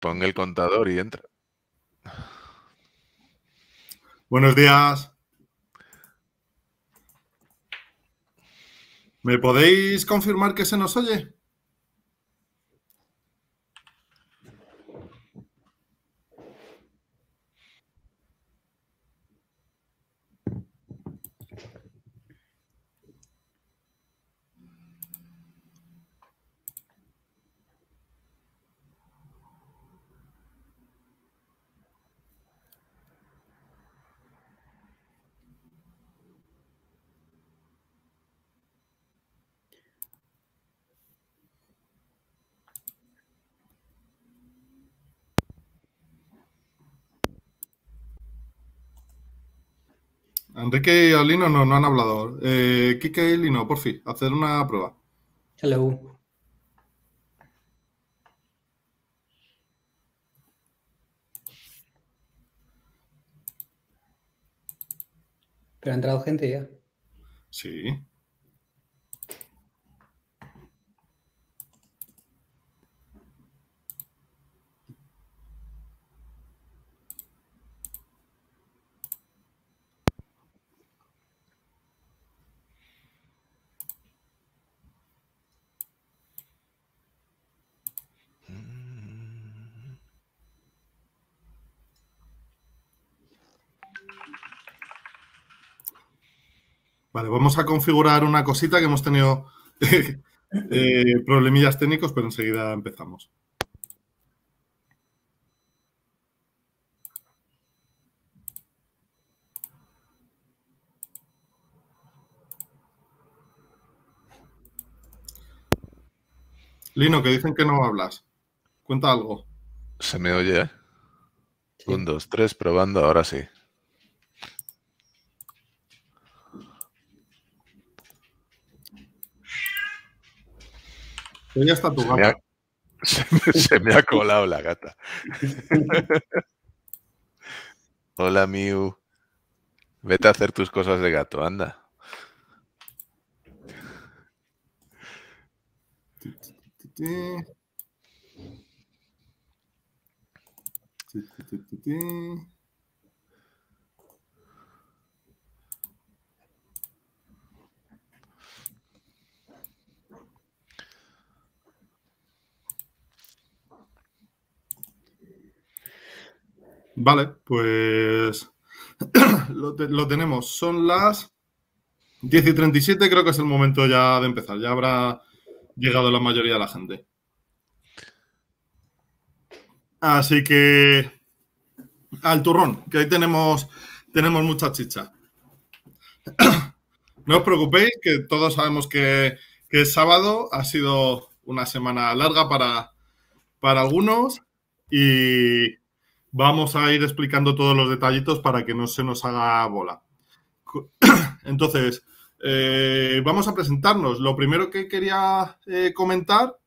Ponga el contador y entra. Buenos días. ¿Me podéis confirmar que se nos oye? Enrique y Alino no, no han hablado. Eh, Kike y Lino, por fin, hacer una prueba. Hello. Pero ha entrado gente ya. Sí. Vale, vamos a configurar una cosita que hemos tenido eh, problemillas técnicos, pero enseguida empezamos. Lino, que dicen que no hablas. Cuenta algo. Se me oye, ¿eh? Un, dos, tres, probando, ahora sí. se Me ha, colado la gata. Hola, Miu. Vete a hacer tus cosas de gato, anda. Vale, pues lo, tenemos. Son las 10 y 37, creo que es el momento ya de empezar. Ya habrá llegado la mayoría de la gente. Así que al turrón, que ahí tenemos, tenemos mucha chicha. No os preocupéis, que todos sabemos que, que sábado, ha sido una semana larga para, para algunos y Vamos a ir explicando todos los detallitos para que no se nos haga bola. Entonces, eh, vamos a presentarnos. Lo primero que quería eh, comentar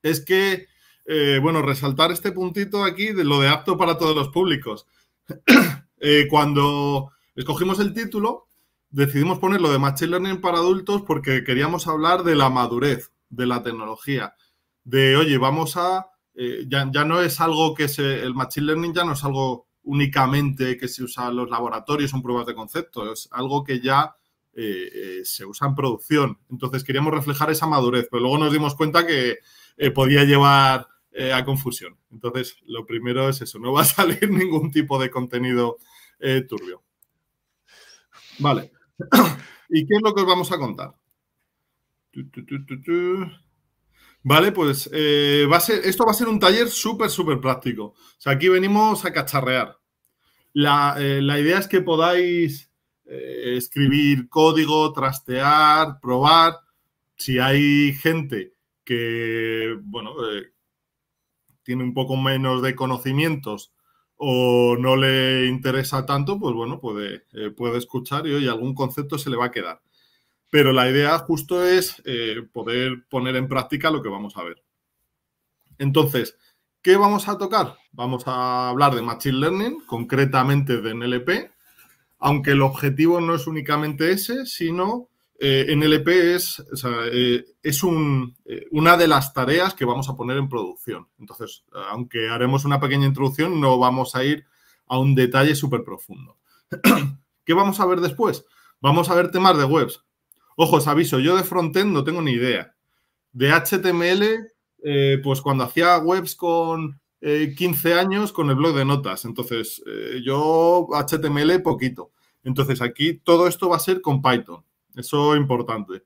es que, eh, bueno, resaltar este puntito aquí de lo de apto para todos los públicos. cuando escogimos el título, decidimos ponerlo de Machine Learning para adultos porque queríamos hablar de la madurez de la tecnología. De, oye, vamos a eh, ya, no es algo que se, el Machine Learning ya no es algo únicamente que se usa en los laboratorios en pruebas de concepto, es algo que ya eh, eh, se usa en producción. Entonces queríamos reflejar esa madurez, pero luego nos dimos cuenta que podía llevar a confusión. Entonces, lo primero es eso, no va a salir ningún tipo de contenido turbio. Vale. ¿Y qué es lo que os vamos a contar? Vale, pues eh, va a ser, esto va a ser un taller súper, súper práctico. O sea, aquí venimos a cacharrear. La, eh, idea es que podáis eh, escribir código, trastear, probar. Si hay gente que, bueno, tiene un poco menos de conocimientos o no le interesa tanto, pues bueno, puede, puede escuchar y algún concepto se le va a quedar. Pero la idea justo es eh, poder poner en práctica lo que vamos a ver. Entonces, ¿qué vamos a tocar? Vamos a hablar de Machine Learning, concretamente de NLP, aunque el objetivo no es únicamente ese, sino eh, NLP es, eh, una de las tareas que vamos a poner en producción. Entonces, aunque haremos una pequeña introducción, no vamos a ir a un detalle súper profundo. ¿Qué vamos a ver después? Vamos a ver temas de webs. Ojo, os aviso, yo de frontend no tengo ni idea. De HTML, eh, pues cuando hacía webs con 15 eh, años, con el blog de notas. Entonces, eh, yo HTML poquito. Entonces, aquí todo esto va a ser con Python. Eso es importante.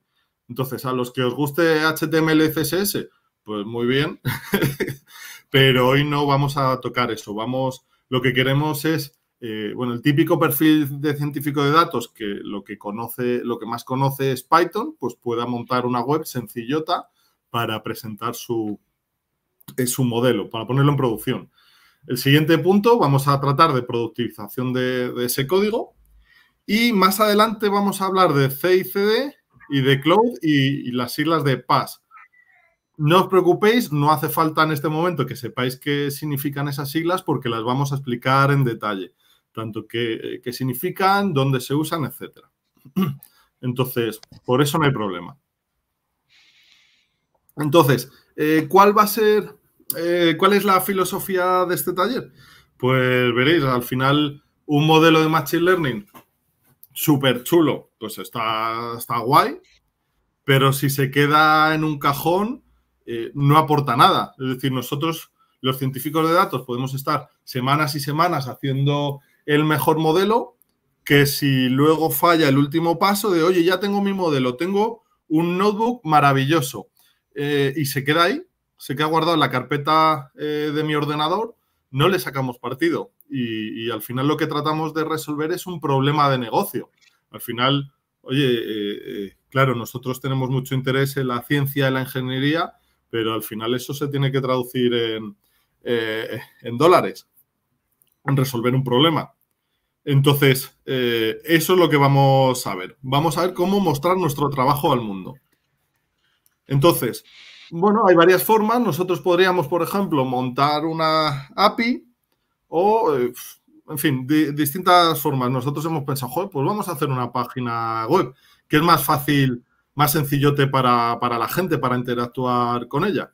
Entonces, a los que os guste HTML CSS, pues muy bien. Pero hoy no vamos a tocar eso. Vamos, lo que queremos es eh, bueno, el típico perfil de científico de datos que lo que conoce, lo que más conoce es Python, pues pueda montar una web sencillota para presentar su, eh, su modelo, para ponerlo en producción. El siguiente punto vamos a tratar de productivización de, ese código y más adelante vamos a hablar de C y CD y de Cloud y, las siglas de PAS. No os preocupéis, no hace falta en este momento que sepáis qué significan esas siglas porque las vamos a explicar en detalle tanto qué, significan, dónde se usan, etc. Entonces, por eso no hay problema. Entonces, eh, ¿cuál va a ser, eh, cuál es la filosofía de este taller? Pues veréis, al final, un modelo de Machine Learning súper chulo, pues está, está guay, pero si se queda en un cajón, eh, no aporta nada. Es decir, nosotros, los científicos de datos, podemos estar semanas y semanas haciendo el mejor modelo que si luego falla el último paso de, oye, ya tengo mi modelo, tengo un notebook maravilloso eh, y se queda ahí, se queda guardado en la carpeta eh, de mi ordenador, no le sacamos partido. Y, al final lo que tratamos de resolver es un problema de negocio. Al final, oye, eh, claro, nosotros tenemos mucho interés en la ciencia, y la ingeniería, pero al final eso se tiene que traducir en, en dólares resolver un problema. Entonces, eh, eso es lo que vamos a ver. Vamos a ver cómo mostrar nuestro trabajo al mundo. Entonces, bueno, hay varias formas. Nosotros podríamos, por ejemplo, montar una API o, eh, en fin, distintas formas. Nosotros hemos pensado, pues vamos a hacer una página web, que es más fácil, más sencillote para la gente, para interactuar con ella.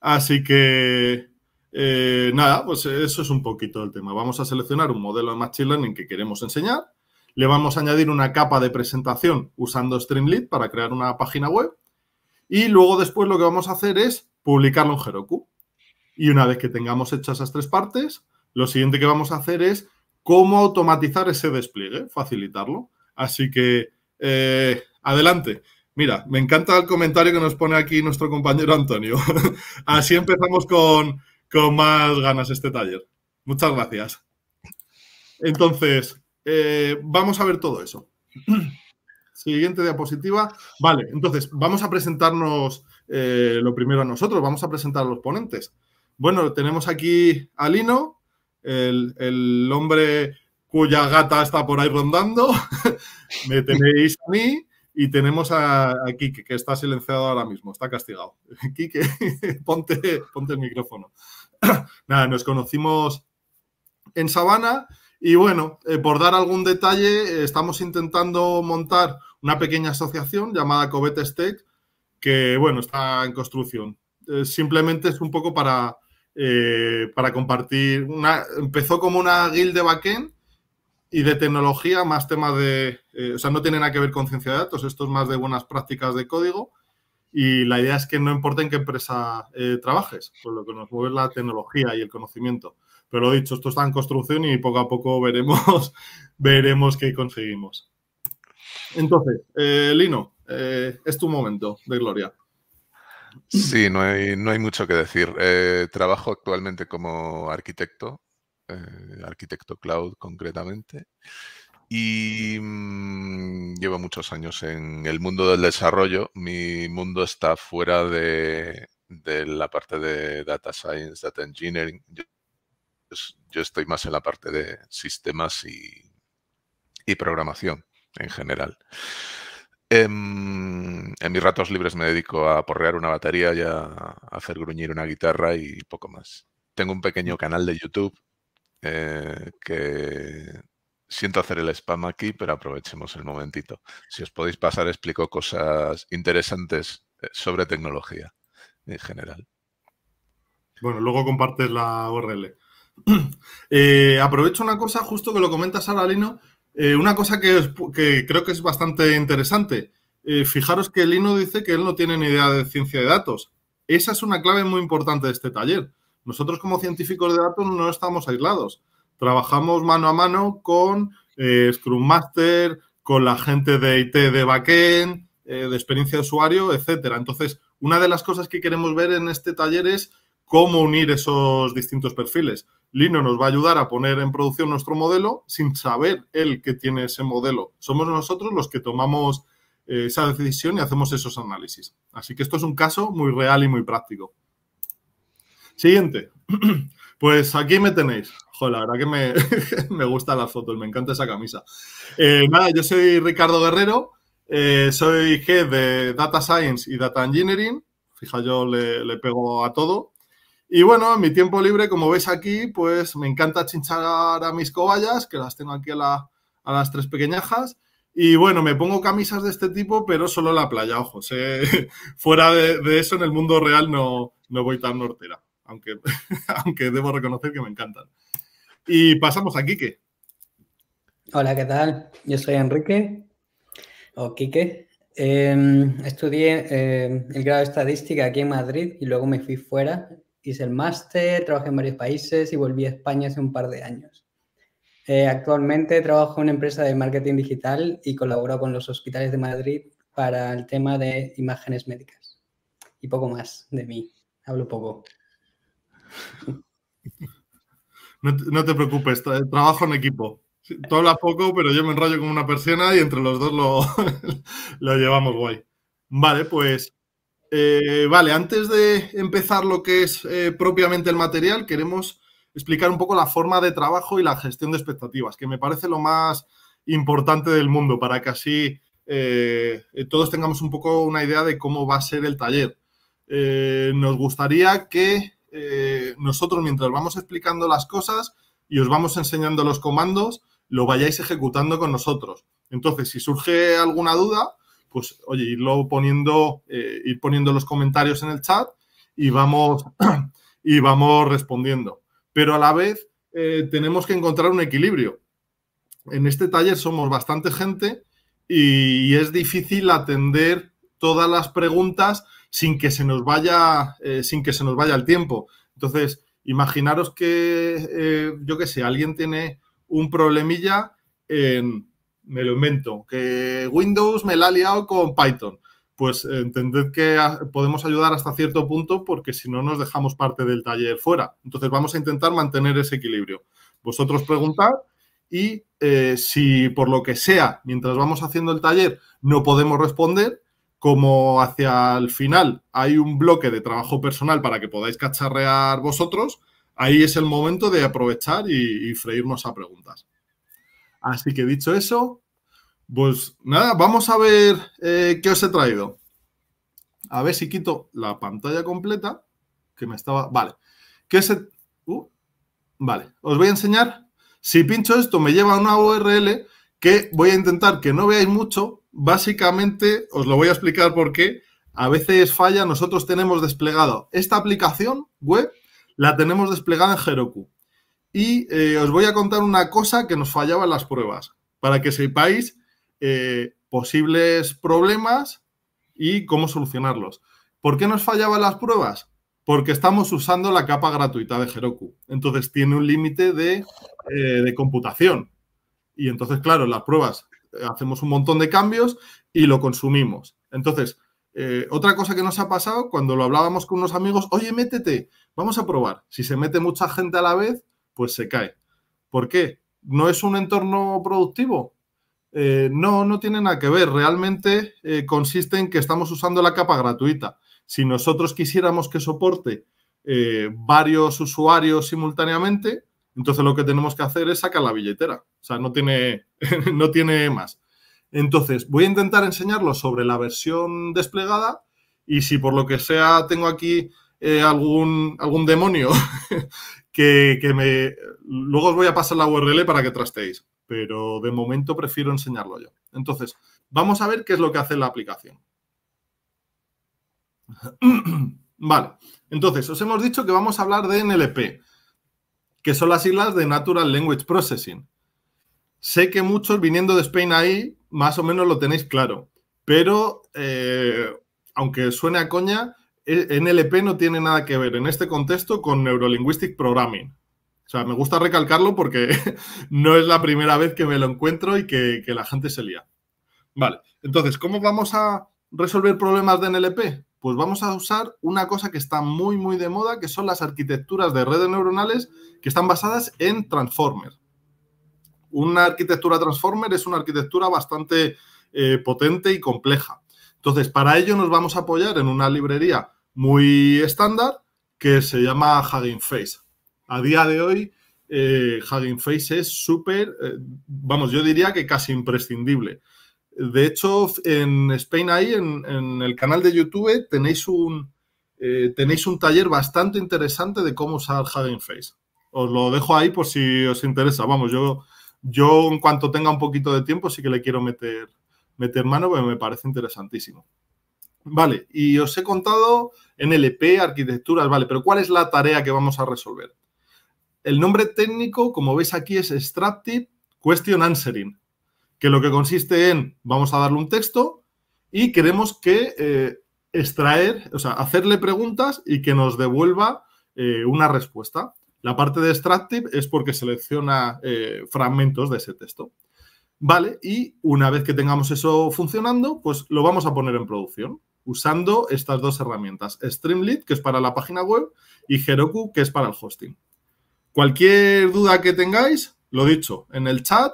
Así que eh, nada, pues eso es un poquito el tema. Vamos a seleccionar un modelo de Machine Learning que queremos enseñar. Le vamos a añadir una capa de presentación usando Streamlit para crear una página web. Y luego después lo que vamos a hacer es publicarlo en Heroku. Y una vez que tengamos hechas esas tres partes, lo siguiente que vamos a hacer es cómo automatizar ese despliegue, facilitarlo. Así que, eh, adelante. Mira, me encanta el comentario que nos pone aquí nuestro compañero Antonio. Así empezamos con, con más ganas este taller. Muchas gracias. Entonces, eh, vamos a ver todo eso. Siguiente diapositiva. Vale, entonces vamos a presentarnos eh, lo primero a nosotros, vamos a presentar a los ponentes. Bueno, tenemos aquí a Lino, el, el hombre cuya gata está por ahí rondando. Me tenéis a mí. Y tenemos a, Kike, que está silenciado ahora mismo, está castigado. Kike, ponte, ponte el micrófono. Nada, nos conocimos en Sabana y bueno, eh, por dar algún detalle, eh, estamos intentando montar una pequeña asociación llamada Covet State, que bueno, está en construcción. Eh, simplemente es un poco para, para compartir. Una, empezó como una guild de backend y de tecnología, más temas de. Eh, o sea, no tiene nada que ver con ciencia de datos, esto es más de buenas prácticas de código. Y la idea es que no importa en qué empresa eh, trabajes, Por lo que nos mueve la tecnología y el conocimiento. Pero lo dicho, esto está en construcción y poco a poco veremos, veremos qué conseguimos. Entonces, eh, Lino, es tu momento de gloria. Sí, no hay, no hay mucho que decir. trabajo actualmente como arquitecto eh, arquitecto cloud concretamente, y mm, llevo muchos años en el mundo del desarrollo. Mi mundo está fuera de, la parte de data science, data engineering. Pues, yo, estoy más en la parte de sistemas y, programación en general. Em, en, mis ratos libres me dedico a porrear una batería y a hacer gruñir una guitarra y poco más. Tengo un pequeño canal de YouTube eh, que siento hacer el spam aquí, pero aprovechemos el momentito. Si os podéis pasar, explico cosas interesantes eh, sobre tecnología en general. Bueno, luego compartes la URL. Eh, aprovecho una cosa, justo que lo comentas ahora, Lino, una cosa que, que, creo que es bastante interesante. fijaros que Lino dice que él no tiene ni idea de ciencia de datos. Esa es una clave muy importante de este taller. Nosotros como científicos de datos no estamos aislados. Trabajamos mano a mano con eh, Scrum Master, con la gente de IT de backend, eh, de experiencia de usuario, etcétera. Entonces, una de las cosas que queremos ver en este taller es cómo unir esos distintos perfiles. Lino nos va a ayudar a poner en producción nuestro modelo sin saber él que tiene ese modelo. Somos nosotros los que tomamos eh, esa decisión y hacemos esos análisis. Así que esto es un caso muy real y muy práctico. Siguiente. Pues aquí me tenéis. Joder, la verdad que me, me gustan las fotos, me encanta esa camisa. Eh, nada, yo soy Ricardo Guerrero, eh, soy Head de Data Science y Data Engineering. Fija, yo le, pego a todo. Y bueno, en mi tiempo libre, como veis aquí, pues me encanta chinchar a mis cobayas, que las tengo aquí a, las tres pequeñajas. Y bueno, me pongo camisas de este tipo, pero solo en la playa, ojo. Fuera de, eso, en el mundo real no, no voy tan nortera. aunque, debo reconocer que me encantan. Y pasamos a Quique. Hola, ¿qué tal? Yo soy Enrique, o Quique. Em, estudié em, el grado de estadística aquí en Madrid y luego me fui fuera. Hice el máster, trabajé en varios países y volví a España hace un par de años. Eh, actualmente trabajo en una empresa de marketing digital y colaboro con los hospitales de Madrid para el tema de imágenes médicas. Y poco más de mí. Hablo poco. No, te preocupes, trabajo en equipo. Tú hablas poco, pero yo me enrollo como una persiana y entre los dos lo, llevamos guay. Vale, pues eh, vale, antes de empezar lo que es eh, propiamente el material, queremos explicar un poco la forma de trabajo y la gestión de expectativas, que me parece lo más importante del mundo para que así eh, todos tengamos un poco una idea de cómo va a ser el taller. nos gustaría que eh, nosotros mientras vamos explicando las cosas y os vamos enseñando los comandos, lo vayáis ejecutando con nosotros. Entonces, si surge alguna duda, pues oye, irlo poniendo, eh, ir poniendo los comentarios en el chat y vamos, y vamos respondiendo. Pero a la vez eh, tenemos que encontrar un equilibrio. En este taller somos bastante gente y es difícil atender todas las preguntas sin que se nos vaya, eh, sin que se nos vaya el tiempo. Entonces, imaginaros que, eh, yo qué sé, alguien tiene un problemilla en, me lo invento, que Windows me la ha liado con Python. Pues entended que ah, podemos ayudar hasta cierto punto porque si no nos dejamos parte del taller fuera. Entonces vamos a intentar mantener ese equilibrio. Vosotros preguntad y eh, si por lo que sea, mientras vamos haciendo el taller, no podemos responder, como hacia el final hay un bloque de trabajo personal para que podáis cacharrear vosotros, ahí es el momento de aprovechar y, freírnos a preguntas. Así que dicho eso, pues nada, vamos a ver eh, qué os he traído. A ver si quito la pantalla completa, que me estaba... Vale. ¿Qué se... Uh, vale, os voy a enseñar. Si pincho esto, me lleva a una URL que voy a intentar que no veáis mucho, Básicamente, os lo voy a explicar por qué. A veces falla, nosotros tenemos desplegado esta aplicación web, la tenemos desplegada en Heroku. Y eh, os voy a contar una cosa que nos fallaba en las pruebas, para que sepáis eh, posibles problemas y cómo solucionarlos. ¿Por qué nos fallaban las pruebas? Porque estamos usando la capa gratuita de Heroku. Entonces tiene un límite de eh, computación. Y entonces, claro, las pruebas hacemos un montón de cambios y lo consumimos. Entonces, eh, otra cosa que nos ha pasado cuando lo hablábamos con unos amigos, oye, métete, vamos a probar. Si se mete mucha gente a la vez, pues se cae. ¿Por qué? ¿No es un entorno productivo? Eh, no, no tiene nada que ver. Realmente eh, consiste en que estamos usando la capa gratuita. Si nosotros quisiéramos que soporte varios usuarios simultáneamente, entonces lo que tenemos que hacer es sacar la billetera. O sea, no tiene, no tiene más. Entonces, voy a intentar enseñarlo sobre la versión desplegada y si por lo que sea tengo aquí eh, algún, algún demonio que, me... Luego os voy a pasar la URL para que trasteis. pero de momento prefiero enseñarlo yo. Entonces, vamos a ver qué es lo que hace la aplicación. vale, entonces, os hemos dicho que vamos a hablar de NLP que son las islas de Natural Language Processing. Sé que muchos viniendo de España ahí, más o menos lo tenéis claro, pero eh, aunque suene a coña, eh, NLP no tiene nada que ver en este contexto con Neurolinguistic Programming. O sea, me gusta recalcarlo porque no es la primera vez que me lo encuentro y que, que la gente se lía. Vale, entonces, ¿cómo vamos a resolver problemas de NLP? pues vamos a usar una cosa que está muy, muy de moda, que son las arquitecturas de redes neuronales que están basadas en transformer. Una arquitectura transformer es una arquitectura bastante eh, potente y compleja. Entonces, para ello nos vamos a apoyar en una librería muy estándar que se llama Hugging Face. A día de hoy, eh, Hugging Face es súper, eh, vamos, yo diría que casi imprescindible. De hecho, en Spain ahí, en, el canal de YouTube, tenéis un, eh, tenéis un taller bastante interesante de cómo usar Hugging Face. Os lo dejo ahí por si os interesa. Vamos, yo, yo en cuanto tenga un poquito de tiempo sí que le quiero meter, meter mano porque me parece interesantísimo. Vale, y os he contado NLP, arquitecturas, vale, pero ¿cuál es la tarea que vamos a resolver? El nombre técnico, como veis aquí, es Extractive Question Answering que lo que consiste en, vamos a darle un texto y queremos que eh, extraer, o sea, hacerle preguntas y que nos devuelva eh, una respuesta. La parte de extractive es porque selecciona eh, fragmentos de ese texto. Vale, y una vez que tengamos eso funcionando, pues lo vamos a poner en producción usando estas dos herramientas, Streamlit, que es para la página web, y Heroku, que es para el hosting. Cualquier duda que tengáis, lo dicho, en el chat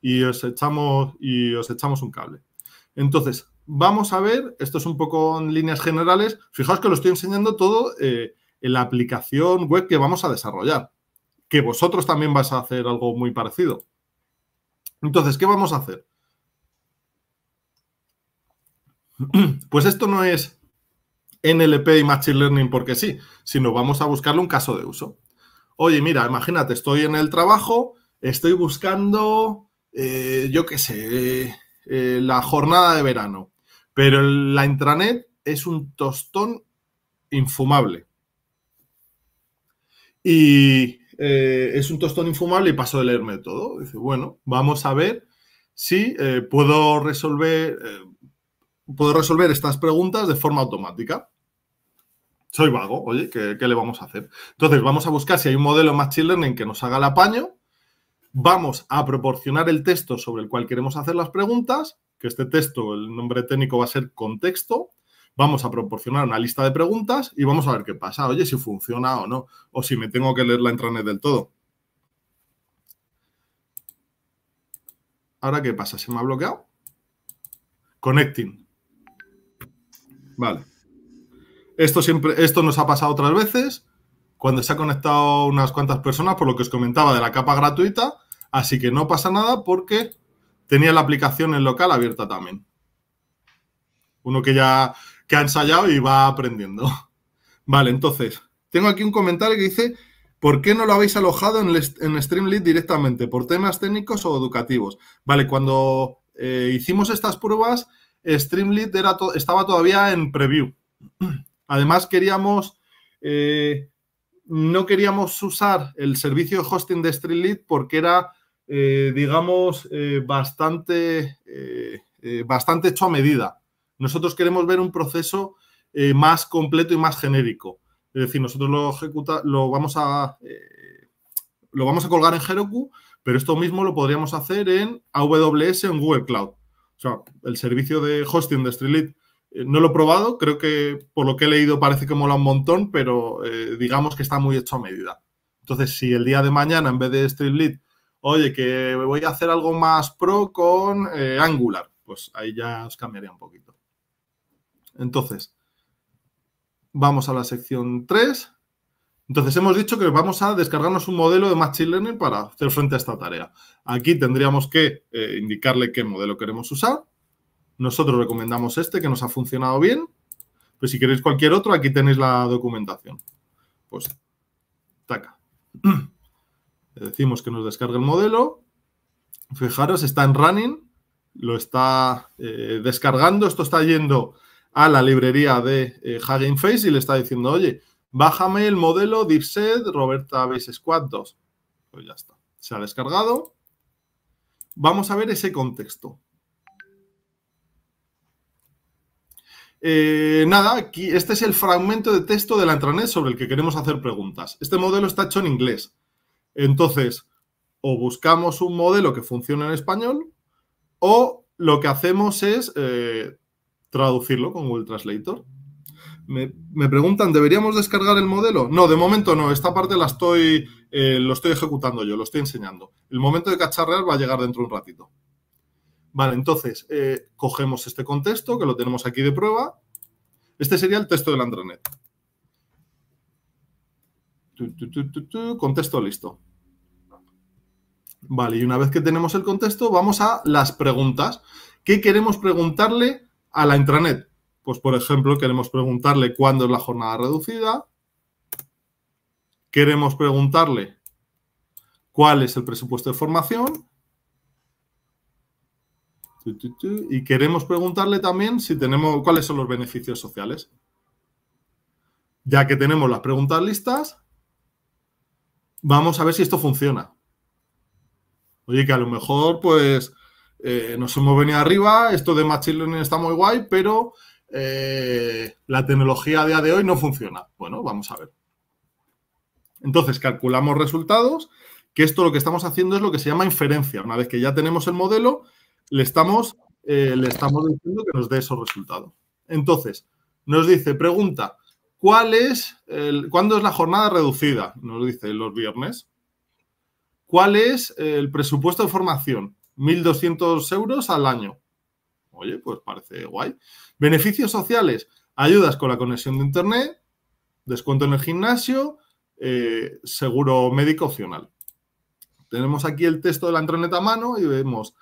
y os echamos, y os echamos un cable. Entonces, vamos a ver, esto es un poco en líneas generales, fijaos que lo estoy enseñando todo eh, en la aplicación web que vamos a desarrollar, que vosotros también vais a hacer algo muy parecido. Entonces, ¿qué vamos a hacer? Pues esto no es NLP y Machine Learning porque sí, sino vamos a buscarle un caso de uso. Oye, mira, imagínate, estoy en el trabajo, estoy buscando eh, yo qué sé, eh, la jornada de verano. Pero la intranet es un tostón infumable. Y eh, es un tostón infumable y paso de leerme todo. Dice, bueno, vamos a ver si puedo resolver puedo resolver estas preguntas de forma automática. Soy vago, oye, ¿qué, ¿qué, le vamos a hacer? Entonces, vamos a buscar si hay un modelo en Machine Learning que nos haga el apaño vamos a proporcionar el texto sobre el cual queremos hacer las preguntas, que este texto, el nombre técnico va a ser contexto, vamos a proporcionar una lista de preguntas y vamos a ver qué pasa, oye, si funciona o no, o si me tengo que leer la intranet del todo. Ahora, ¿qué pasa? ¿Se me ha bloqueado? Connecting. Vale. Esto, siempre, esto nos ha pasado otras veces, cuando se ha conectado unas cuantas personas, por lo que os comentaba de la capa gratuita, Así que no pasa nada porque tenía la aplicación en local abierta también. Uno que ya ha ensayado y va aprendiendo. Vale, entonces, tengo aquí un comentario que dice, ¿por qué no lo habéis alojado en, Streamlit directamente? ¿Por temas técnicos o educativos? Vale, cuando eh, hicimos estas pruebas, Streamlit era estaba todavía en preview. Además, queríamos... Eh, no queríamos usar el servicio de hosting de Streamlit porque era eh, digamos, eh, bastante, eh, bastante hecho a medida. Nosotros queremos ver un proceso más completo y más genérico. Es decir, nosotros lo, ejecuta, lo, vamos a, lo vamos a colgar en Heroku, pero esto mismo lo podríamos hacer en AWS en Google Cloud. O sea, el servicio de hosting de Streamlit no lo he probado, creo que por lo que he leído parece que mola un montón, pero digamos que está muy hecho a medida. Entonces, si el día de mañana, en vez de Streamlit, oye, que voy a hacer algo más pro con eh, Angular, pues ahí ya os cambiaría un poquito. Entonces, vamos a la sección 3. Entonces hemos dicho que vamos a descargarnos un modelo de Machine Learning para hacer frente a esta tarea. Aquí tendríamos que eh, indicarle qué modelo queremos usar. Nosotros recomendamos este que nos ha funcionado bien. Pues si queréis cualquier otro, aquí tenéis la documentación. Pues, taca. decimos que nos descargue el modelo. Fijaros, está en running, lo está eh, descargando. Esto está yendo a la librería de eh, Hugging Face y le está diciendo, oye, bájame el modelo DeepSet Roberta Base Squad 2. Pues ya está. Se ha descargado. Vamos a ver ese contexto. Eh, nada, aquí, este es el fragmento de texto de la intranet sobre el que queremos hacer preguntas. Este modelo está hecho en inglés. Entonces, o buscamos un modelo que funcione en español o lo que hacemos es eh, traducirlo con Google Translator. Me, preguntan, ¿deberíamos descargar el modelo? No, de momento no. Esta parte la estoy, eh, lo estoy ejecutando yo, lo estoy enseñando. El momento de cacharrear va a llegar dentro de un ratito. Vale, entonces, eh, cogemos este contexto que lo tenemos aquí de prueba. Este sería el texto del Andronet contexto listo. Vale, y una vez que tenemos el contexto, vamos a las preguntas. ¿Qué queremos preguntarle a la intranet? Pues, por ejemplo, queremos preguntarle cuándo es la jornada reducida. Queremos preguntarle cuál es el presupuesto de formación. Y queremos preguntarle también si tenemos cuáles son los beneficios sociales. Ya que tenemos las preguntas listas, vamos a ver si esto funciona. Oye, que a lo mejor, pues, eh, nos hemos venido arriba, esto de Machine Learning está muy guay, pero eh, la tecnología a día de hoy no funciona. Bueno, vamos a ver. Entonces, calculamos resultados, que esto lo que estamos haciendo es lo que se llama inferencia. Una vez que ya tenemos el modelo, le estamos, eh, le estamos diciendo que nos dé esos resultados. Entonces, nos dice, pregunta, ¿Cuál es ¿Cuándo es la jornada reducida? Nos dice los viernes. ¿Cuál es el presupuesto de formación? 1.200 euros al año. Oye, pues parece guay. Beneficios sociales. Ayudas con la conexión de Internet, descuento en el gimnasio, eh, seguro médico opcional. Tenemos aquí el texto de la entreneta a mano y vemos,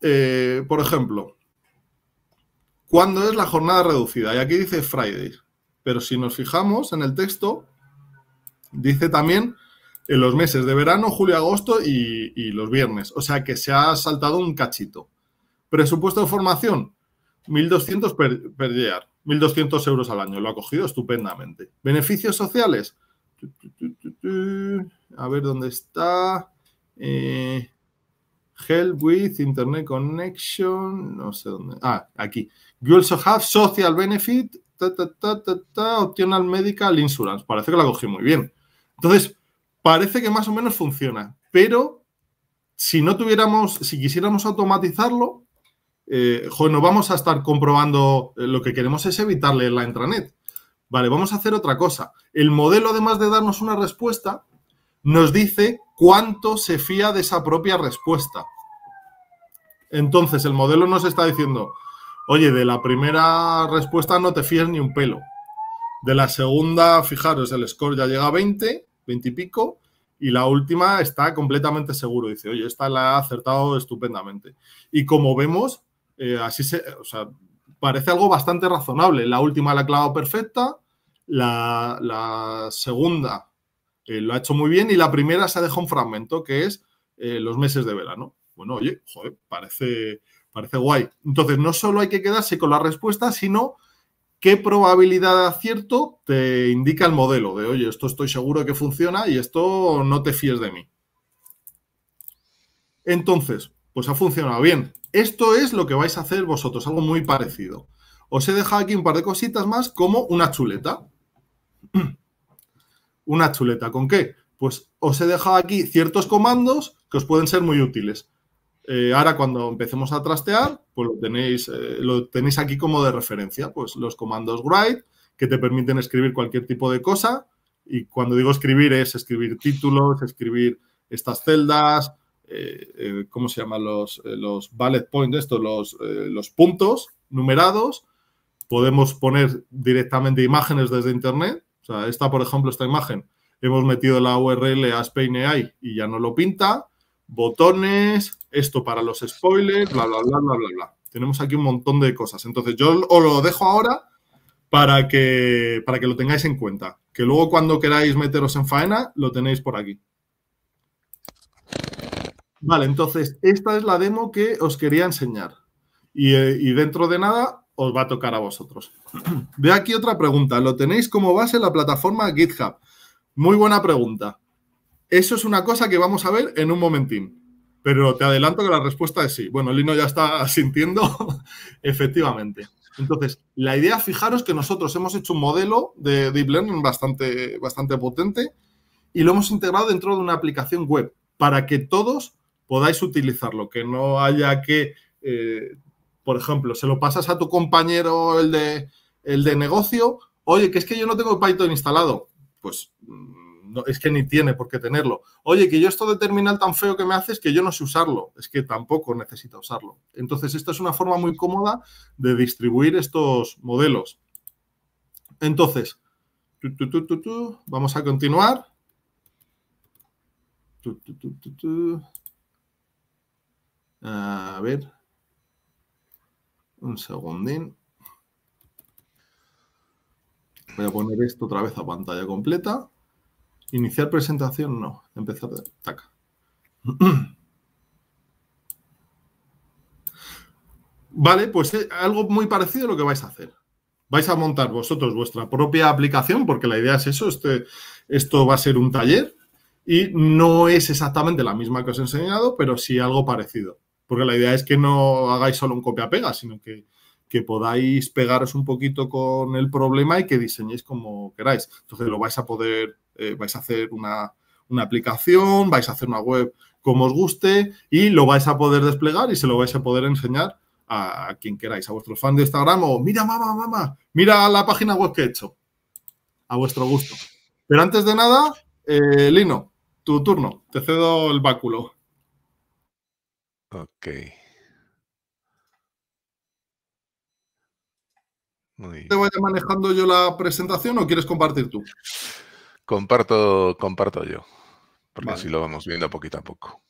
eh, por ejemplo, ¿cuándo es la jornada reducida? Y aquí dice Fridays. Pero si nos fijamos en el texto, dice también en los meses de verano, julio, agosto y, los viernes. O sea que se ha saltado un cachito. Presupuesto de formación, 1.200 per, 1.200 euros al año. Lo ha cogido estupendamente. Beneficios sociales. A ver dónde está. Eh, help with Internet Connection. No sé dónde. Ah, aquí. You also have social benefit optional medical insurance. Parece que la cogí muy bien. Entonces, parece que más o menos funciona, pero si no tuviéramos, si quisiéramos automatizarlo, eh, no vamos a estar comprobando, eh, lo que queremos es evitarle la intranet. Vale, vamos a hacer otra cosa. El modelo, además de darnos una respuesta, nos dice cuánto se fía de esa propia respuesta. Entonces, el modelo nos está diciendo, Oye, de la primera respuesta no te fíes ni un pelo. De la segunda, fijaros, el score ya llega a 20, 20 y pico, y la última está completamente seguro. Dice, oye, esta la ha acertado estupendamente. Y como vemos, eh, así se, parece algo bastante razonable. La última la ha clavado perfecta, la, segunda eh, lo ha hecho muy bien y la primera se ha dejado un fragmento que es eh, los meses de verano. Bueno, oye, joder, parece, Parece guay. Entonces, no solo hay que quedarse con la respuesta, sino qué probabilidad de acierto te indica el modelo. De, oye, esto estoy seguro que funciona y esto no te fíes de mí. Entonces, pues ha funcionado bien. Esto es lo que vais a hacer vosotros, algo muy parecido. Os he dejado aquí un par de cositas más como una chuleta. Una chuleta, ¿con qué? Pues os he dejado aquí ciertos comandos que os pueden ser muy útiles. Eh, ahora cuando empecemos a trastear, pues lo tenéis, eh, lo tenéis aquí como de referencia, pues los comandos write que te permiten escribir cualquier tipo de cosa y cuando digo escribir es escribir títulos, escribir estas celdas, eh, ¿cómo se llaman los, los points, estos, los, los puntos numerados? Podemos poner directamente imágenes desde internet, o sea, esta por ejemplo, esta imagen, hemos metido la URL a Spain y ya no lo pinta, botones, esto para los spoilers, bla, bla, bla, bla, bla, bla. Tenemos aquí un montón de cosas. Entonces, yo os lo dejo ahora para que, para que lo tengáis en cuenta. Que luego cuando queráis meteros en faena, lo tenéis por aquí. Vale, entonces, esta es la demo que os quería enseñar. Y, eh, y dentro de nada os va a tocar a vosotros. Ve aquí otra pregunta. ¿Lo tenéis como base la plataforma GitHub? Muy buena pregunta. Eso es una cosa que vamos a ver en un momentín. Pero te adelanto que la respuesta es sí. Bueno, Lino ya está sintiendo, efectivamente. Entonces, la idea, fijaros que nosotros hemos hecho un modelo de Deep Learning bastante, bastante potente y lo hemos integrado dentro de una aplicación web para que todos podáis utilizarlo, que no haya que, eh, por ejemplo, se lo pasas a tu compañero el de, el de negocio, oye, que es que yo no tengo Python instalado. Pues mm, es que ni tiene por qué tenerlo. Oye, que yo esto de terminal tan feo que me haces es que yo no sé usarlo, es que tampoco necesita usarlo. Entonces, esta es una forma muy cómoda de distribuir estos modelos. Entonces, vamos a continuar. A ver. Un segundín. Voy a poner esto otra vez a pantalla completa. Iniciar presentación, no. Empezar Taca. Vale, pues eh, algo muy parecido a lo que vais a hacer. Vais a montar vosotros vuestra propia aplicación, porque la idea es eso, este, esto va a ser un taller y no es exactamente la misma que os he enseñado, pero sí algo parecido. Porque la idea es que no hagáis solo un copia-pega, sino que, que podáis pegaros un poquito con el problema y que diseñéis como queráis. Entonces lo vais a poder eh, vais a hacer una, aplicación, vais a hacer una web como os guste y lo vais a poder desplegar y se lo vais a poder enseñar a quien queráis, a vuestros fans de Instagram o mira, mamá, mamá, mira la página web que he hecho. A vuestro gusto. Pero antes de nada, eh, Lino, tu turno. Te cedo el báculo. Ok. ¿Te vaya manejando yo la presentación o quieres compartir tú? Comparto, comparto yo, porque así lo vamos viendo poquito a poco.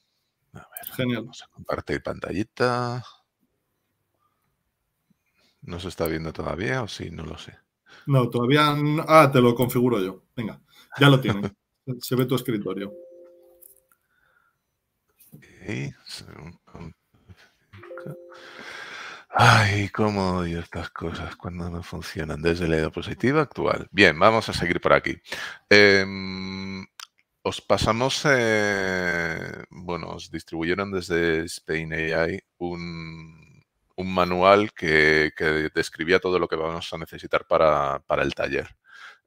A Genial. vamos a pantallita. ¿No se está viendo todavía o sí? No lo sé. No, todavía. Ah, te lo configuro yo. Venga, ya lo tienes. se ve tu escritorio. Ay, cómo odio estas cosas cuando no funcionan desde la diapositiva actual. Bien, vamos a seguir por aquí. Em, os pasamos, eh, bueno, os distribuyeron desde Spain AI un, manual que, describía todo lo que vamos a necesitar para, el taller.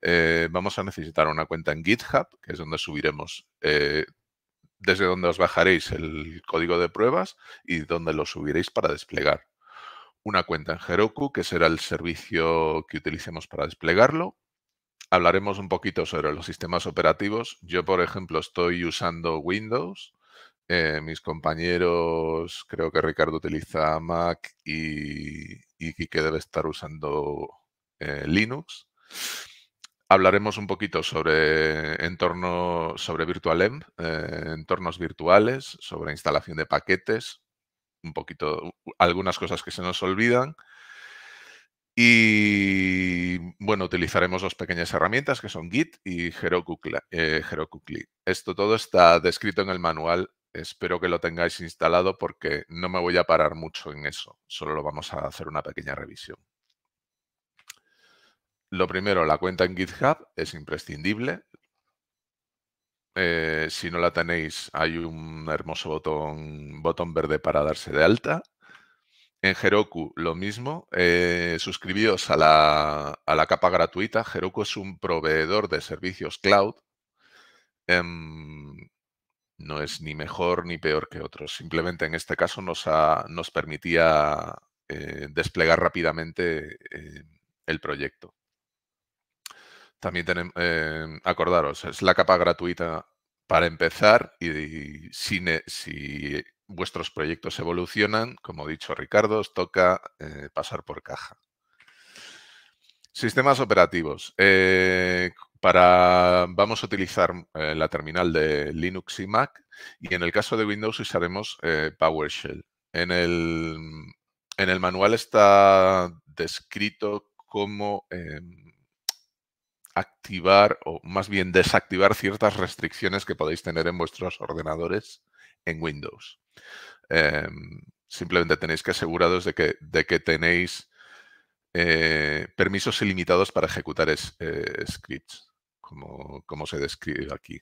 Eh, vamos a necesitar una cuenta en GitHub, que es donde subiremos eh, desde donde os bajaréis el código de pruebas y donde lo subiréis para desplegar una cuenta en Heroku, que será el servicio que utilicemos para desplegarlo. Hablaremos un poquito sobre los sistemas operativos. Yo, por ejemplo, estoy usando Windows. Eh, mis compañeros, creo que Ricardo utiliza Mac y, y debe estar usando eh, Linux. Hablaremos un poquito sobre entorno, sobre eh, entornos virtuales, sobre instalación de paquetes, un poquito algunas cosas que se nos olvidan. Y bueno, utilizaremos dos pequeñas herramientas que son Git y Heroku, eh, Esto todo está descrito en el manual. Espero que lo tengáis instalado porque no me voy a parar mucho en eso. Solo lo vamos a hacer una pequeña revisión. Lo primero, la cuenta en GitHub es imprescindible. Eh, si no la tenéis, hay un hermoso botón, botón verde para darse de alta. En Heroku lo mismo, eh, suscribíos a la, capa gratuita. Heroku es un proveedor de servicios cloud. Em, no es ni mejor ni peor que otros. Simplemente en este caso nos, nos permitía eh, desplegar rápidamente eh, el proyecto. También tenemos, em, acordaros, es la capa gratuita para empezar y, si, vuestros proyectos evolucionan, como ha dicho Ricardo, os toca eh, pasar por caja. Sistemas operativos. Eh, para, vamos a utilizar eh, la terminal de Linux y Mac y en el caso de Windows usaremos PowerShell. En el, en el, manual está descrito cómo em, activar o más bien desactivar ciertas restricciones que podéis tener en vuestros ordenadores en Windows. Em, simplemente tenéis que aseguraros de que, de que tenéis eh, permisos ilimitados para ejecutar eh, scripts, como, como, se describe aquí.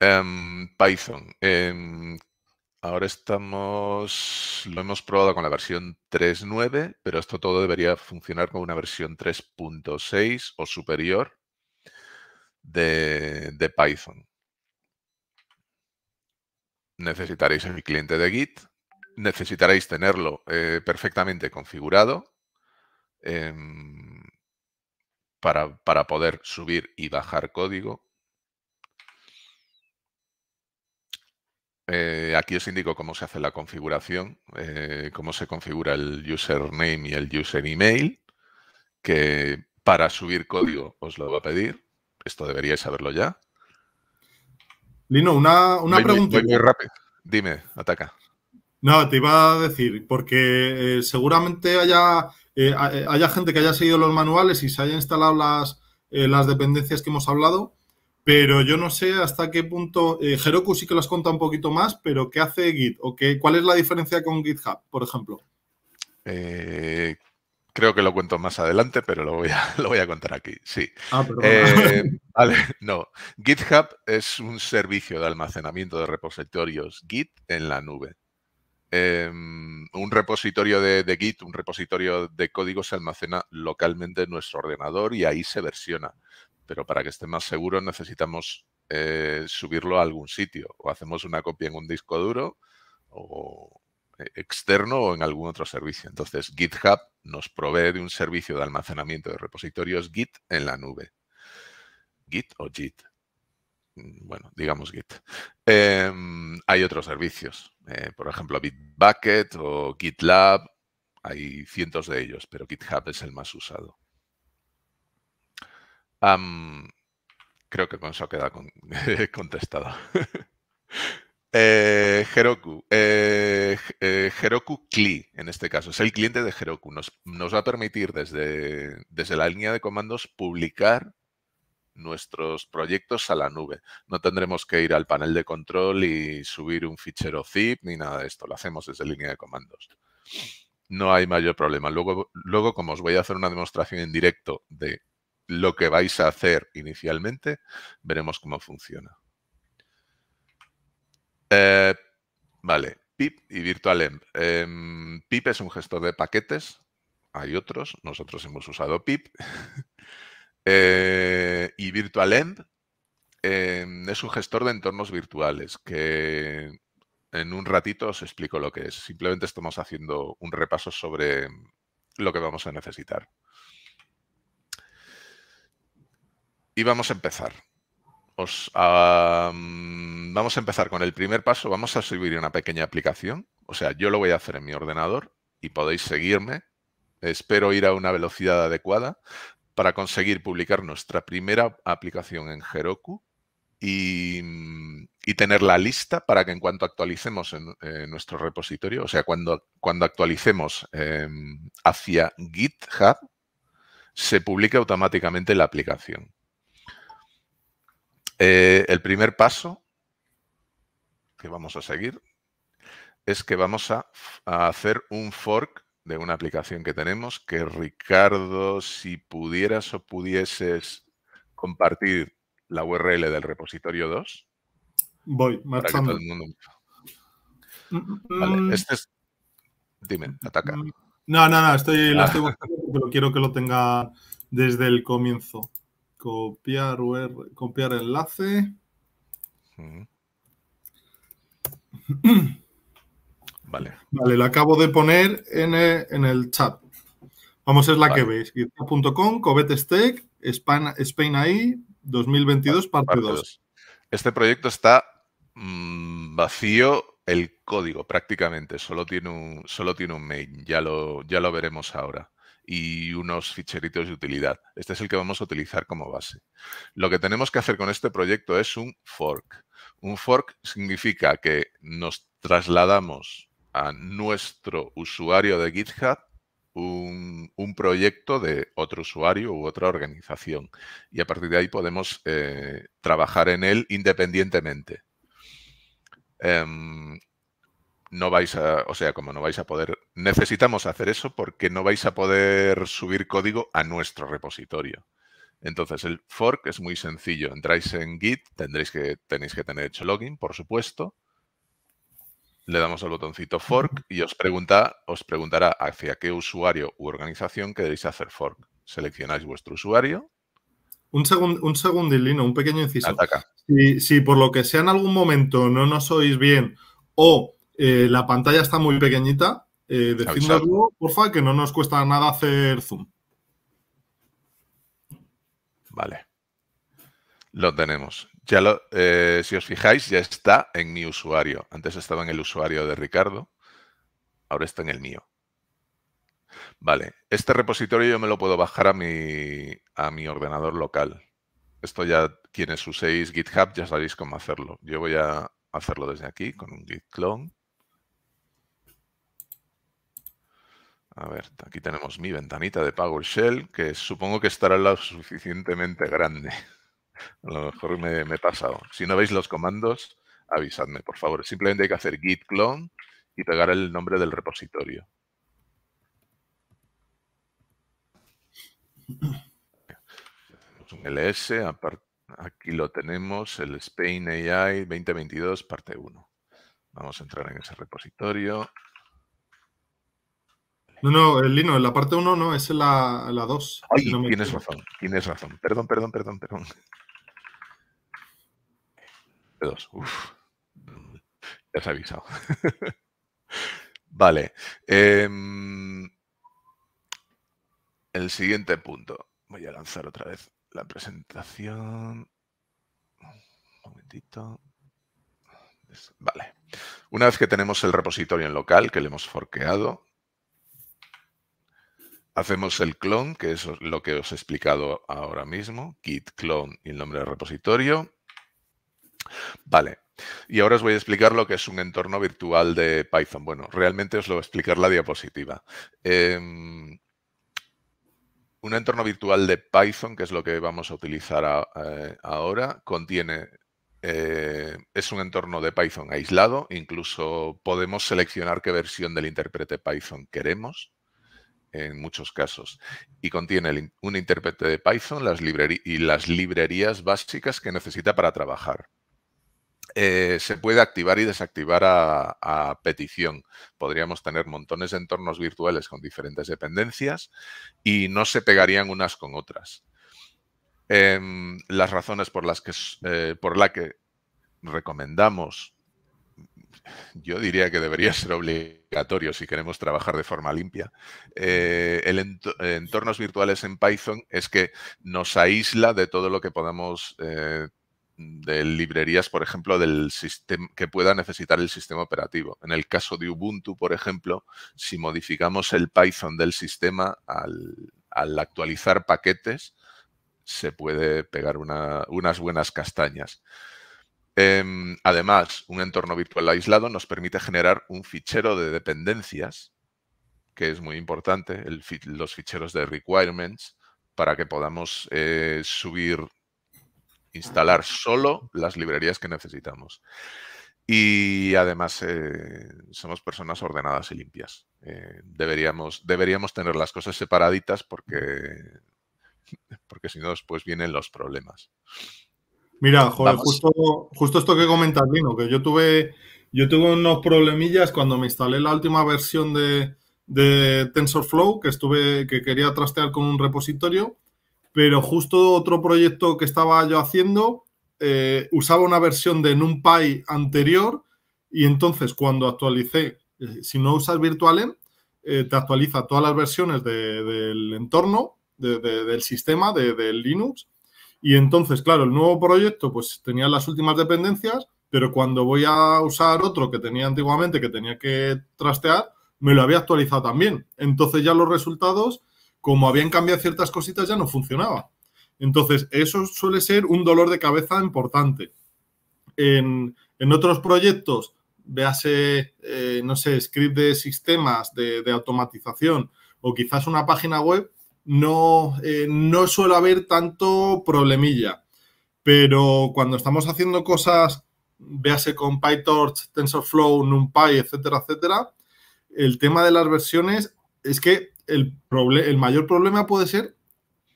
Em, Python. Em, Ahora estamos, lo hemos probado con la versión 3.9, pero esto todo debería funcionar con una versión 3.6 o superior de, Python. Necesitaréis el cliente de Git, necesitaréis tenerlo eh, perfectamente configurado em, para poder subir y bajar código Eh, aquí os indico cómo se hace la configuración, eh, cómo se configura el username y el user email, que para subir código os lo va a pedir. Esto deberíais saberlo ya. Lino, una, pregunta. Voy muy rápido. Dime, ataca. No, te iba a decir, porque eh, seguramente haya, gente que haya seguido los manuales y se haya instalado las, las dependencias que hemos hablado pero yo no sé hasta qué punto. Geroku eh, Heroku sí que los cuenta un poquito más, pero ¿qué hace Git? ¿O qué, ¿Cuál es la diferencia con GitHub, por ejemplo? Eh, creo que lo cuento más adelante, pero lo voy a, lo voy a contar aquí. Sí. Ah, eh, vale, no. GitHub es un servicio de almacenamiento de repositorios Git en la nube. Em, un repositorio de, de, Git, un repositorio de código se almacena localmente en nuestro ordenador y ahí se versiona pero para que esté más seguro necesitamos eh, subirlo a algún sitio. O hacemos una copia en un disco duro o eh, externo o en algún otro servicio. Entonces, GitHub nos provee de un servicio de almacenamiento de repositorios Git en la nube. Git o Git. Mm, bueno, digamos Git. Em, hay otros servicios, eh, por ejemplo, Bitbucket o GitLab. Hay cientos de ellos, pero GitHub es el más usado creo que con eso queda contestado. Eh, Heroku. Eh, eh, Heroku CLI, en este caso, es el cliente de Heroku. Nos, nos va a permitir desde, desde, la línea de comandos publicar nuestros proyectos a la nube. No tendremos que ir al panel de control y subir un fichero zip ni nada de esto. Lo hacemos desde línea de comandos. No hay mayor problema. Luego, luego como os voy a hacer una demostración en directo de lo que vais a hacer inicialmente, veremos cómo funciona. Eh, vale, PIP y VirtualEmp. Em, PIP es un gestor de paquetes, hay otros, nosotros hemos usado PIP. Eh, y VirtualEnv em, em, es un gestor de entornos virtuales que en un ratito os explico lo que es. Simplemente estamos haciendo un repaso sobre lo que vamos a necesitar. Y vamos a empezar. Os, vamos a empezar con el primer paso. Vamos a subir una pequeña aplicación. O sea, yo lo voy a hacer en mi ordenador y podéis seguirme. Espero ir a una velocidad adecuada para conseguir publicar nuestra primera aplicación en Heroku y, tener la lista para que en cuanto actualicemos en, eh, nuestro repositorio, o sea, cuando, cuando actualicemos em, hacia GitHub, se publique automáticamente la aplicación. Eh, el primer paso que vamos a seguir es que vamos a, hacer un fork de una aplicación que tenemos que Ricardo, si pudieras o pudieses compartir la URL del repositorio 2. Voy, marchando. Mm, mm, mm. este es... Dime, ataca. No, no, no, estoy, ah. estoy buscando, pero quiero que lo tenga desde el comienzo copiar copiar enlace. vale. Vale, lo acabo de poner en el, chat. Vamos, es la que veis. GitHub.com, Covetestec, Spain, Spain 2022, parte, 2. Este proyecto está mm, vacío el código prácticamente, solo tiene un, solo tiene un main, ya lo, ya lo veremos ahora y unos ficheritos de utilidad. Este es el que vamos a utilizar como base. Lo que tenemos que hacer con este proyecto es un fork. Un fork significa que nos trasladamos a nuestro usuario de GitHub un, proyecto de otro usuario u otra organización. Y a partir de ahí podemos eh, trabajar en él independientemente. Em, no vais a, o sea, como no vais a poder, necesitamos hacer eso porque no vais a poder subir código a nuestro repositorio. Entonces, el fork es muy sencillo. Entráis en Git, tendréis que, tenéis que tener hecho login, por supuesto. Le damos al botoncito fork y os, pregunta, os preguntará hacia qué usuario u organización queréis hacer fork. Seleccionáis vuestro usuario. Un, segundo, un segundilino, un pequeño inciso. Si, si por lo que sea en algún momento no nos sois bien o eh, la pantalla está muy pequeñita. Eh, algo, porfa, que no nos cuesta nada hacer zoom. Vale. Lo tenemos. Ya eh, si os fijáis, ya está en mi usuario. Antes estaba en el usuario de Ricardo. Ahora está en el mío. Vale. Este repositorio yo me lo puedo bajar a mi, a mi ordenador local. Esto ya quienes uséis GitHub ya sabéis cómo hacerlo. Yo voy a hacerlo desde aquí con un git clone. A ver, aquí tenemos mi ventanita de pago Shell, que supongo que estará lo suficientemente grande. A lo mejor me, me he pasado. Si no veis los comandos, avisadme, por favor. Simplemente hay que hacer git clone y pegar el nombre del repositorio. Un ls, aquí lo tenemos, el Spain AI 2022, parte 1. Vamos a entrar en ese repositorio. No, no, el Lino, en la parte 1 no, es la 2. La tienes razón, tienes razón. Perdón, perdón, perdón, perdón. Dos, uff. Ya se ha avisado. vale. Em, el siguiente punto. Voy a lanzar otra vez la presentación. Un momentito. Vale. Una vez que tenemos el repositorio en local que le hemos forqueado, Hacemos el clon, que es lo que os he explicado ahora mismo, git clone y el nombre del repositorio. Vale, y ahora os voy a explicar lo que es un entorno virtual de Python. Bueno, realmente os lo voy a explicar la diapositiva. Em, un entorno virtual de Python, que es lo que vamos a utilizar eh, ahora, contiene eh, es un entorno de Python aislado, incluso podemos seleccionar qué versión del intérprete Python queremos en muchos casos. Y contiene un intérprete de Python las y las librerías básicas que necesita para trabajar. Eh, se puede activar y desactivar a, petición. Podríamos tener montones de entornos virtuales con diferentes dependencias y no se pegarían unas con otras. Em, las razones por las que, eh, por la que recomendamos yo diría que debería ser obligatorio si queremos trabajar de forma limpia. Eh, el entornos virtuales en Python es que nos aísla de todo lo que podamos eh, de librerías, por ejemplo, del que pueda necesitar el sistema operativo. En el caso de Ubuntu, por ejemplo, si modificamos el Python del sistema al, actualizar paquetes, se puede pegar unas buenas castañas. Em, además, un entorno virtual aislado nos permite generar un fichero de dependencias, que es muy importante, el, los ficheros de requirements, para que podamos eh, subir, instalar solo las librerías que necesitamos. Y además eh, somos personas ordenadas y limpias. Eh, deberíamos, deberíamos tener las cosas separaditas porque, porque si no después vienen los problemas. Mira, justo, justo, esto que comentas, Lino, que yo tuve, yo tuve unos problemillas cuando me instalé la última versión de, de TensorFlow, que estuve, que quería trastear con un repositorio, pero justo otro proyecto que estaba yo haciendo eh, usaba una versión de NumPy anterior y entonces cuando actualicé, eh, si no usas virtual eh, te actualiza todas las versiones del entorno, del sistema, del Linux y entonces, claro, el nuevo proyecto pues tenía las últimas dependencias, pero cuando voy a usar otro que tenía antiguamente, que tenía que trastear, me lo había actualizado también. Entonces ya los resultados, como habían cambiado ciertas cositas, ya no funcionaba. Entonces, eso suele ser un dolor de cabeza importante. En, otros proyectos, véase, eh, no sé, script de sistemas de automatización o quizás una página web, no, eh, no suele haber tanto problemilla. Pero cuando estamos haciendo cosas, véase con PyTorch, TensorFlow, NumPy, etcétera, etcétera, el tema de las versiones es que el, el mayor problema puede ser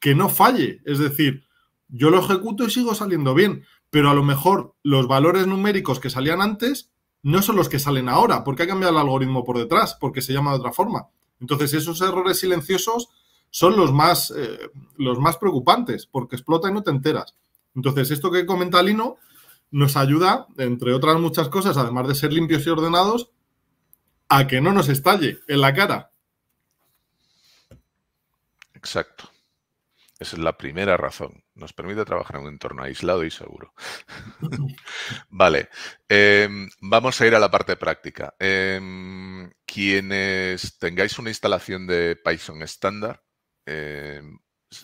que no falle. Es decir, yo lo ejecuto y sigo saliendo bien, pero a lo mejor los valores numéricos que salían antes no son los que salen ahora, porque ha cambiado el algoritmo por detrás, porque se llama de otra forma. Entonces, esos errores silenciosos son los más, eh, los más preocupantes, porque explota y no te enteras. Entonces, esto que comenta Lino nos ayuda, entre otras muchas cosas, además de ser limpios y ordenados, a que no nos estalle en la cara. Exacto. Esa es la primera razón. Nos permite trabajar en un entorno aislado y seguro. vale, em, vamos a ir a la parte práctica. Em, quienes tengáis una instalación de Python estándar, eh,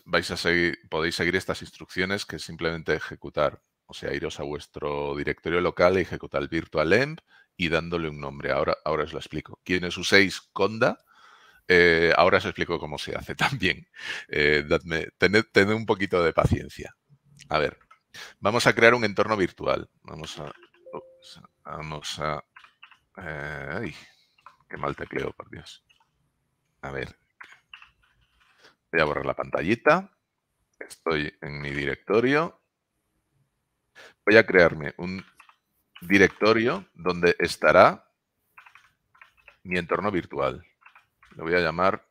vais a seguir, podéis seguir estas instrucciones que es simplemente ejecutar. O sea, iros a vuestro directorio local, ejecutar el virtual y dándole un nombre. Ahora, ahora os lo explico. Quienes uséis Conda, eh, ahora os explico cómo se hace también. Eh, tened, un poquito de paciencia. A ver, vamos a crear un entorno virtual. Vamos a... vamos a... Eh, ay, qué mal tecleo, por Dios. A ver, Voy a borrar la pantallita. Estoy en mi directorio. Voy a crearme un directorio donde estará mi entorno virtual. Lo voy a llamar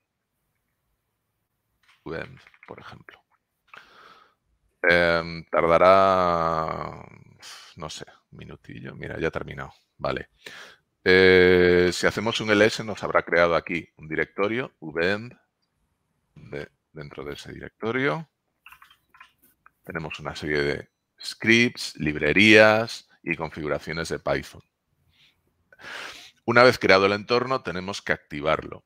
VM, por ejemplo. Em, tardará, no sé, un minutillo. Mira, ya ha terminado. Vale. Eh, si hacemos un ls, nos habrá creado aquí un directorio, vend dentro de ese directorio tenemos una serie de scripts, librerías y configuraciones de Python. Una vez creado el entorno, tenemos que activarlo.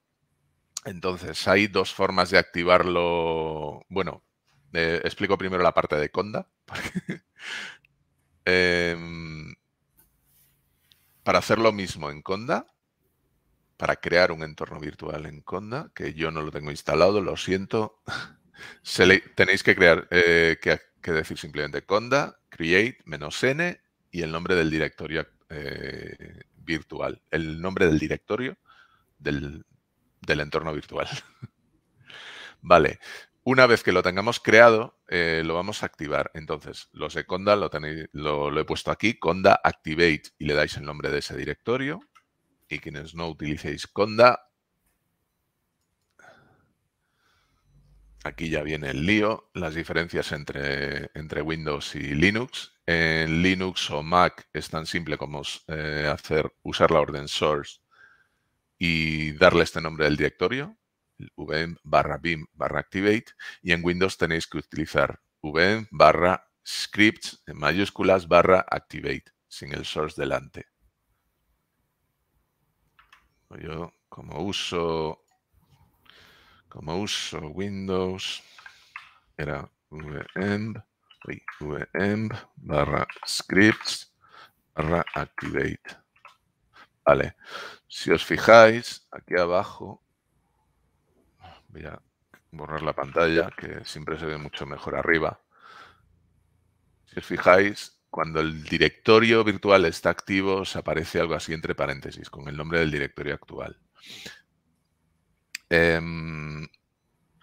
Entonces, hay dos formas de activarlo. Bueno, eh, explico primero la parte de Conda. Em, para hacer lo mismo en Conda, para crear un entorno virtual en Conda, que yo no lo tengo instalado, lo siento. Se tenéis que crear, eh, que, decir simplemente Conda, create menos n y el nombre del directorio eh, virtual, el nombre del directorio del, entorno virtual. vale, una vez que lo tengamos creado, eh, lo vamos a activar. Entonces, los de Conda lo, tenéis, lo he puesto aquí, Conda Activate, y le dais el nombre de ese directorio y quienes no utilicéis Conda, aquí ya viene el lío, las diferencias entre, Windows y Linux. En Linux o Mac es tan simple como eh, hacer, usar la orden source y darle este nombre del directorio, vm barra bim barra activate, y en Windows tenéis que utilizar vm barra scripts en mayúsculas barra activate, sin el source delante. Yo, como uso, como uso Windows, era vm, vm barra scripts barra activate. Vale, si os fijáis, aquí abajo, voy a borrar la pantalla, que siempre se ve mucho mejor arriba. Si os fijáis, cuando el directorio virtual está activo, se aparece algo así entre paréntesis, con el nombre del directorio actual. Em,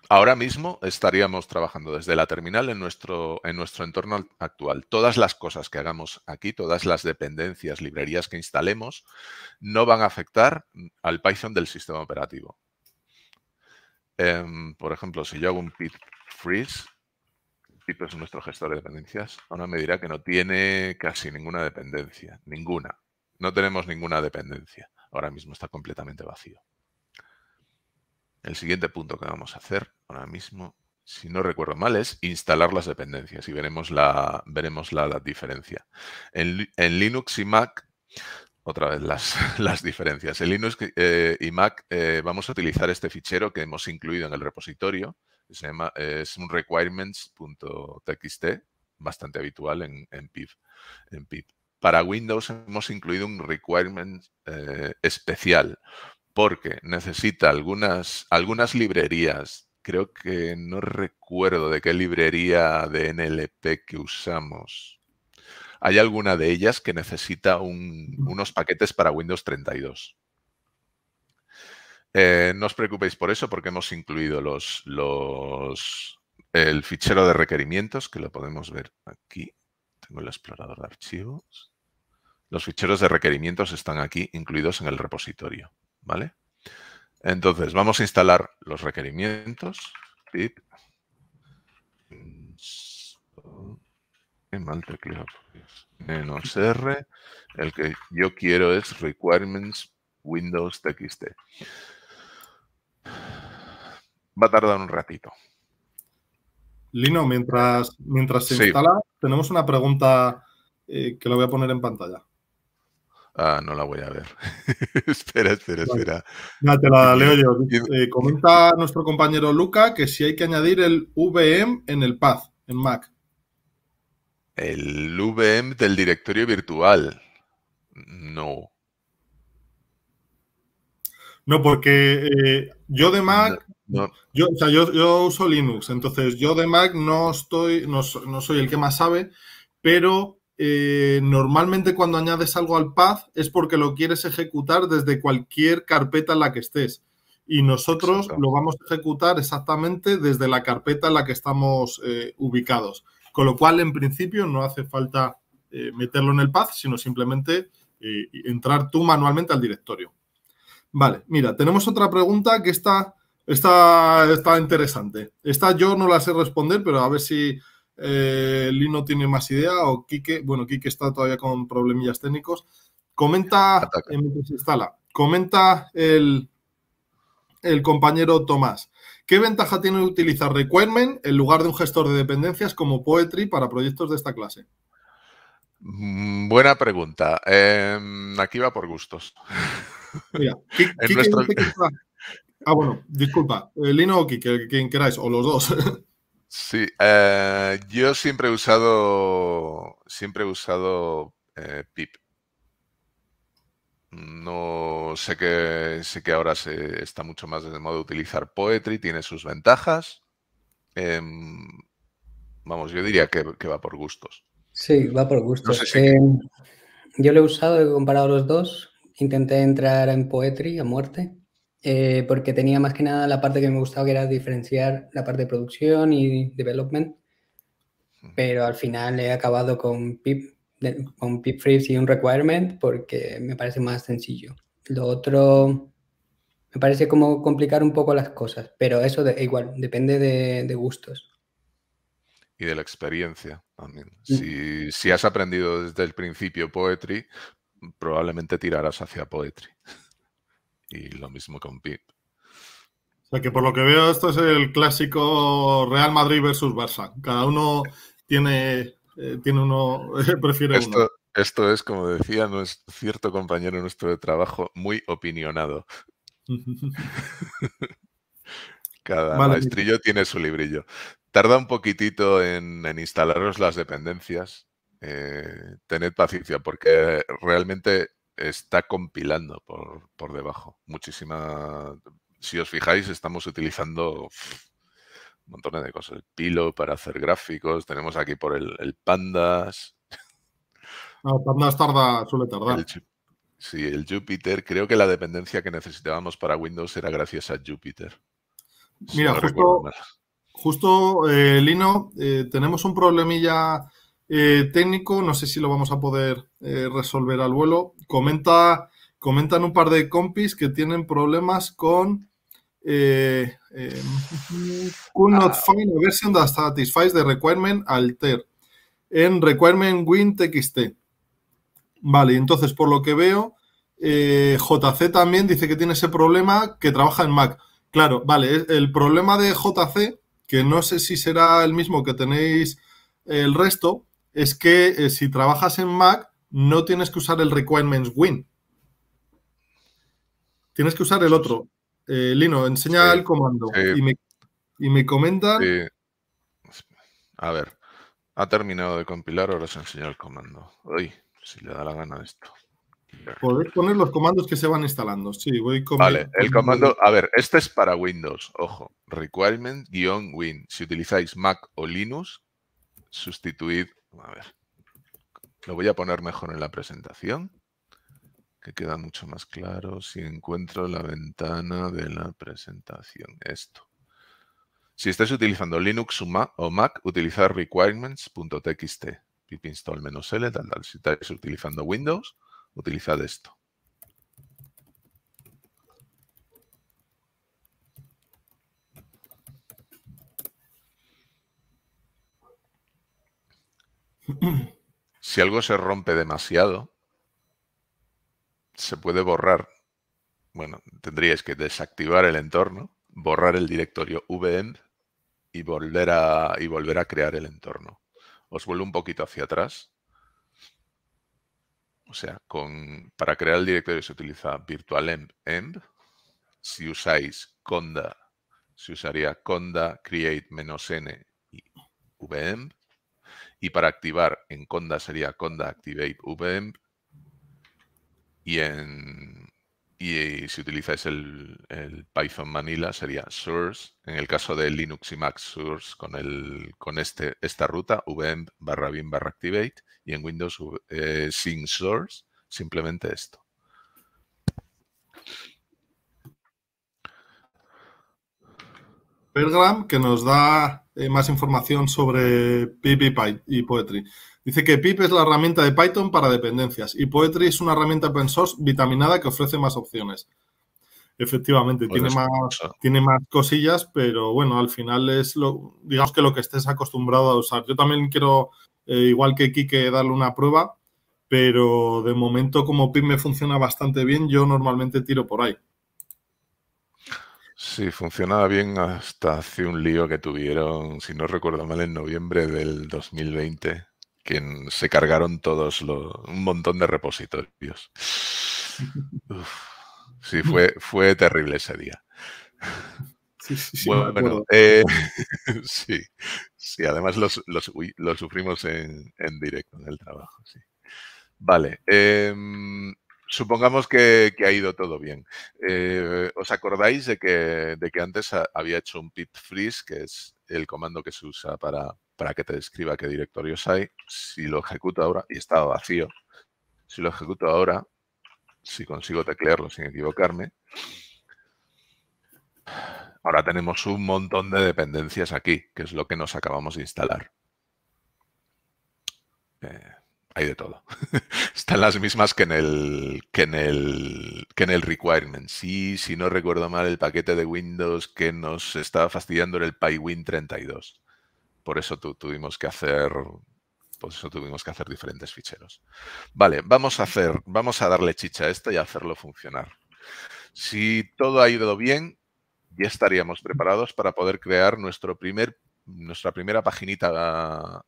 ahora mismo estaríamos trabajando desde la terminal en nuestro, en nuestro entorno actual. Todas las cosas que hagamos aquí, todas las dependencias, librerías que instalemos, no van a afectar al Python del sistema operativo. Em, por ejemplo, si yo hago un pit freeze, y es nuestro gestor de dependencias, ahora me dirá que no tiene casi ninguna dependencia, ninguna. No tenemos ninguna dependencia. Ahora mismo está completamente vacío. El siguiente punto que vamos a hacer ahora mismo, si no recuerdo mal, es instalar las dependencias y veremos la, veremos la, diferencia. En, Linux y Mac, otra vez las, diferencias. En Linux eh, y Mac eh, vamos a utilizar este fichero que hemos incluido en el repositorio, se llama, es un requirements.txt, bastante habitual en, en, en PIP. Para Windows hemos incluido un requirement eh, especial porque necesita algunas, algunas librerías. Creo que no recuerdo de qué librería de NLP que usamos. Hay alguna de ellas que necesita unos paquetes para Windows 32. Eh, no os preocupéis por eso porque hemos incluido los, el fichero de requerimientos, que lo podemos ver aquí. Tengo el explorador de archivos. Los ficheros de requerimientos están aquí incluidos en el repositorio. ¿vale? Entonces, vamos a instalar los requerimientos. El que yo quiero es requirements windows txt va a tardar un ratito. Lino, mientras, mientras se instala, tenemos una pregunta eh, que la voy a poner en pantalla. Ah, no la voy a ver. espera, espera, espera. Ya te la leo yo. Eh, comenta nuestro compañero Luca que si hay que añadir el VM en el Path, en Mac. El VM del directorio virtual. No. No, porque eh, yo de Mac, Yo, o sea, yo, uso Linux, entonces yo de Mac no estoy, no, soy el que más sabe, pero eh, normalmente cuando añades algo al path es porque lo quieres ejecutar desde cualquier carpeta en la que estés. Y nosotros lo vamos a ejecutar exactamente desde la carpeta en la que estamos eh, ubicados. Con lo cual, en principio, no hace falta meterlo en el path, sino simplemente entrar tú manualmente al directorio. Vale, mira, tenemos otra pregunta que está, está, está interesante. Esta yo no la sé responder, pero a ver si eh, Lino tiene más idea o Quique. Bueno, Kike está todavía con problemillas técnicos. Comenta, eh, instala, comenta el, el compañero Tomás. ¿Qué ventaja tiene utilizar Requirement en lugar de un gestor de dependencias como Poetry para proyectos de esta clase? Mm, buena pregunta. Em, aquí va por gustos. Ah, bueno, disculpa, eh, Lino o quien queráis, o los dos. Sí, eh, yo siempre he usado, siempre he usado eh, PIP. No sé que sé que ahora se está mucho más de modo de utilizar Poetry, tiene sus ventajas. Em, vamos, yo diría que, va por gustos. Sí, va por gustos. Em, yo lo he usado, he comparado los dos intenté entrar en poetry a muerte, eh, porque tenía más que nada la parte que me gustaba, que era diferenciar la parte de producción y development, pero al final he acabado con pip, con pip Freeze y un requirement, porque me parece más sencillo. Lo otro me parece como complicar un poco las cosas, pero eso igual, depende de, de gustos y de la experiencia también. Mm. Si, si, has aprendido desde el principio poetry, probablemente tirarás hacia Poetry. y lo mismo con Pip. O sea que por lo que veo, esto es el clásico Real Madrid versus Barça. Cada uno tiene, eh, tiene uno, prefiere esto, uno. Esto es, como decía nuestro, cierto compañero nuestro de trabajo, muy opinionado. Cada maestrillo tiene su librillo. Tarda un poquitito en instalaros las dependencias, eh, tened paciencia porque realmente está compilando por, por, debajo. Muchísima... Si os fijáis, estamos utilizando un montón de cosas. El pilo para hacer gráficos. Tenemos aquí por el, pandas. No, pandas tarda, suele tardar. sí, el Jupyter. Creo que la dependencia que necesitábamos para Windows era gracias a Jupyter. Mira, justo, justo eh, Lino, eh, tenemos un problemilla eh, técnico, no sé si lo vamos a poder eh, resolver al vuelo. Comenta, comentan un par de compis que tienen problemas con eh, eh could not ah. find a version that satisfies the requirement alter en requirement win txt. Vale, entonces por lo que veo, JC también dice que tiene ese problema que trabaja en Mac. Claro, vale, el problema de JC, que no sé si será el mismo que tenéis el resto, es que eh, si trabajas en Mac, no tienes que usar el requirements win. Tienes que usar el otro. Eh, Lino, enseña el comando. Y, me, y, A ver, ha terminado de compilar, ahora os enseño el comando. Uy, si le da la gana de esto. Podéis poner los comandos que se van instalando. Sí, voy con. Vale, el comando. A ver, este es para Windows. Ojo, requirement-win. Si utilizáis Mac o Linux, sustituid a ver. Lo voy a poner mejor en la presentación, que queda mucho más claro si encuentro la ventana de la presentación. Esto. Si estáis utilizando Linux o Mac, utilizad requirements.txt. Pip install-l, tal, tal. Si estáis utilizando Windows, utilizad esto. Si algo se rompe demasiado, se puede borrar. Bueno, tendríais que desactivar el entorno, borrar el directorio VM y volver a, y volver a crear el entorno. Os vuelvo un poquito hacia atrás. O sea, para crear el directorio se utiliza virtualenv Si usáis conda, se usaría conda create-n y vm. Y para activar en Conda sería Conda Activate vm. Y, en, y si utilizáis el, Python Manila sería source. En el caso de Linux y Mac, source con, el, con este, esta ruta, vm barra bin barra activate. Y en Windows, eh, sin source, simplemente esto. Pergram que nos da eh, más información sobre PIP y, Poetry. Dice que PIP es la herramienta de Python para dependencias y Poetry es una herramienta open source vitaminada que ofrece más opciones. Efectivamente, tiene, más, tiene más, cosillas, pero bueno, al final es lo, digamos que lo que estés acostumbrado a usar. Yo también quiero, eh, igual que Kike, darle una prueba, pero de momento como PIP me funciona bastante bien, yo normalmente tiro por ahí. Sí, funcionaba bien hasta hace un lío que tuvieron, si no recuerdo mal, en noviembre del 2020, que se cargaron todos los, un montón de repositorios. sí, fue, fue terrible ese día. Sí, sí, sí, eh, sí, además los, sufrimos en, en, directo en el trabajo. Vale, em, supongamos que, ha ido todo bien. Eh, ¿Os acordáis de que, de que antes había hecho un pip freeze, que es el comando que se usa para, que te describa qué directorios hay? Si lo ejecuto ahora, y estaba vacío, si lo ejecuto ahora, si consigo teclearlo sin equivocarme, ahora tenemos un montón de dependencias aquí, que es lo que nos acabamos de instalar. Eh, hay de todo. Están las mismas que en el que en el que en el requirement. Sí, si no recuerdo mal, el paquete de Windows que nos estaba fastidiando era el PyWin 32. Por eso tuvimos que hacer por eso tuvimos que hacer diferentes ficheros. Vale, vamos a hacer, vamos a darle chicha a esto y hacerlo funcionar. Si todo ha ido bien, ya estaríamos preparados para poder crear nuestro primer, nuestra primera paginita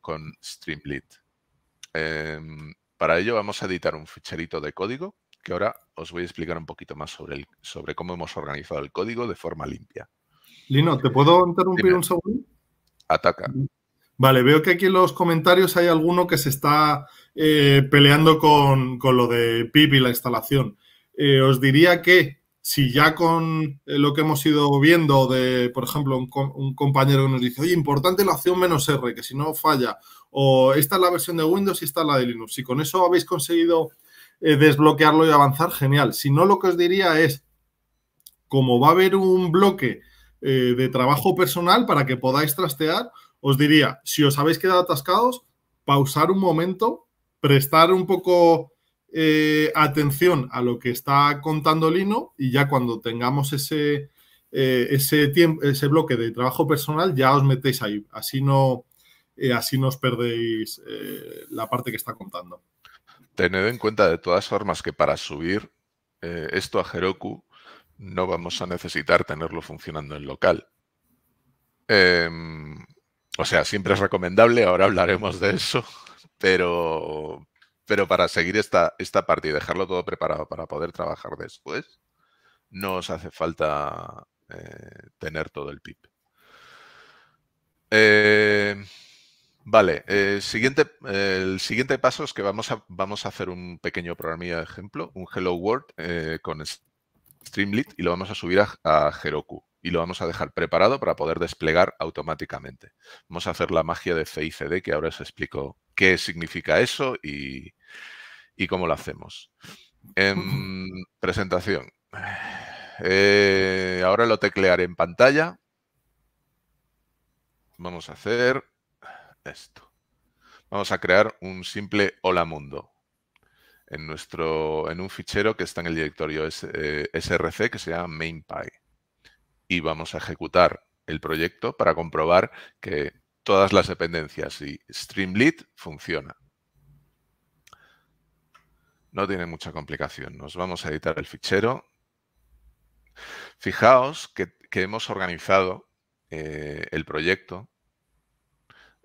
con Streamlit. Em, para ello vamos a editar un ficherito de código que ahora os voy a explicar un poquito más sobre, el, sobre cómo hemos organizado el código de forma limpia. Lino, ¿te puedo interrumpir un segundo? Ataca. Vale, veo que aquí en los comentarios hay alguno que se está eh, peleando con, lo de PIP y la instalación. Eh, os diría que si ya con eh, lo que hemos ido viendo de, por ejemplo, un, un compañero que nos dice, oye, importante la opción menos R, que si no falla, o esta es la versión de Windows y esta es la de Linux. Si con eso habéis conseguido eh, desbloquearlo y avanzar, genial. Si no, lo que os diría es, como va a haber un bloque eh, de trabajo personal para que podáis trastear, os diría, si os habéis quedado atascados, pausar un momento, prestar un poco eh, atención a lo que está contando Lino y ya cuando tengamos ese, ese, tiempo, ese bloque de trabajo personal ya os metéis ahí. Así no, eh, así no os perdéis eh, la parte que está contando. Tened en cuenta de todas formas que para subir eh, esto a Heroku no vamos a necesitar tenerlo funcionando en local. Em, o sea, siempre es recomendable, ahora hablaremos de eso, pero, pero para seguir esta, esta parte y dejarlo todo preparado para poder trabajar después, no os hace falta tener todo el PIP. Eh, Vale, eh, siguiente, eh, el siguiente paso es que vamos a, vamos a hacer un pequeño programilla de ejemplo, un Hello World eh, con Streamlit y lo vamos a subir a, Heroku y lo vamos a dejar preparado para poder desplegar automáticamente. Vamos a hacer la magia de CICD que ahora os explico qué significa eso y, y cómo lo hacemos. Em, presentación. ahora lo teclearé en pantalla. Vamos a hacer esto. Vamos a crear un simple hola mundo en, nuestro, en un fichero que está en el directorio src eh, que se llama mainpy. Y vamos a ejecutar el proyecto para comprobar que todas las dependencias y Streamlit funciona. No tiene mucha complicación. Nos vamos a editar el fichero. Fijaos que, hemos organizado eh, el proyecto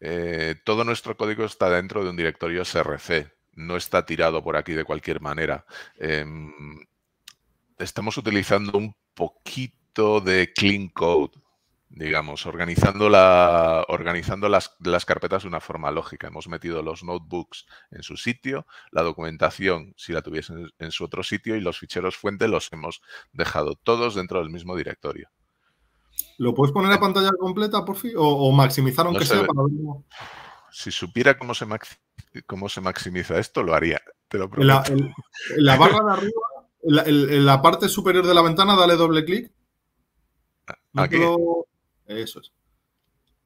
eh, todo nuestro código está dentro de un directorio src, no está tirado por aquí de cualquier manera. Em, estamos utilizando un poquito de clean code, digamos, organizando, la, organizando las, las, carpetas de una forma lógica. Hemos metido los notebooks en su sitio, la documentación, si la tuviesen en su otro sitio, y los ficheros fuente los hemos dejado todos dentro del mismo directorio. ¿Lo puedes poner a eh, pantalla completa, por fin? ¿O, maximizar aunque sea para Si supiera cómo se, cómo se maximiza esto, lo haría. Te lo prometo. En la, barra de arriba, en la, parte superior de la ventana, dale doble clic. Ah, aquí. Eso es.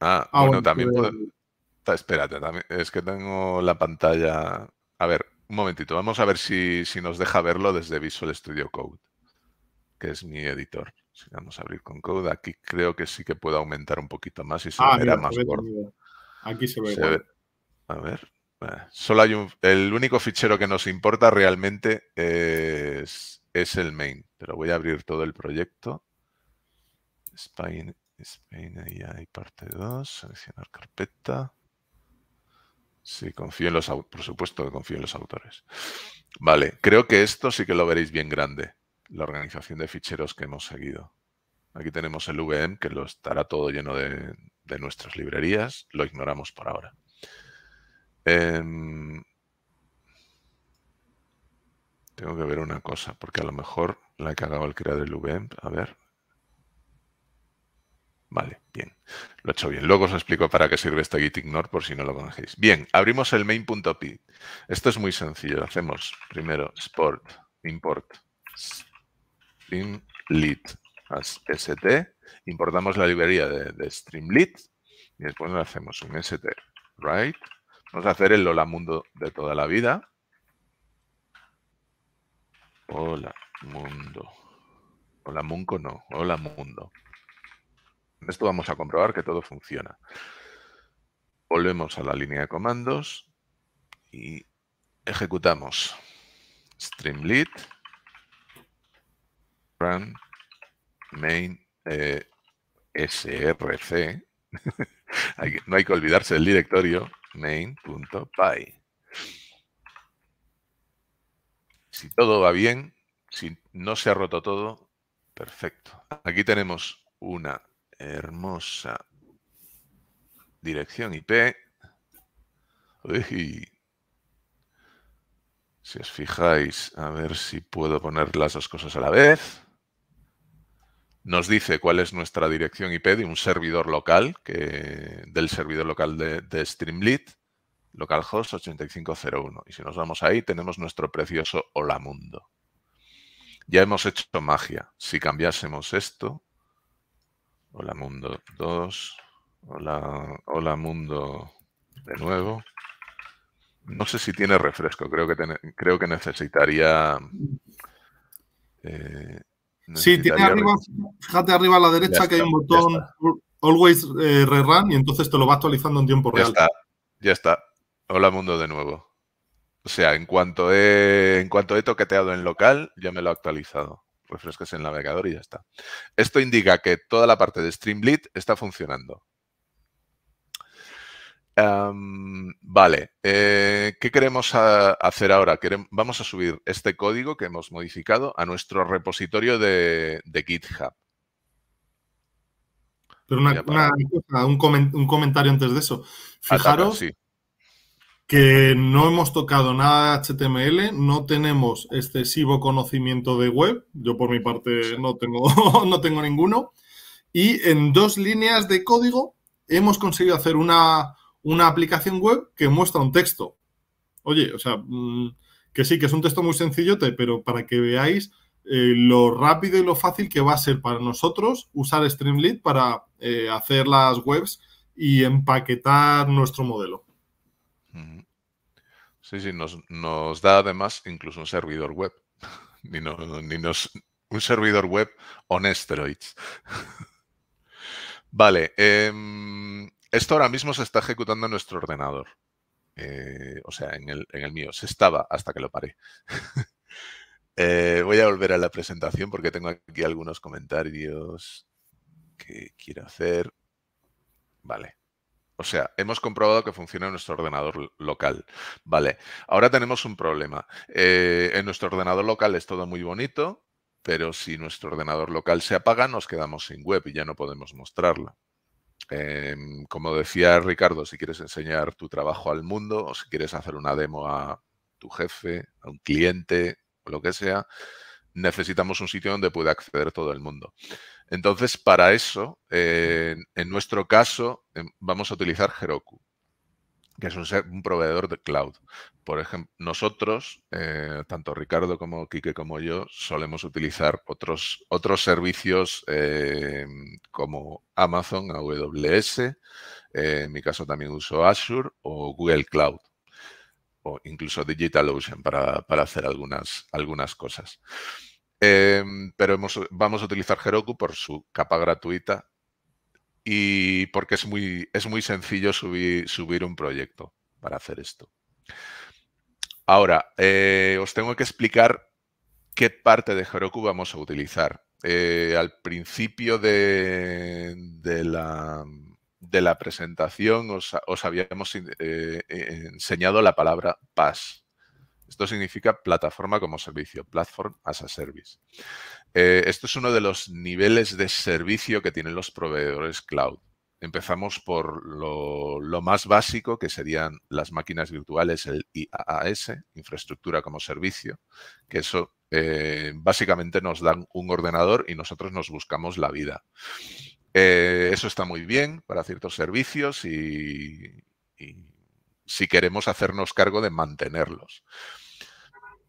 Ah, ah bueno, también pues, puedo... Espérate, es que tengo la pantalla... A ver, un momentito. Vamos a ver si, si nos deja verlo desde Visual Studio Code, que es mi editor. Si vamos a abrir con code, aquí creo que sí que puedo aumentar un poquito más y se ah, verá más corto. Aquí se ve. A ver. Eh, solo hay un, el único fichero que nos importa realmente eh, es, el main, pero voy a abrir todo el proyecto. Spain, Spain ahí hay parte 2, seleccionar carpeta. Sí, confío en los por supuesto que confío en los autores. Vale, creo que esto sí que lo veréis bien grande la organización de ficheros que hemos seguido. Aquí tenemos el VM, que lo estará todo lleno de, nuestras librerías. Lo ignoramos por ahora. Em, tengo que ver una cosa, porque a lo mejor la he cagado al crear el VM. A ver. Vale, bien. Lo he hecho bien. Luego os explico para qué sirve este git ignore por si no lo conocéis. Bien, abrimos el main.py. Esto es muy sencillo. Hacemos primero export, import Streamlit. ST, importamos la librería de, Streamlit y después le hacemos un ST, right. Vamos a hacer el hola Mundo de toda la vida. Hola Mundo. Hola Munco no, hola Mundo. Esto vamos a comprobar que todo funciona. Volvemos a la línea de comandos y ejecutamos Streamlit run main eh, src. no hay que olvidarse del directorio main.py. Si todo va bien, si no se ha roto todo, perfecto. Aquí tenemos una hermosa dirección IP. Si os fijáis, a ver si puedo poner las dos cosas a la vez nos dice cuál es nuestra dirección IP de un servidor local, que, del servidor local de, Streamlit, localhost 8501. Y si nos vamos ahí, tenemos nuestro precioso hola mundo. Ya hemos hecho magia. Si cambiásemos esto, hola mundo 2, hola, hola mundo de nuevo. No sé si tiene refresco, creo que, creo que necesitaría... Eh, Sí, tiene arriba, fíjate arriba a la derecha que hay un botón Always eh, Rerun y entonces te lo va actualizando en tiempo real. Ya está, ya está. Hola mundo de nuevo. O sea, en cuanto he, en cuanto he toqueteado en local, ya me lo ha actualizado. Refrescas el navegador y ya está. Esto indica que toda la parte de Streamlit está funcionando vale, eh, ¿qué queremos hacer ahora? vamos a subir este código que hemos modificado a nuestro repositorio de, GitHub. Pero un, comentario antes de eso. Ah, Fijaros que no hemos tocado nada de HTML, no tenemos excesivo conocimiento de web. Yo por mi parte no tengo, no tengo ninguno. Y en dos líneas de código hemos conseguido hacer una, una aplicación web que muestra un texto. Oye, o sea, mm, que sí, que es un texto muy sencillote, pero para que veáis eh, lo rápido y lo fácil que va a ser para nosotros usar Streamlit para eh, hacer las webs y empaquetar nuestro modelo. Sí, sí, nos, da además incluso un servidor web. ni, nos, un servidor web on steroids. vale. Em, esto ahora mismo se está ejecutando en nuestro ordenador. Eh, o sea, en el, mío. Se estaba hasta que lo paré. Eh, voy a volver a la presentación porque tengo aquí algunos comentarios que quiero hacer. Vale. O sea, hemos comprobado que funciona en nuestro ordenador local. Vale. Ahora tenemos un problema. Eh, en nuestro ordenador local es todo muy bonito, pero si nuestro ordenador local se apaga, nos quedamos sin web y ya no podemos mostrarla. Em, como decía Ricardo, si quieres enseñar tu trabajo al mundo o si quieres hacer una demo a tu jefe, a un cliente o lo que sea, necesitamos un sitio donde pueda acceder todo el mundo. Entonces, para eso, en nuestro caso, em, vamos a utilizar Heroku que es un, proveedor de cloud. Por ejemplo, nosotros, eh, tanto Ricardo como Quique como yo, solemos utilizar otros, otros servicios eh, como Amazon, AWS, eh, en mi caso también uso Azure o Google Cloud o incluso DigitalOcean para, para hacer algunas, algunas cosas. Em, pero hemos, vamos a utilizar Heroku por su capa gratuita y porque es muy, es muy sencillo subir, subir un proyecto para hacer esto. Ahora, eh, os tengo que explicar qué parte de Heroku vamos a utilizar. Eh, al principio de, la, presentación os, habíamos eh, enseñado la palabra PaaS. Esto significa plataforma como servicio, Platform as a Service. Eh, esto es uno de los niveles de servicio que tienen los proveedores cloud. Empezamos por lo, más básico, que serían las máquinas virtuales, el IaaS, infraestructura como servicio, que eso eh, básicamente nos dan un ordenador y nosotros nos buscamos la vida. Eh, eso está muy bien para ciertos servicios y, si queremos hacernos cargo de mantenerlos.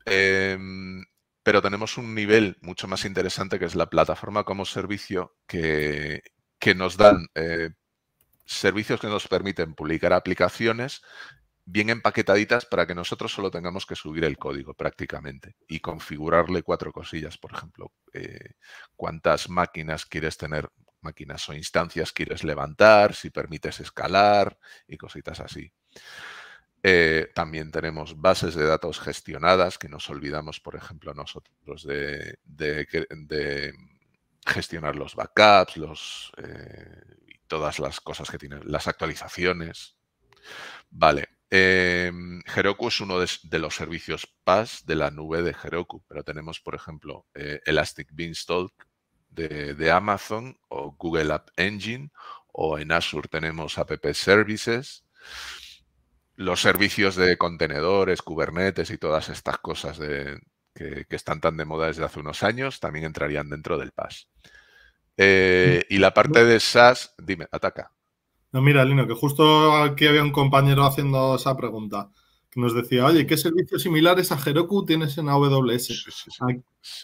Em, pero tenemos un nivel mucho más interesante que es la plataforma como servicio que, nos dan eh, servicios que nos permiten publicar aplicaciones bien empaquetaditas para que nosotros solo tengamos que subir el código prácticamente y configurarle cuatro cosillas, por ejemplo, eh, cuántas máquinas quieres tener, máquinas o instancias quieres levantar, si permites escalar y cositas así. Eh, también tenemos bases de datos gestionadas, que nos olvidamos, por ejemplo, nosotros de, gestionar los backups, los, eh, y todas las cosas que tienen, las actualizaciones. Vale. Em, Heroku es uno de, los servicios PAS de la nube de Heroku, pero tenemos, por ejemplo, eh, Elastic Beanstalk de, de Amazon o Google App Engine o en Azure tenemos App Services los servicios de contenedores, Kubernetes y todas estas cosas que, están tan de moda desde hace unos años también entrarían dentro del pas eh, y la parte de SaaS, dime, ataca. No, mira, Lino, que justo aquí había un compañero haciendo esa pregunta, que nos decía, oye, ¿qué servicios similares a Heroku tienes en AWS?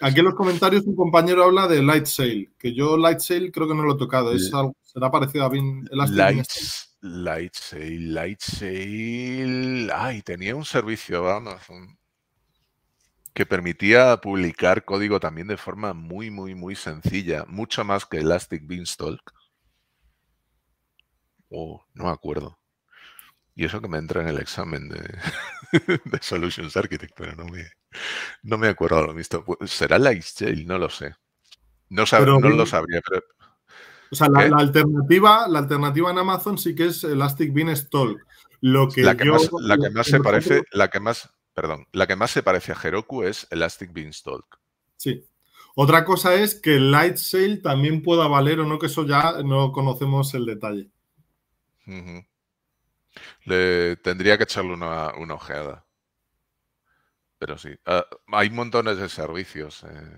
Aquí en los comentarios un compañero habla de Lightsail, que yo Lightsail creo que no lo he tocado, es algo, será parecido a Bin, Lights, Lightsail, Lightsail. Ay, tenía un servicio Amazon que permitía publicar código también de forma muy, muy, muy sencilla, mucho más que Elastic Beanstalk. Oh, no me acuerdo. Y eso que me entra en el examen de, Solutions Architect, pero no me, no me acuerdo lo visto. Pues, ¿Será Lightsail? No lo sé. No, no lo sabría, pero, o sea, la, alternativa, la alternativa en Amazon sí que es Elastic Bean Stalk. Lo que la que más, se parece, la que más, perdón, la que más se parece a Heroku es Elastic Bean Stalk. Sí. Otra cosa es que Light también pueda valer o no, que eso ya no conocemos el detalle. Le tendría que echarle una, ojeada. Pero sí, ah, hay montones de servicios. Eh,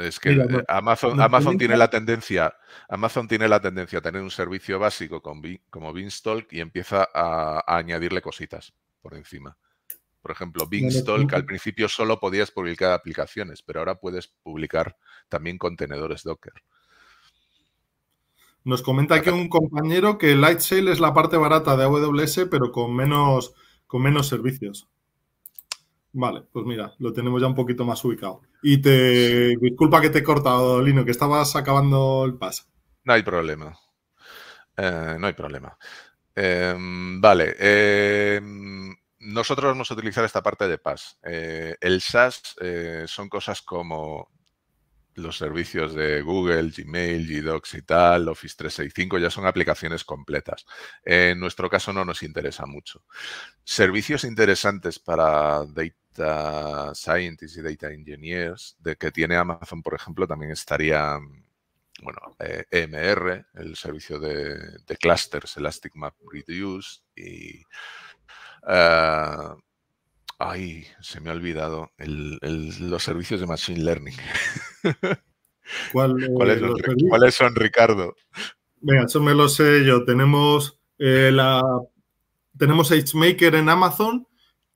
es que eh, Amazon, tiene la tendencia, Amazon tiene la tendencia a tener un servicio básico como Beanstalk y empieza a, añadirle cositas por encima. Por ejemplo, Beanstalk al principio solo podías publicar aplicaciones, pero ahora puedes publicar también contenedores Docker. Nos comenta aquí un compañero que Lightsail es la parte barata de AWS, pero con menos, con menos servicios. Vale, pues mira, lo tenemos ya un poquito más ubicado. Y te disculpa que te he cortado, Lino, que estabas acabando el paso. No hay problema. Eh, no hay problema. Em, vale. Em, nosotros vamos a utilizar esta parte de PAS. Eh, el SAS eh, son cosas como los servicios de Google, Gmail, Gdocs y tal, Office 365 ya son aplicaciones completas. En nuestro caso no nos interesa mucho. Servicios interesantes para data scientists y data engineers de que tiene Amazon, por ejemplo, también estaría bueno, EMR, eh, e el servicio de, clusters, Elastic Map Reduce y eh, Ay, se me ha olvidado los servicios de Machine Learning. Eh, ¿Cuáles, son, Ricardo? Venga, eso me lo sé yo. Tenemos, eh, la, tenemos en Amazon,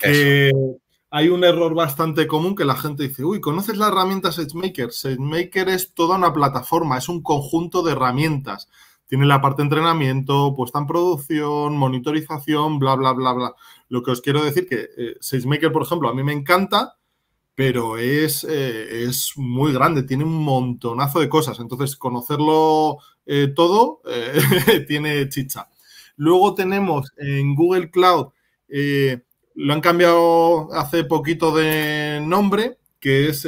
hay un error bastante común que la gente dice, uy, ¿conoces las herramientas SageMaker? SageMaker es toda una plataforma, es un conjunto de herramientas. Tiene la parte de entrenamiento, puesta en producción, monitorización, bla, bla, bla, bla. Lo que os quiero decir que eh, Seismaker, SageMaker, por ejemplo, a mí me encanta, pero es, eh, es muy grande, tiene un montonazo de cosas. Entonces, conocerlo eh, todo tiene chicha. Luego tenemos en Google Cloud, lo han cambiado hace poquito de nombre, que es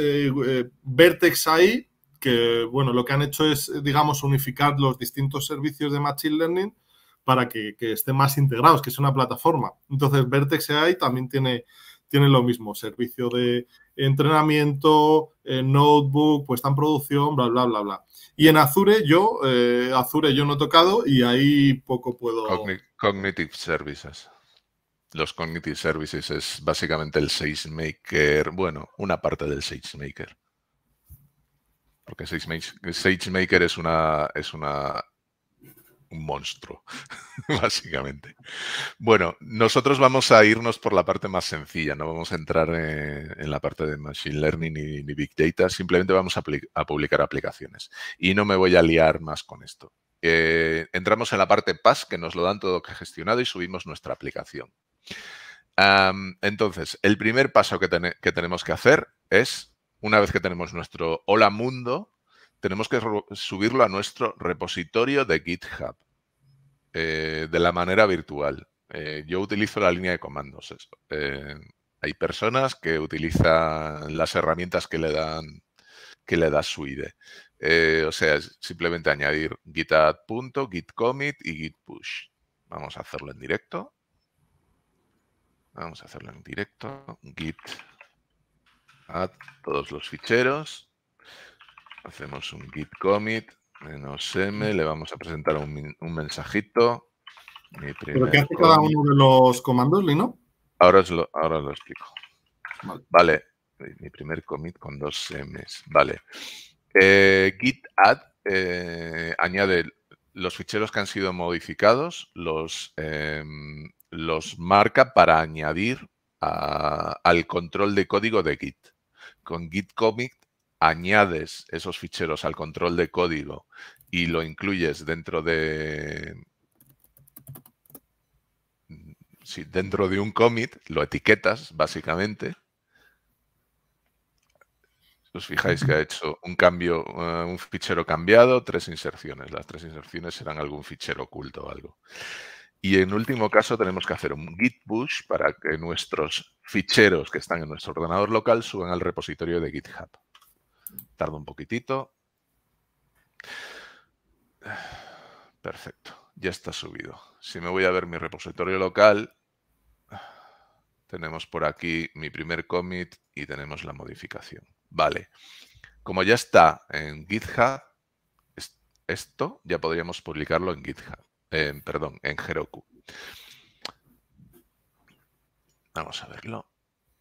Vertex AI, que bueno, lo que han hecho es, digamos, unificar los distintos servicios de Machine Learning para que, estén más integrados, que es una plataforma. Entonces, Vertex AI también tiene, tiene lo mismo, servicio de entrenamiento, eh, notebook, notebook, está en producción, bla, bla, bla, bla. Y en Azure yo, eh, Azure yo no he tocado y ahí poco puedo... cognitive Services. Los Cognitive Services es básicamente el SageMaker, bueno, una parte del SageMaker. Porque SageMaker, es una, es una un monstruo, básicamente. Bueno, nosotros vamos a irnos por la parte más sencilla, no vamos a entrar en, la parte de Machine Learning ni, Big Data, simplemente vamos a, publicar aplicaciones. Y no me voy a liar más con esto. Eh, entramos en la parte PAS, que nos lo dan todo gestionado y subimos nuestra aplicación. entonces, el primer paso que, que tenemos que hacer es una vez que tenemos nuestro hola mundo, tenemos que subirlo a nuestro repositorio de GitHub eh, de la manera virtual. Eh, yo utilizo la línea de comandos. Eh, hay personas que utilizan las herramientas que le dan que le da su ID. o sea, simplemente añadir git git add punto, commit y git push. Vamos a hacerlo en directo. Vamos a hacerlo en directo. Git todos los ficheros. Hacemos un git commit, menos M, le vamos a presentar un, un mensajito. qué hace cada uno de los comandos, Lino? Ahora lo, ahora lo explico. Vale. mi primer commit con dos M's. Vale. Eh, git add eh, añade los ficheros que han sido modificados, los, em, los marca para añadir al control de código de Git con Git Commit añades esos ficheros al control de código y lo incluyes dentro de, dentro de un commit lo etiquetas, básicamente. os fijáis que ha hecho un cambio, eh, un fichero cambiado, tres inserciones. Las tres inserciones serán algún fichero oculto o algo. Y en último caso tenemos que hacer un git push para que nuestros ficheros que están en nuestro ordenador local suban al repositorio de GitHub. Tarda un poquitito. Perfecto, ya está subido. Si me voy a ver mi repositorio local, tenemos por aquí mi primer commit y tenemos la modificación. Vale, como ya está en GitHub, esto ya podríamos publicarlo en GitHub perdón, en Heroku. Vamos a verlo.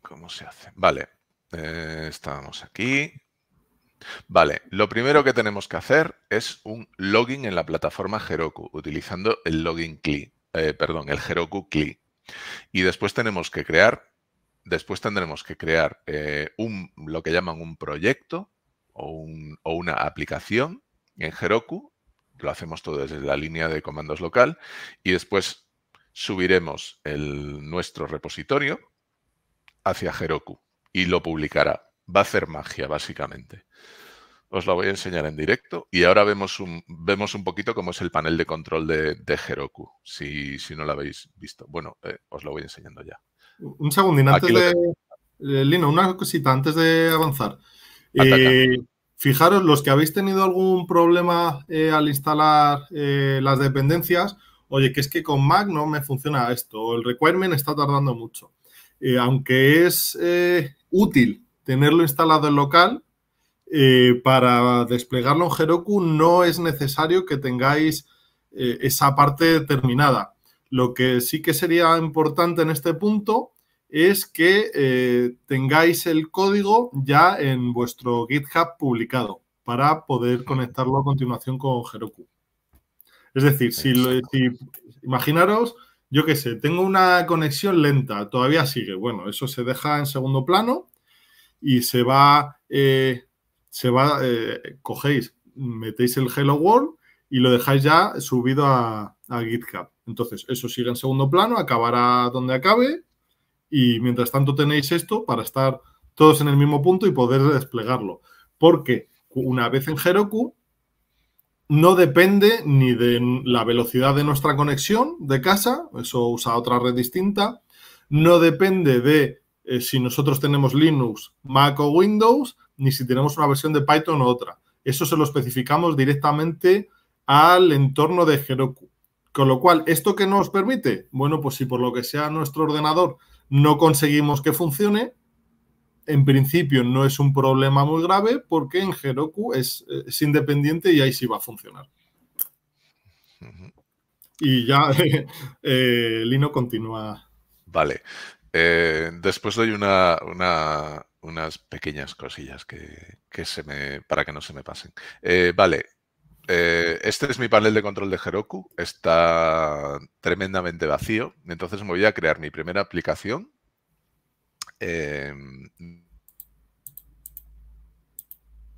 ¿Cómo se hace? Vale, eh, Estamos aquí. Vale, lo primero que tenemos que hacer es un login en la plataforma Heroku, utilizando el login CLI, eh, perdón, el Heroku CLI. Y después tenemos que crear, después tendremos que crear eh, un, lo que llaman un proyecto o, o una aplicación en Heroku lo hacemos todo desde la línea de comandos local y después subiremos nuestro repositorio hacia Heroku y lo publicará. Va a hacer magia, básicamente. Os lo voy a enseñar en directo y ahora vemos un, vemos un poquito cómo es el panel de control de, Heroku, si, no lo habéis visto. Bueno, eh, os lo voy enseñando ya. Un segundín, antes de... Eh, Lino, una cosita antes de avanzar. Eh, Fijaros, los que habéis tenido algún problema eh, al instalar eh, las dependencias, oye, que es que con Mac no me funciona esto, el requirement está tardando mucho. Eh, aunque es útil tenerlo instalado en local, para desplegarlo en Heroku no es necesario que tengáis esa parte terminada. Lo que sí que sería importante en este punto es que eh, tengáis el código ya en vuestro GitHub publicado para poder conectarlo a continuación con Heroku. Es decir, si, imaginaros, yo qué sé, tengo una conexión lenta, todavía sigue. Bueno, eso se deja en segundo plano y se va, eh, se va, eh, cogéis, metéis el Hello World y lo dejáis ya subido a GitHub. Entonces, eso sigue en segundo plano, acabará donde acabe y mientras tanto tenéis esto para estar todos en el mismo punto y poder desplegarlo. Porque una vez en Heroku, no depende ni de la velocidad de nuestra conexión de casa, eso usa otra red distinta, no depende de eh, si nosotros tenemos Linux, Mac o Windows, ni si tenemos una versión de Python o otra. Eso se lo especificamos directamente al entorno de Heroku. Con lo cual, ¿esto qué nos permite? Bueno, pues si por lo que sea nuestro ordenador no conseguimos que funcione. En principio no es un problema muy grave porque en Heroku es, independiente y ahí sí va a funcionar. Y ya eh, Lino continúa. Vale. Eh, después doy unas pequeñas cosillas que, que, se me, para que no se me pasen. Eh, vale, eh, este es mi panel de control de Heroku. Está tremendamente vacío. Entonces me voy a crear mi primera aplicación. Em,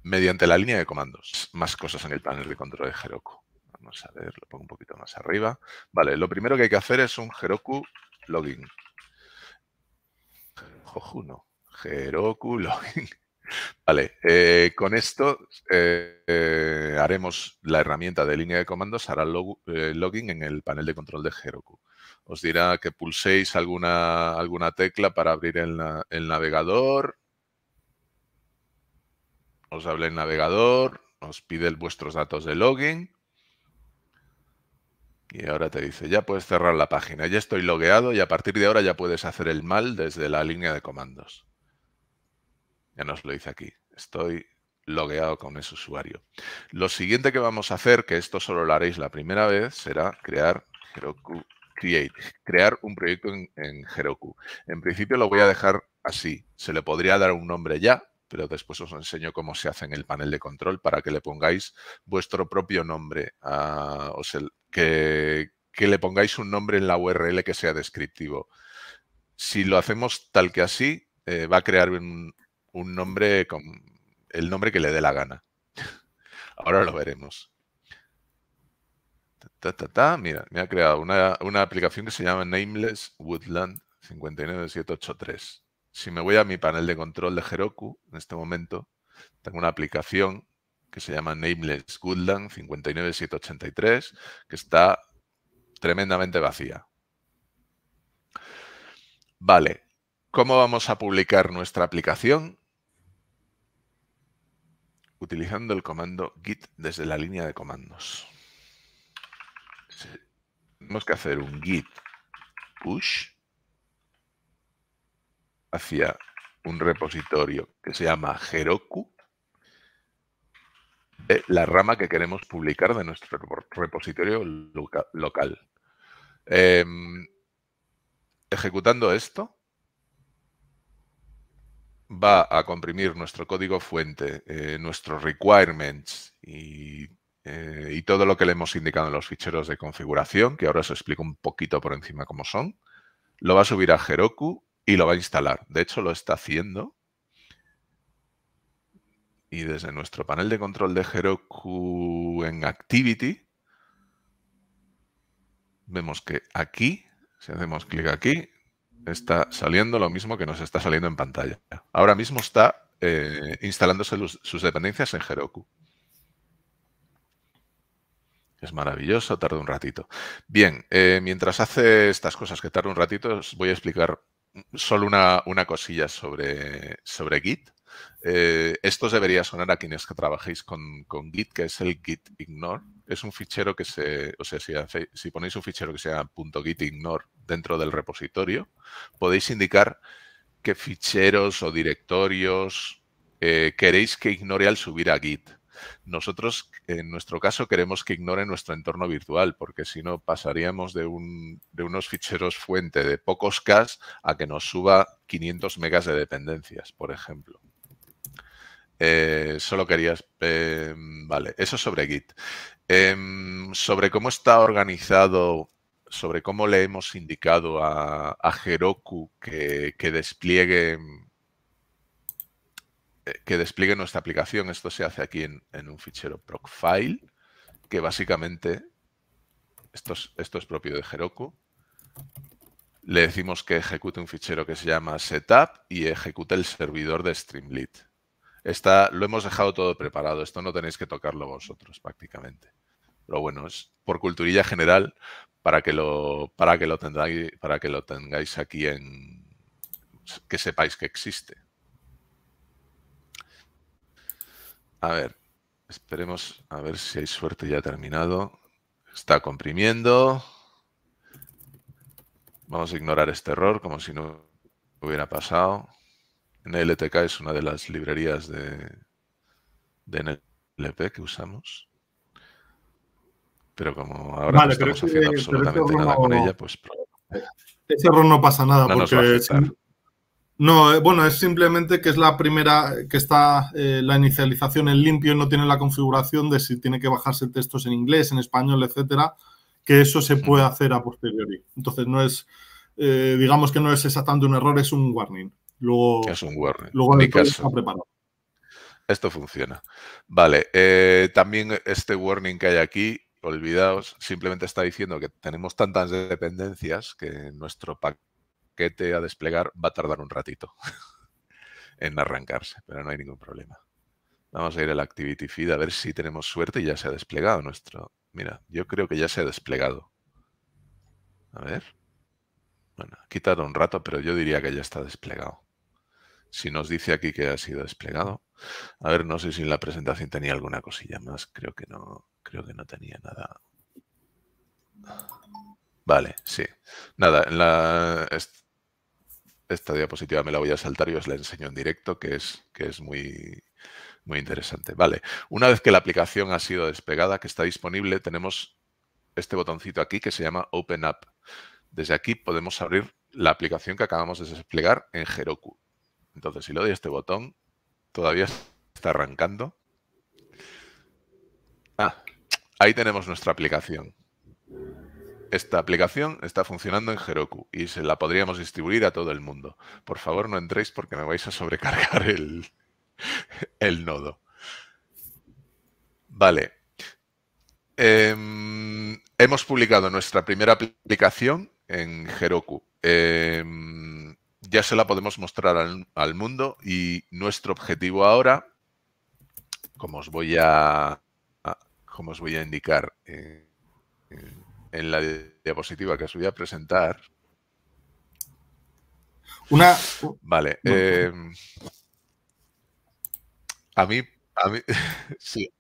mediante la línea de comandos. Más cosas en el panel de control de Heroku. Vamos a ver, lo pongo un poquito más arriba. Vale, lo primero que hay que hacer es un Heroku login. no! Heroku login. Vale, eh, con esto eh, haremos la herramienta de línea de comandos, hará el eh, login en el panel de control de Heroku. Os dirá que pulséis alguna, alguna tecla para abrir el, navegador. Os habla el navegador, os pide vuestros datos de login. Y ahora te dice, ya puedes cerrar la página, ya estoy logueado y a partir de ahora ya puedes hacer el mal desde la línea de comandos. Ya nos lo dice aquí. Estoy logueado con ese usuario. Lo siguiente que vamos a hacer, que esto solo lo haréis la primera vez, será crear Heroku Create, crear un proyecto en, Heroku. En principio lo voy a dejar así. Se le podría dar un nombre ya, pero después os enseño cómo se hace en el panel de control para que le pongáis vuestro propio nombre, o que, le pongáis un nombre en la URL que sea descriptivo. Si lo hacemos tal que así, eh, va a crear un, un nombre con el nombre que le dé la gana. Ahora lo veremos. Mira, me ha creado una, una aplicación que se llama Nameless Woodland 59783. Si me voy a mi panel de control de Heroku, en este momento, tengo una aplicación que se llama Nameless Woodland 59783, que está tremendamente vacía. Vale, ¿cómo vamos a publicar nuestra aplicación? utilizando el comando git desde la línea de comandos. Tenemos que hacer un git push hacia un repositorio que se llama Heroku, de la rama que queremos publicar de nuestro repositorio local. Em, ejecutando esto, va a comprimir nuestro código fuente, eh, nuestros requirements y, eh, y, todo lo que le hemos indicado en los ficheros de configuración, que ahora os explico un poquito por encima cómo son, lo va a subir a Heroku y lo va a instalar. De hecho, lo está haciendo. Y desde nuestro panel de control de Heroku en Activity, vemos que aquí, si hacemos clic aquí, está saliendo lo mismo que nos está saliendo en pantalla. Ahora mismo está eh, instalándose sus dependencias en Heroku. Es maravilloso, tarda un ratito. Bien, eh, mientras hace estas cosas que tarda un ratito, os voy a explicar solo una, cosilla sobre, sobre Git. Eh, esto debería sonar a quienes que trabajéis con, con Git, que es el Git Ignore es un fichero que se, o sea, si, si ponéis un fichero que sea .gitignore dentro del repositorio, podéis indicar qué ficheros o directorios eh, queréis que ignore al subir a Git. Nosotros, en nuestro caso, queremos que ignore nuestro entorno virtual, porque si no pasaríamos de, unos ficheros fuente de pocos cas a que nos suba 500 megas de dependencias, por ejemplo. Eh, solo querías... Eh, vale, eso sobre Git. Em, sobre cómo está organizado, sobre cómo le hemos indicado a, Heroku que, despliegue eh, que despliegue nuestra aplicación. Esto se hace aquí en, un fichero Procfile, que básicamente, esto es, esto es propio de Heroku, le decimos que ejecute un fichero que se llama setup y ejecute el servidor de Streamlit. Está, lo hemos dejado todo preparado. Esto no tenéis que tocarlo vosotros prácticamente. Pero bueno, es por culturilla general para que lo, para que lo, para que lo tengáis aquí en... que sepáis que existe. A ver, esperemos a ver si hay suerte ya terminado. Está comprimiendo. Vamos a ignorar este error como si no hubiera pasado. NLTK es una de las librerías de, NLP que usamos. Pero como ahora no estamos absolutamente nada con ella, pues... Ese error no pasa nada no porque... No, eh, bueno, es simplemente que es la primera, que está eh, la inicialización en limpio, y no tiene la configuración de si tiene que bajarse textos en inglés, en español, etcétera, que eso se puede hacer a posteriori. Entonces, no es, eh, digamos que no es exactamente un error, es un warning es un warning. Luego Esto funciona. Vale, eh, también este warning que hay aquí, olvidaos, simplemente está diciendo que tenemos tantas dependencias que nuestro paquete a desplegar va a tardar un ratito en arrancarse, pero no hay ningún problema. Vamos a ir al Activity Feed a ver si tenemos suerte y ya se ha desplegado nuestro... Mira, yo creo que ya se ha desplegado. A ver. Bueno, quitado un rato, pero yo diría que ya está desplegado si nos dice aquí que ha sido desplegado. A ver, no sé si en la presentación tenía alguna cosilla más. Creo que no, creo que no tenía nada. Vale, sí. Nada, esta diapositiva me la voy a saltar y os la enseño en directo, que es, que es muy, muy interesante. Vale, una vez que la aplicación ha sido desplegada, que está disponible, tenemos este botoncito aquí que se llama Open Up. Desde aquí podemos abrir la aplicación que acabamos de desplegar en Heroku. Entonces, si le doy este botón, todavía está arrancando. Ah, ahí tenemos nuestra aplicación. Esta aplicación está funcionando en Heroku y se la podríamos distribuir a todo el mundo. Por favor, no entréis porque me vais a sobrecargar el, nodo. Vale. Em, hemos publicado nuestra primera aplicación en Heroku. Em, ya se la podemos mostrar al, mundo y nuestro objetivo ahora, como os voy a, como os voy a indicar en, la diapositiva que os voy a presentar. Una. Vale. a eh, a mí, sí.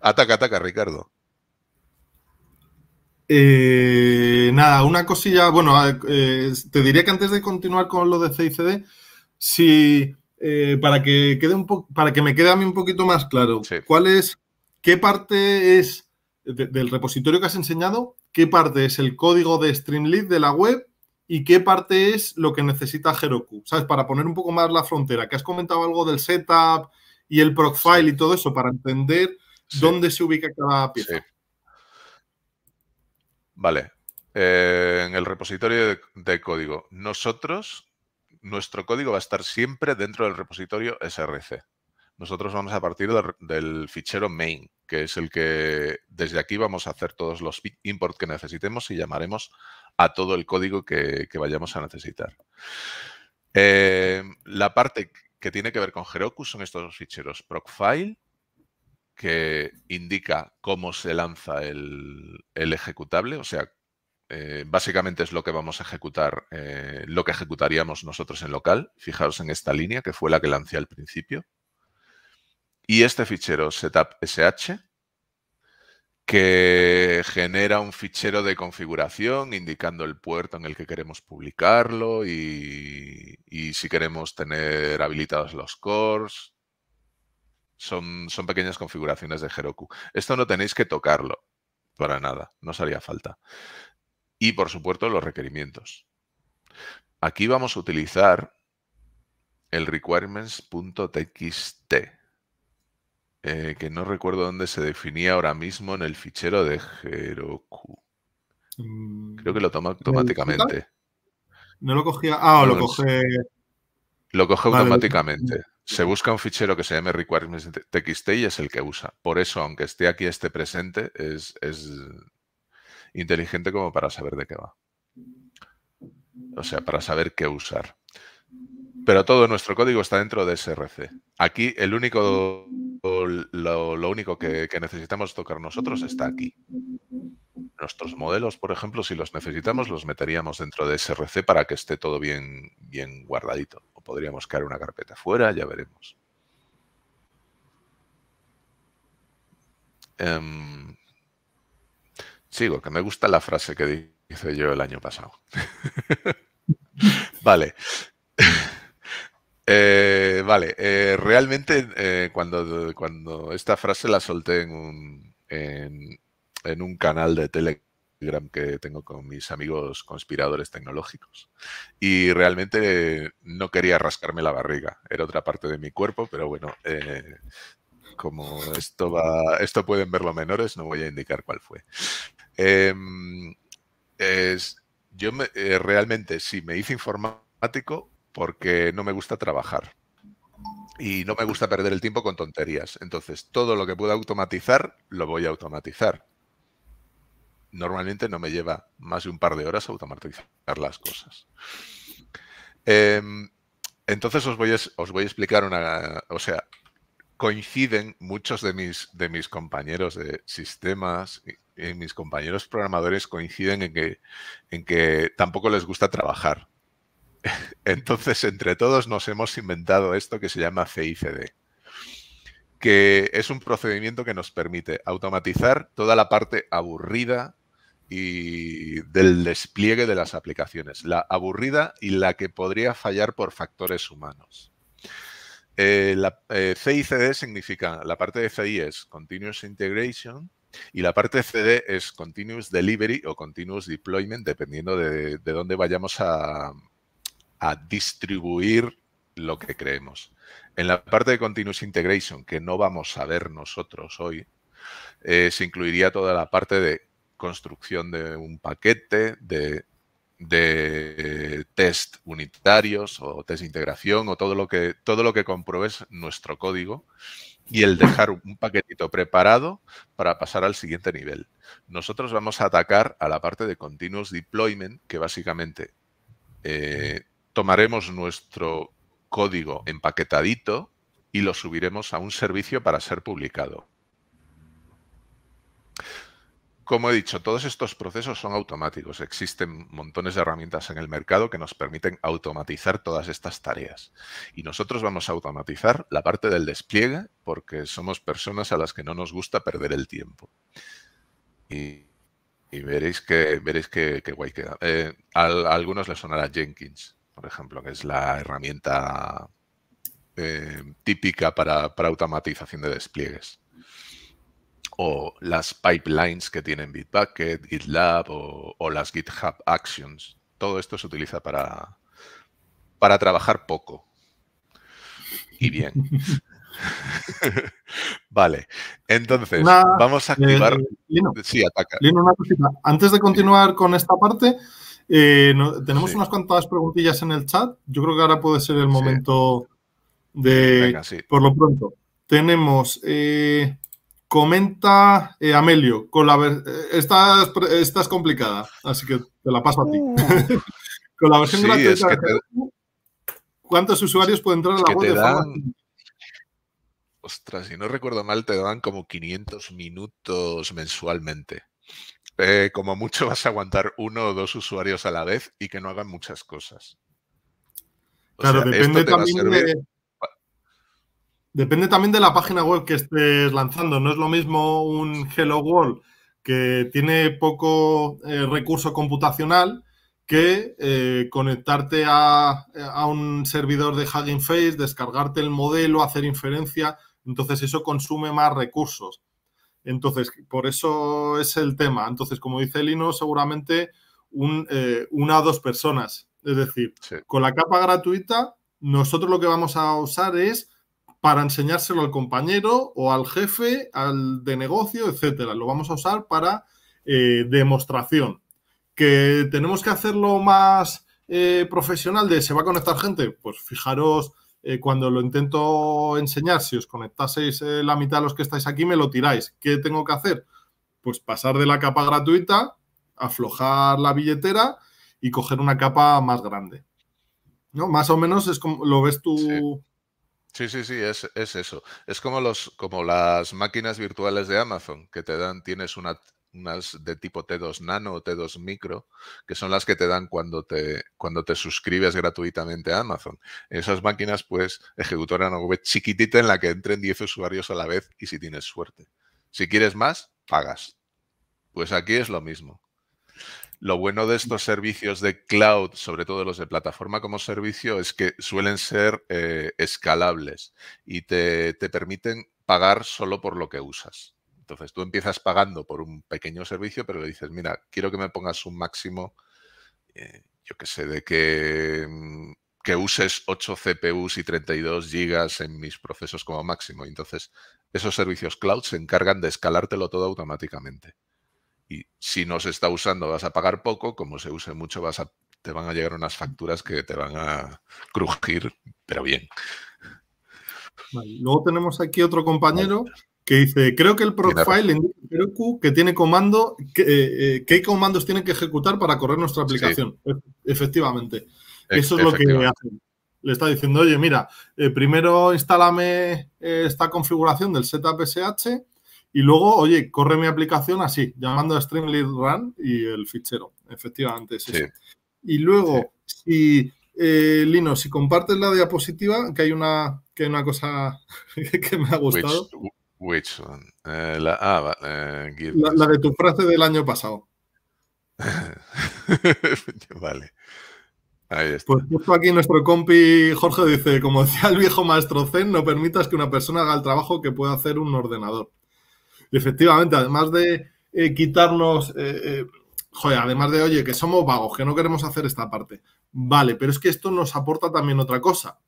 Ataca, ataca, Ricardo. Eh, nada, una cosilla, bueno, eh, te diría que antes de continuar con lo de CICD, si eh, para que quede un para que me quede a mí un poquito más claro, ¿cuál es, qué parte es del repositorio que has enseñado, qué parte es el código de Streamlit de la web y qué parte es lo que necesita Heroku, ¿sabes? Para poner un poco más la frontera, que has comentado algo del setup y el profile y todo eso, para entender dónde se ubica cada pieza. Vale. Eh, en el repositorio de, código. Nosotros, nuestro código va a estar siempre dentro del repositorio src. Nosotros vamos a partir del fichero main, que es el que desde aquí vamos a hacer todos los imports que necesitemos y llamaremos a todo el código que, vayamos a necesitar. Eh, la parte que tiene que ver con Heroku son estos dos ficheros, procfile que indica cómo se lanza el, ejecutable, o sea, eh, básicamente es lo que vamos a ejecutar, eh, lo que ejecutaríamos nosotros en local. Fijaos en esta línea que fue la que lancé al principio. Y este fichero setup.sh que genera un fichero de configuración indicando el puerto en el que queremos publicarlo y, y si queremos tener habilitados los cores, son, pequeñas configuraciones de Heroku. Esto no tenéis que tocarlo para nada, no os haría falta. Y por supuesto los requerimientos. Aquí vamos a utilizar el requirements.txt, eh, que no recuerdo dónde se definía ahora mismo en el fichero de Heroku. Mm, Creo que lo toma automáticamente. No lo cogía. Ah, lo coge. Lo coge automáticamente se busca un fichero que se llame requirements.txt y es el que usa. Por eso, aunque esté aquí, esté presente, es, es inteligente como para saber de qué va. O sea, para saber qué usar. Pero todo nuestro código está dentro de SRC. Aquí el único, lo, único que, necesitamos tocar nosotros está aquí. Nuestros modelos, por ejemplo, si los necesitamos, los meteríamos dentro de SRC para que esté todo bien, bien guardadito. O podríamos crear una carpeta fuera, ya veremos. Em, sigo, que me gusta la frase que dice yo el año pasado. vale. Eh, vale, eh, realmente eh, cuando, cuando esta frase la solté en un, en, un canal de Telegram que tengo con mis amigos conspiradores tecnológicos. Y realmente no quería rascarme la barriga, era otra parte de mi cuerpo, pero bueno, como esto va, esto pueden verlo menores, no voy a indicar cuál fue. Em, yo realmente, si me hice informático, porque no me gusta trabajar y no me gusta perder el tiempo con tonterías. Entonces, todo lo que pueda automatizar, lo voy a automatizar. Normalmente no me lleva más de un par de horas automatizar las cosas. Em, entonces os voy, a, explicar una... O sea, coinciden muchos de mis, de mis compañeros de sistemas y, mis compañeros programadores coinciden en que, en que tampoco les gusta trabajar Entonces, entre todos nos hemos inventado esto que se llama CICD, que es un procedimiento que nos permite automatizar toda la parte aburrida y del despliegue de las aplicaciones, la aburrida y la que podría fallar por factores humanos. Eh, la, eh, CICD significa, la parte de CI es Continuous Integration y la parte CD es Continuous Delivery o Continuous Deployment, dependiendo de, de dónde vayamos a, distribuir lo que creemos. En la parte de Continuous Integration, que no vamos a ver nosotros hoy, eh, se incluiría toda la parte de construcción de un paquete, de, test unitarios o test integración o todo lo que, todo lo que compruebes nuestro código y el dejar un paquetito preparado para pasar al siguiente nivel. Nosotros vamos a atacar a la parte de Continuous Deployment, que básicamente eh, tomaremos nuestro código empaquetadito y lo subiremos a un servicio para ser publicado. Como he dicho, todos estos procesos son automáticos. Existen montones de herramientas en el mercado que nos permiten automatizar todas estas tareas. Y nosotros vamos a automatizar la parte del despliegue porque somos personas a las que no nos gusta perder el tiempo. Y, veréis que veréis que, guay queda. Eh, a algunos les sonará Jenkins por ejemplo, que es la herramienta eh, típica para, automatización de despliegues. O las pipelines que tienen Bitbucket, GitLab o, las GitHub Actions. Todo esto se utiliza para, para trabajar poco y bien. vale, entonces vamos a eh, activar. Lino, una cosita. Antes de continuar con esta parte, eh, tenemos unas cuantas preguntillas en el chat. Yo creo que ahora puede ser el momento de. Por lo pronto, tenemos. Eh, comenta eh, Amelio, con la esta, es complicada, así que te la paso a ti. Oh. con la versión gratuita, ¿cuántos usuarios pueden entrar a la web Ostras, si no recuerdo mal, te dan como 500 minutos mensualmente. Eh, como mucho vas a aguantar uno o dos usuarios a la vez y que no hagan muchas cosas. claro, depende también de... la página web que estés lanzando. No es lo mismo un Hello World que tiene poco eh, recurso computacional que eh, conectarte a, a, un servidor de Hugging Face, descargarte el modelo, hacer inferencia. Entonces eso consume más recursos. Entonces, por eso es el tema. Entonces, como dice Lino, seguramente un, eh, una o dos personas. Es decir, con la capa gratuita, nosotros lo que vamos a usar es para enseñárselo al compañero o al jefe, al de negocio, etcétera. Lo vamos a usar para eh, demostración. Que tenemos que hacerlo más eh, profesional de se va a conectar gente. Pues fijaros eh, cuando lo intento enseñar, si os conectaseis eh, la mitad de los que estáis aquí, me lo tiráis. ¿Qué tengo que hacer? Pues pasar de la capa gratuita, aflojar la billetera y coger una capa más grande. ¿No? Más o menos es como lo ves tú. Sí. Sí, sí, es, es, eso. Es como, los, como las máquinas virtuales de Amazon que te dan, tienes una, unas de tipo T2 nano o T2 micro, que son las que te dan cuando te, cuando te suscribes gratuitamente a Amazon. Esas máquinas pues ejecutora una web chiquitita en la que entren 10 usuarios a la vez y si tienes suerte. Si quieres más, pagas. Pues aquí es lo mismo. Lo bueno de estos servicios de cloud, sobre todo los de plataforma como servicio, es que suelen ser eh, escalables y te, te permiten pagar solo por lo que usas. Entonces tú empiezas pagando por un pequeño servicio, pero le dices, mira, quiero que me pongas un máximo, eh, yo qué sé, de que, mm, uses 8 CPUs y 32 GB en mis procesos como máximo. Entonces esos servicios cloud se encargan de escalártelo todo automáticamente. Y si no se está usando vas a pagar poco, como se use mucho vas te van a llegar unas facturas que te van a crujir, pero bien. Luego tenemos aquí otro compañero que dice, creo que el profile indica que tiene comando, que, eh, eh, qué comandos tiene que ejecutar para correr nuestra aplicación. E, efectivamente. Eso es lo que hacen. Le está diciendo, oye, mira, eh, primero instálame esta configuración del setup SH y luego, oye, corre mi aplicación así, llamando a Streamlit Run y el fichero. Efectivamente, es Eso. Y luego, si Lino, si compartes la diapositiva, que hay una, que una cosa que me ha gustado. Eh, la, ah, eh, de tu frase del año pasado. vale. Ahí Pues justo aquí nuestro compi Jorge dice, como decía el viejo maestro Zen, no permitas que una persona haga el trabajo que pueda hacer un ordenador. efectivamente, además de eh, quitarnos, joder, además de, oye, que somos vagos, que no queremos hacer esta parte. Vale, pero es que esto nos aporta también otra cosa,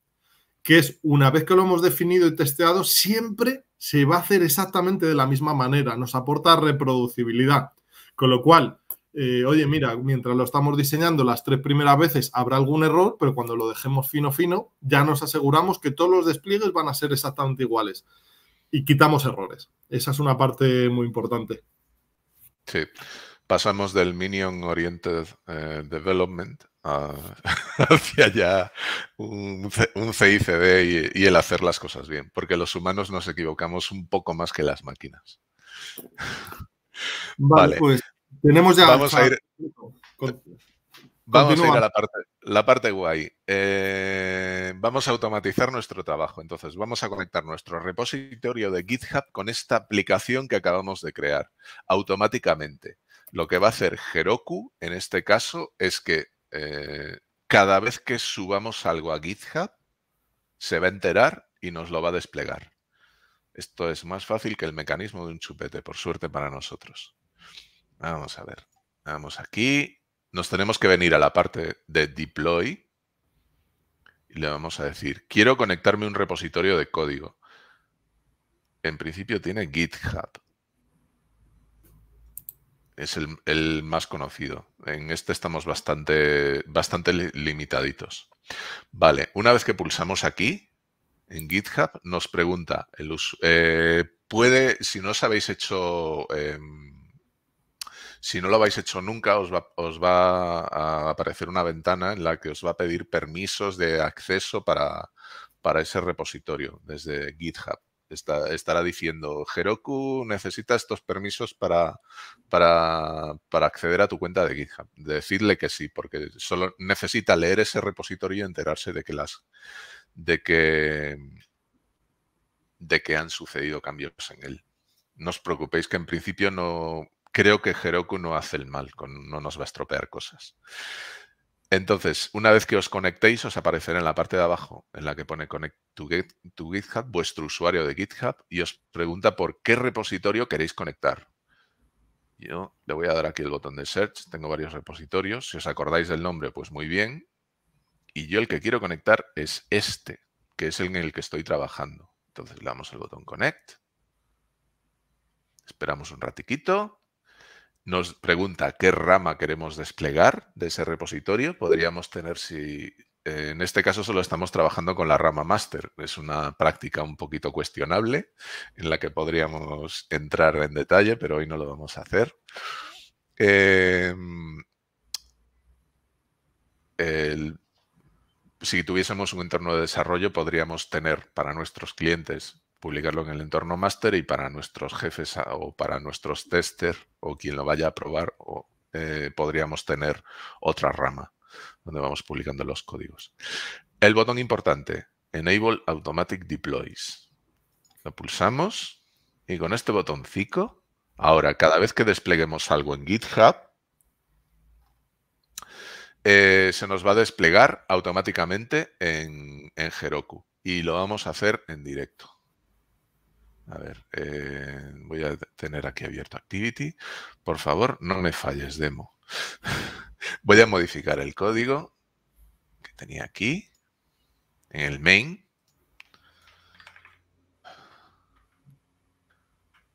que es una vez que lo hemos definido y testeado, siempre se va a hacer exactamente de la misma manera, nos aporta reproducibilidad. Con lo cual, eh, oye, mira, mientras lo estamos diseñando las tres primeras veces habrá algún error, pero cuando lo dejemos fino, fino, ya nos aseguramos que todos los despliegues van a ser exactamente iguales y quitamos errores. Esa es una parte muy importante. Sí, pasamos del Minion Oriented eh, Development hacia allá un, CICD y, el hacer las cosas bien, porque los humanos nos equivocamos un poco más que las máquinas. Vale, pues tenemos ya... Vamos a ir, vamos a, ir a la parte, la parte guay. Eh, vamos a automatizar nuestro trabajo, entonces vamos a conectar nuestro repositorio de GitHub con esta aplicación que acabamos de crear automáticamente. Lo que va a hacer Heroku en este caso es que eh, cada vez que subamos algo a GitHub, se va a enterar y nos lo va a desplegar. Esto es más fácil que el mecanismo de un chupete, por suerte para nosotros. Vamos a ver. Vamos aquí. Nos tenemos que venir a la parte de deploy. Y le vamos a decir, quiero conectarme a un repositorio de código. En principio tiene GitHub es el, más conocido. En este estamos bastante, bastante limitaditos. Vale, una vez que pulsamos aquí, en GitHub, nos pregunta, el eh, puede, si no os habéis hecho, em, si no lo habéis hecho nunca, os va, a aparecer una ventana en la que os va a pedir permisos de acceso para ese repositorio desde GitHub estará diciendo, Heroku necesita estos permisos para, para, acceder a tu cuenta de GitHub. Decidle que sí, porque solo necesita leer ese repositorio y enterarse de que las de que de que han sucedido cambios en él. No os preocupéis que en principio no creo que Heroku no hace el mal, no nos va a estropear cosas. Entonces, una vez que os conectéis, os aparecerá en la parte de abajo, en la que pone Connect to, GitHub, vuestro usuario de GitHub, y os pregunta por qué repositorio queréis conectar. Yo le voy a dar aquí el botón de Search, tengo varios repositorios. Si os acordáis del nombre, pues muy bien. Y yo el que quiero conectar es este, que es el en el que estoy trabajando. Entonces le damos el botón Connect. Esperamos un ratiquito nos pregunta qué rama queremos desplegar de ese repositorio. Podríamos tener si... Eh, en este caso solo estamos trabajando con la rama master. Es una práctica un poquito cuestionable en la que podríamos entrar en detalle, pero hoy no lo vamos a hacer. Em, si tuviésemos un entorno de desarrollo, podríamos tener para nuestros clientes publicarlo en el entorno master y para nuestros jefes ah, o para nuestros tester o quien lo vaya a probar o, eh, podríamos tener otra rama donde vamos publicando los códigos. El botón importante, Enable Automatic Deploys. Lo pulsamos y con este botoncito, ahora cada vez que despleguemos algo en GitHub, eh, se nos va a desplegar automáticamente en, en Heroku y lo vamos a hacer en directo. A ver, eh, voy a tener aquí abierto Activity. Por favor, no me falles, demo. voy a modificar el código que tenía aquí, en el main.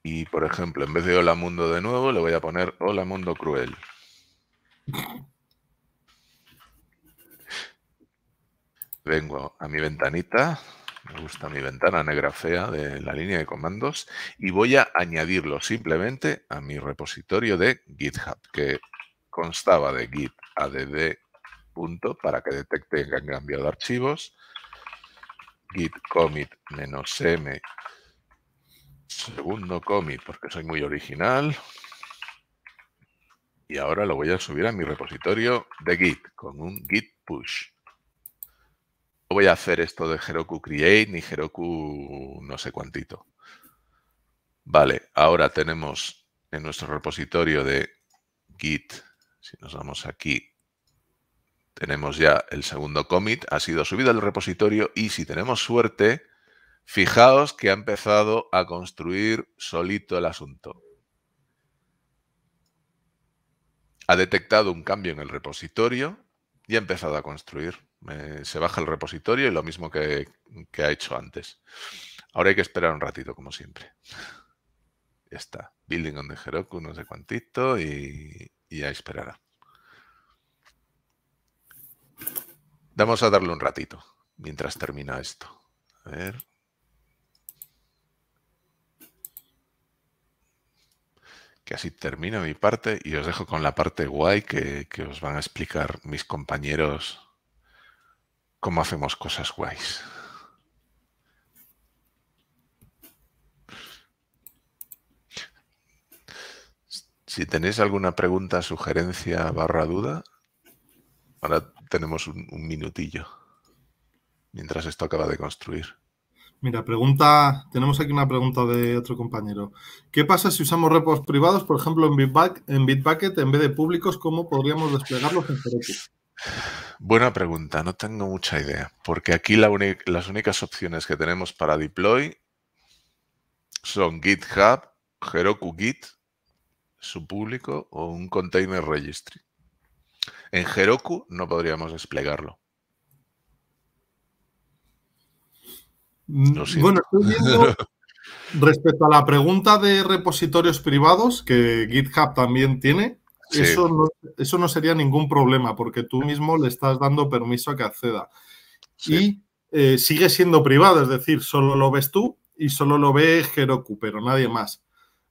Y, por ejemplo, en vez de hola mundo de nuevo, le voy a poner hola mundo cruel. Vengo a mi ventanita, me gusta mi ventana negra fea de la línea de comandos y voy a añadirlo simplemente a mi repositorio de GitHub, que constaba de git add punto para que detecte que han cambiado archivos, git commit m, segundo commit porque soy muy original, y ahora lo voy a subir a mi repositorio de git con un git push voy a hacer esto de Heroku Create ni Heroku no sé cuantito. Vale, ahora tenemos en nuestro repositorio de Git, si nos vamos aquí, tenemos ya el segundo commit, ha sido subido al repositorio y si tenemos suerte, fijaos que ha empezado a construir solito el asunto. Ha detectado un cambio en el repositorio, y empezado a construir. se baja el repositorio y lo mismo que, ha hecho antes. Ahora hay que esperar un ratito, como siempre. está. Building on the Heroku, no sé cuántito, y, y ya esperará. Vamos a darle un ratito mientras termina esto. A ver. así termino mi parte y os dejo con la parte guay que, os van a explicar mis compañeros cómo hacemos cosas guays. Si tenéis alguna pregunta, sugerencia, barra duda, ahora tenemos un minutillo mientras esto acaba de construir. Mira, pregunta, tenemos aquí una pregunta de otro compañero. ¿Qué pasa si usamos repos privados, por ejemplo, en, Bitbucket en vez de públicos? ¿Cómo podríamos desplegarlos en Heroku? Buena pregunta, no tengo mucha idea, porque aquí las únicas opciones que tenemos para deploy son GitHub, Heroku Git, su público o un container registry. En Heroku no podríamos desplegarlo. Bueno, estoy viendo respecto a la pregunta de repositorios privados que GitHub también tiene. Eso, no, sería ningún problema porque tú mismo le estás dando permiso a que acceda. Y eh, sigue siendo privado, es decir, solo lo ves tú y solo lo ve Heroku, pero nadie más.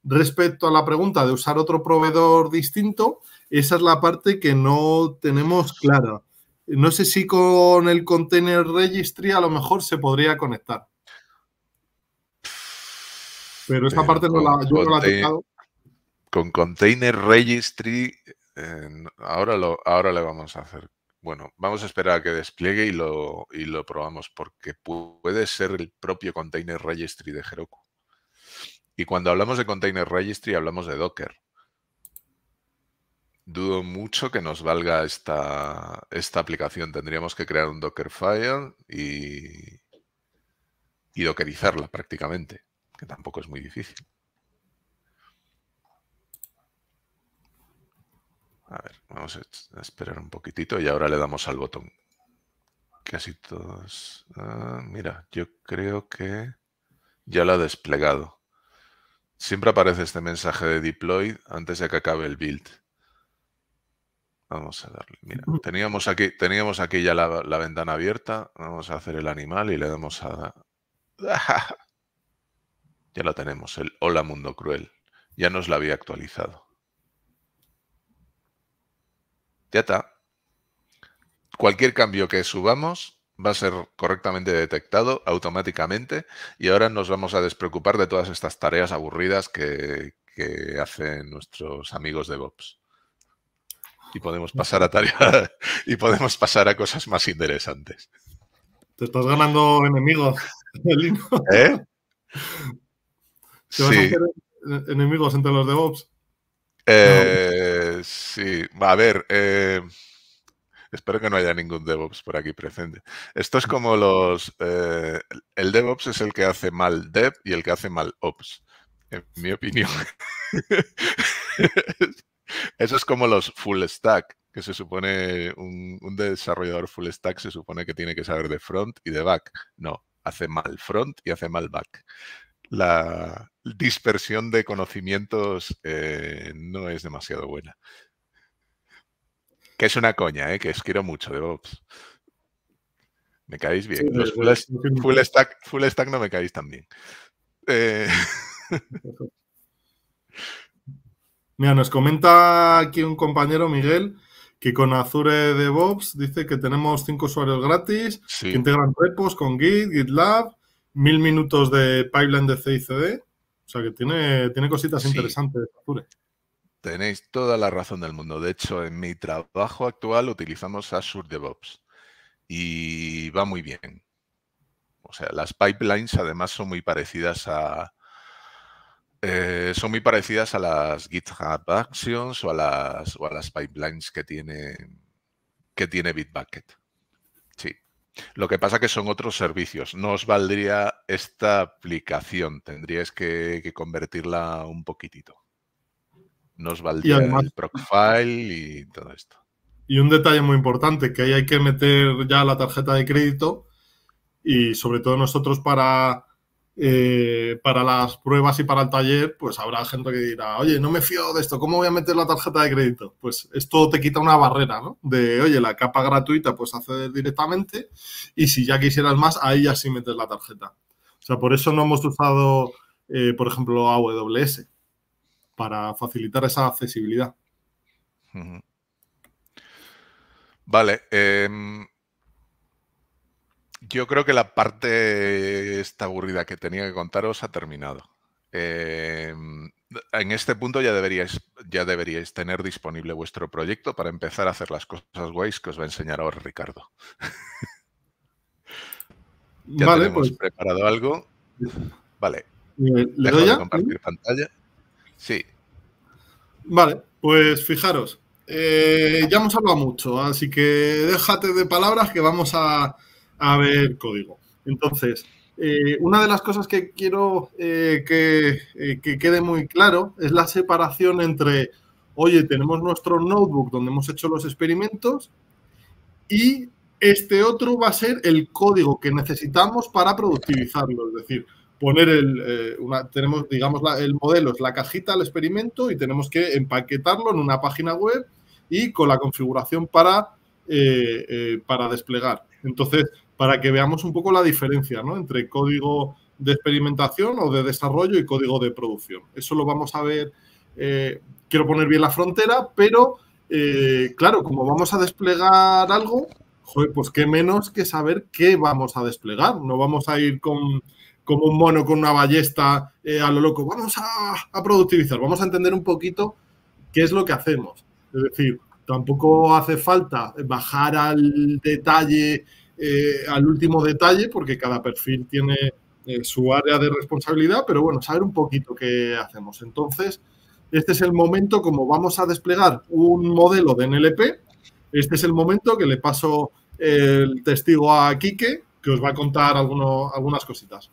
Respecto a la pregunta de usar otro proveedor distinto, esa es la parte que no tenemos clara. No sé si con el container registry a lo mejor se podría conectar. Pero esta eh, parte no la, yo he tocado. Con container registry, eh, ahora, lo, ahora le vamos a hacer. Bueno, vamos a esperar a que despliegue y lo, y lo probamos, porque puede ser el propio container registry de Heroku. Y cuando hablamos de container registry, hablamos de Docker. Dudo mucho que nos valga esta, esta aplicación. Tendríamos que crear un Dockerfile y, y dockerizarla prácticamente, que tampoco es muy difícil. A ver, vamos a esperar un poquitito y ahora le damos al botón. Casi todos... Ah, mira, yo creo que ya lo ha desplegado. Siempre aparece este mensaje de deploy antes de que acabe el build. Vamos a darle. Mira, mm. teníamos aquí, teníamos aquí ya la, ventana abierta. Vamos a hacer el animal y le damos a. Ya la tenemos, el Hola Mundo Cruel. Ya nos la había actualizado. Ya está. Cualquier cambio que subamos va a ser correctamente detectado automáticamente y ahora nos vamos a despreocupar de todas estas tareas aburridas que, hacen nuestros amigos de DevOps y podemos pasar a y podemos pasar a cosas más interesantes. Te estás ganando enemigos, ¿Eh? a enemigos entre los DevOps? Eh, Sí, a ver. Eh, espero que no haya ningún DevOps por aquí presente. Esto es como los. Eh, el DevOps es el que hace mal Dev y el que hace mal Ops. En mi opinión. Eso es como los full stack, que se supone un, desarrollador full stack se supone que tiene que saber de front y de back. No, hace mal front y hace mal back. La dispersión de conocimientos eh, no es demasiado buena. Que es una coña, eh, que os quiero mucho de DevOps. Me caéis bien. Pues, full, stack, full stack no me caéis tan bien. Eh, Mira, nos comenta aquí un compañero, Miguel, que con Azure DevOps dice que tenemos cinco usuarios gratis que integran repos con Git, GitLab, mil minutos de pipeline de CD. O sea que tiene, tiene cositas interesantes Azure. Tenéis toda la razón del mundo. De hecho, en mi trabajo actual utilizamos Azure DevOps y va muy bien. O sea, las pipelines además son muy parecidas a, eh, son muy parecidas a las GitHub Actions o a las, o a las pipelines que tiene, que tiene Bitbucket. Sí. Lo que pasa es que son otros servicios. No os valdría esta aplicación. Tendríais que, convertirla un poquitito. No os valdría el profile y todo esto. Y un detalle muy importante, que ahí hay que meter ya la tarjeta de crédito y sobre todo nosotros para eh, para las pruebas y para el taller, pues habrá gente que dirá, oye, no me fío de esto, ¿cómo voy a meter la tarjeta de crédito? Pues esto te quita una barrera, ¿no? De, oye, la capa gratuita, pues acceder directamente y si ya quisieras más, ahí ya sí metes la tarjeta. O sea, por eso no hemos usado, eh, por ejemplo, AWS, para facilitar esa accesibilidad. Vale. Eh yo creo que la parte esta aburrida que tenía que contaros ha terminado. Em, en este punto ya deberíais, ya deberíais tener disponible vuestro proyecto para empezar a hacer las cosas guays que os va a enseñar ahora Ricardo. ya vale, pues- preparado algo. Vale. ¿Le doy ya? compartir pantalla. Sí. Vale, pues fijaros. Eh, ya hemos hablado mucho, así que déjate de palabras que vamos a a ver código. Entonces, eh, una de las cosas que quiero eh, eh, que, quede muy claro es la separación entre, oye, tenemos nuestro notebook donde hemos hecho los experimentos y este otro va a ser el código que necesitamos para productivizarlo, es decir, poner el, una, tenemos, digamos, el modelo es la cajita, al experimento y tenemos que empaquetarlo en una página web y con la configuración para, para desplegar. Entonces, para que veamos un poco la diferencia entre código de experimentación o de desarrollo y código de producción. Eso lo vamos a ver, eh, quiero poner bien la frontera, pero eh, claro, como vamos a desplegar algo, pues qué menos que saber qué vamos a desplegar. No vamos a ir como un mono con una ballesta eh, a lo loco, vamos a productivizar, vamos a entender un poquito qué es lo que hacemos. Es decir, tampoco hace falta bajar al detalle eh, al último detalle, porque cada perfil tiene eh, su área de responsabilidad, pero bueno, saber un poquito qué hacemos. Entonces, este es el momento, como vamos a desplegar un modelo de NLP, este es el momento que le paso el testigo a Quique, que os va a contar algunas cositas.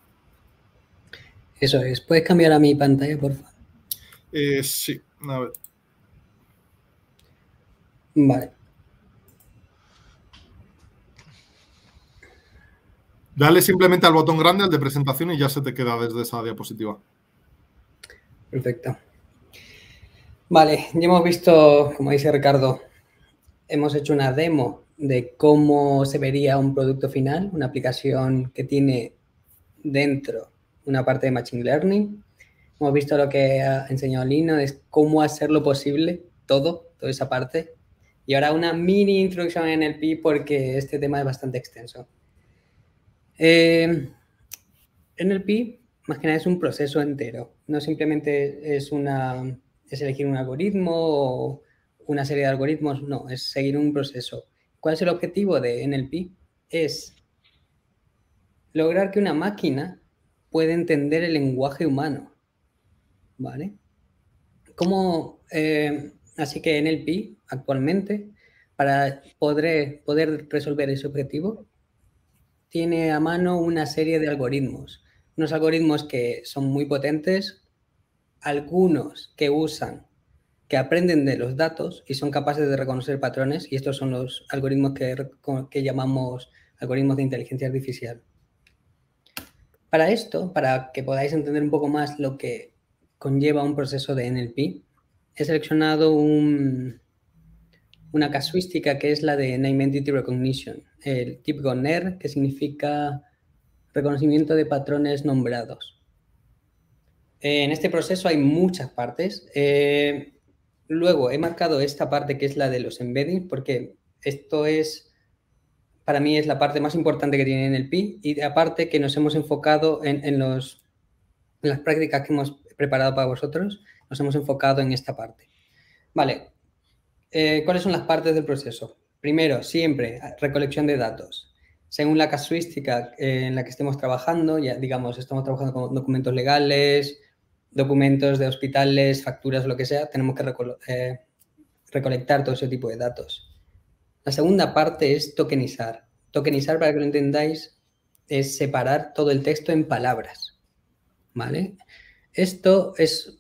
Eso es. ¿Puedes cambiar a mi pantalla, por favor? Eh, sí, a ver. Vale. Dale simplemente al botón grande, al de presentación, y ya se te queda desde esa diapositiva. Perfecto. Vale, ya hemos visto, como dice Ricardo, hemos hecho una demo de cómo se vería un producto final, una aplicación que tiene dentro una parte de Machine Learning. Hemos visto lo que ha enseñado Lino, es cómo hacerlo posible, todo, toda esa parte. Y ahora una mini introducción en el PI porque este tema es bastante extenso. Em, NLP, más que nada, es un proceso entero. No simplemente es, una, es elegir un algoritmo o una serie de algoritmos, no, es seguir un proceso. ¿Cuál es el objetivo de NLP? Es lograr que una máquina pueda entender el lenguaje humano. ¿Vale? ¿Cómo? Em, así que NLP actualmente, para poder, poder resolver ese objetivo, tiene a mano una serie de algoritmos. Unos algoritmos que son muy potentes, algunos que usan, que aprenden de los datos y son capaces de reconocer patrones, y estos son los algoritmos que, llamamos algoritmos de inteligencia artificial. Para esto, para que podáis entender un poco más lo que conlleva un proceso de NLP, he seleccionado un, una casuística que es la de Name Entity Recognition, el típico NER, que significa reconocimiento de patrones nombrados. Eh, en este proceso hay muchas partes. Eh, luego he marcado esta parte que es la de los embeddings, porque esto es, para mí es la parte más importante que tiene en el PI y aparte que nos hemos enfocado en, los, en las prácticas que hemos preparado para vosotros, nos hemos enfocado en esta parte. Vale, eh, ¿cuáles son las partes del proceso? Primero, siempre, recolección de datos. Según la casuística eh, en la que estemos trabajando, ya digamos, estamos trabajando con documentos legales, documentos de hospitales, facturas, lo que sea, tenemos que eh, recolectar todo ese tipo de datos. La segunda parte es tokenizar. Tokenizar, para que lo entendáis, es separar todo el texto en palabras. ¿Vale? Esto es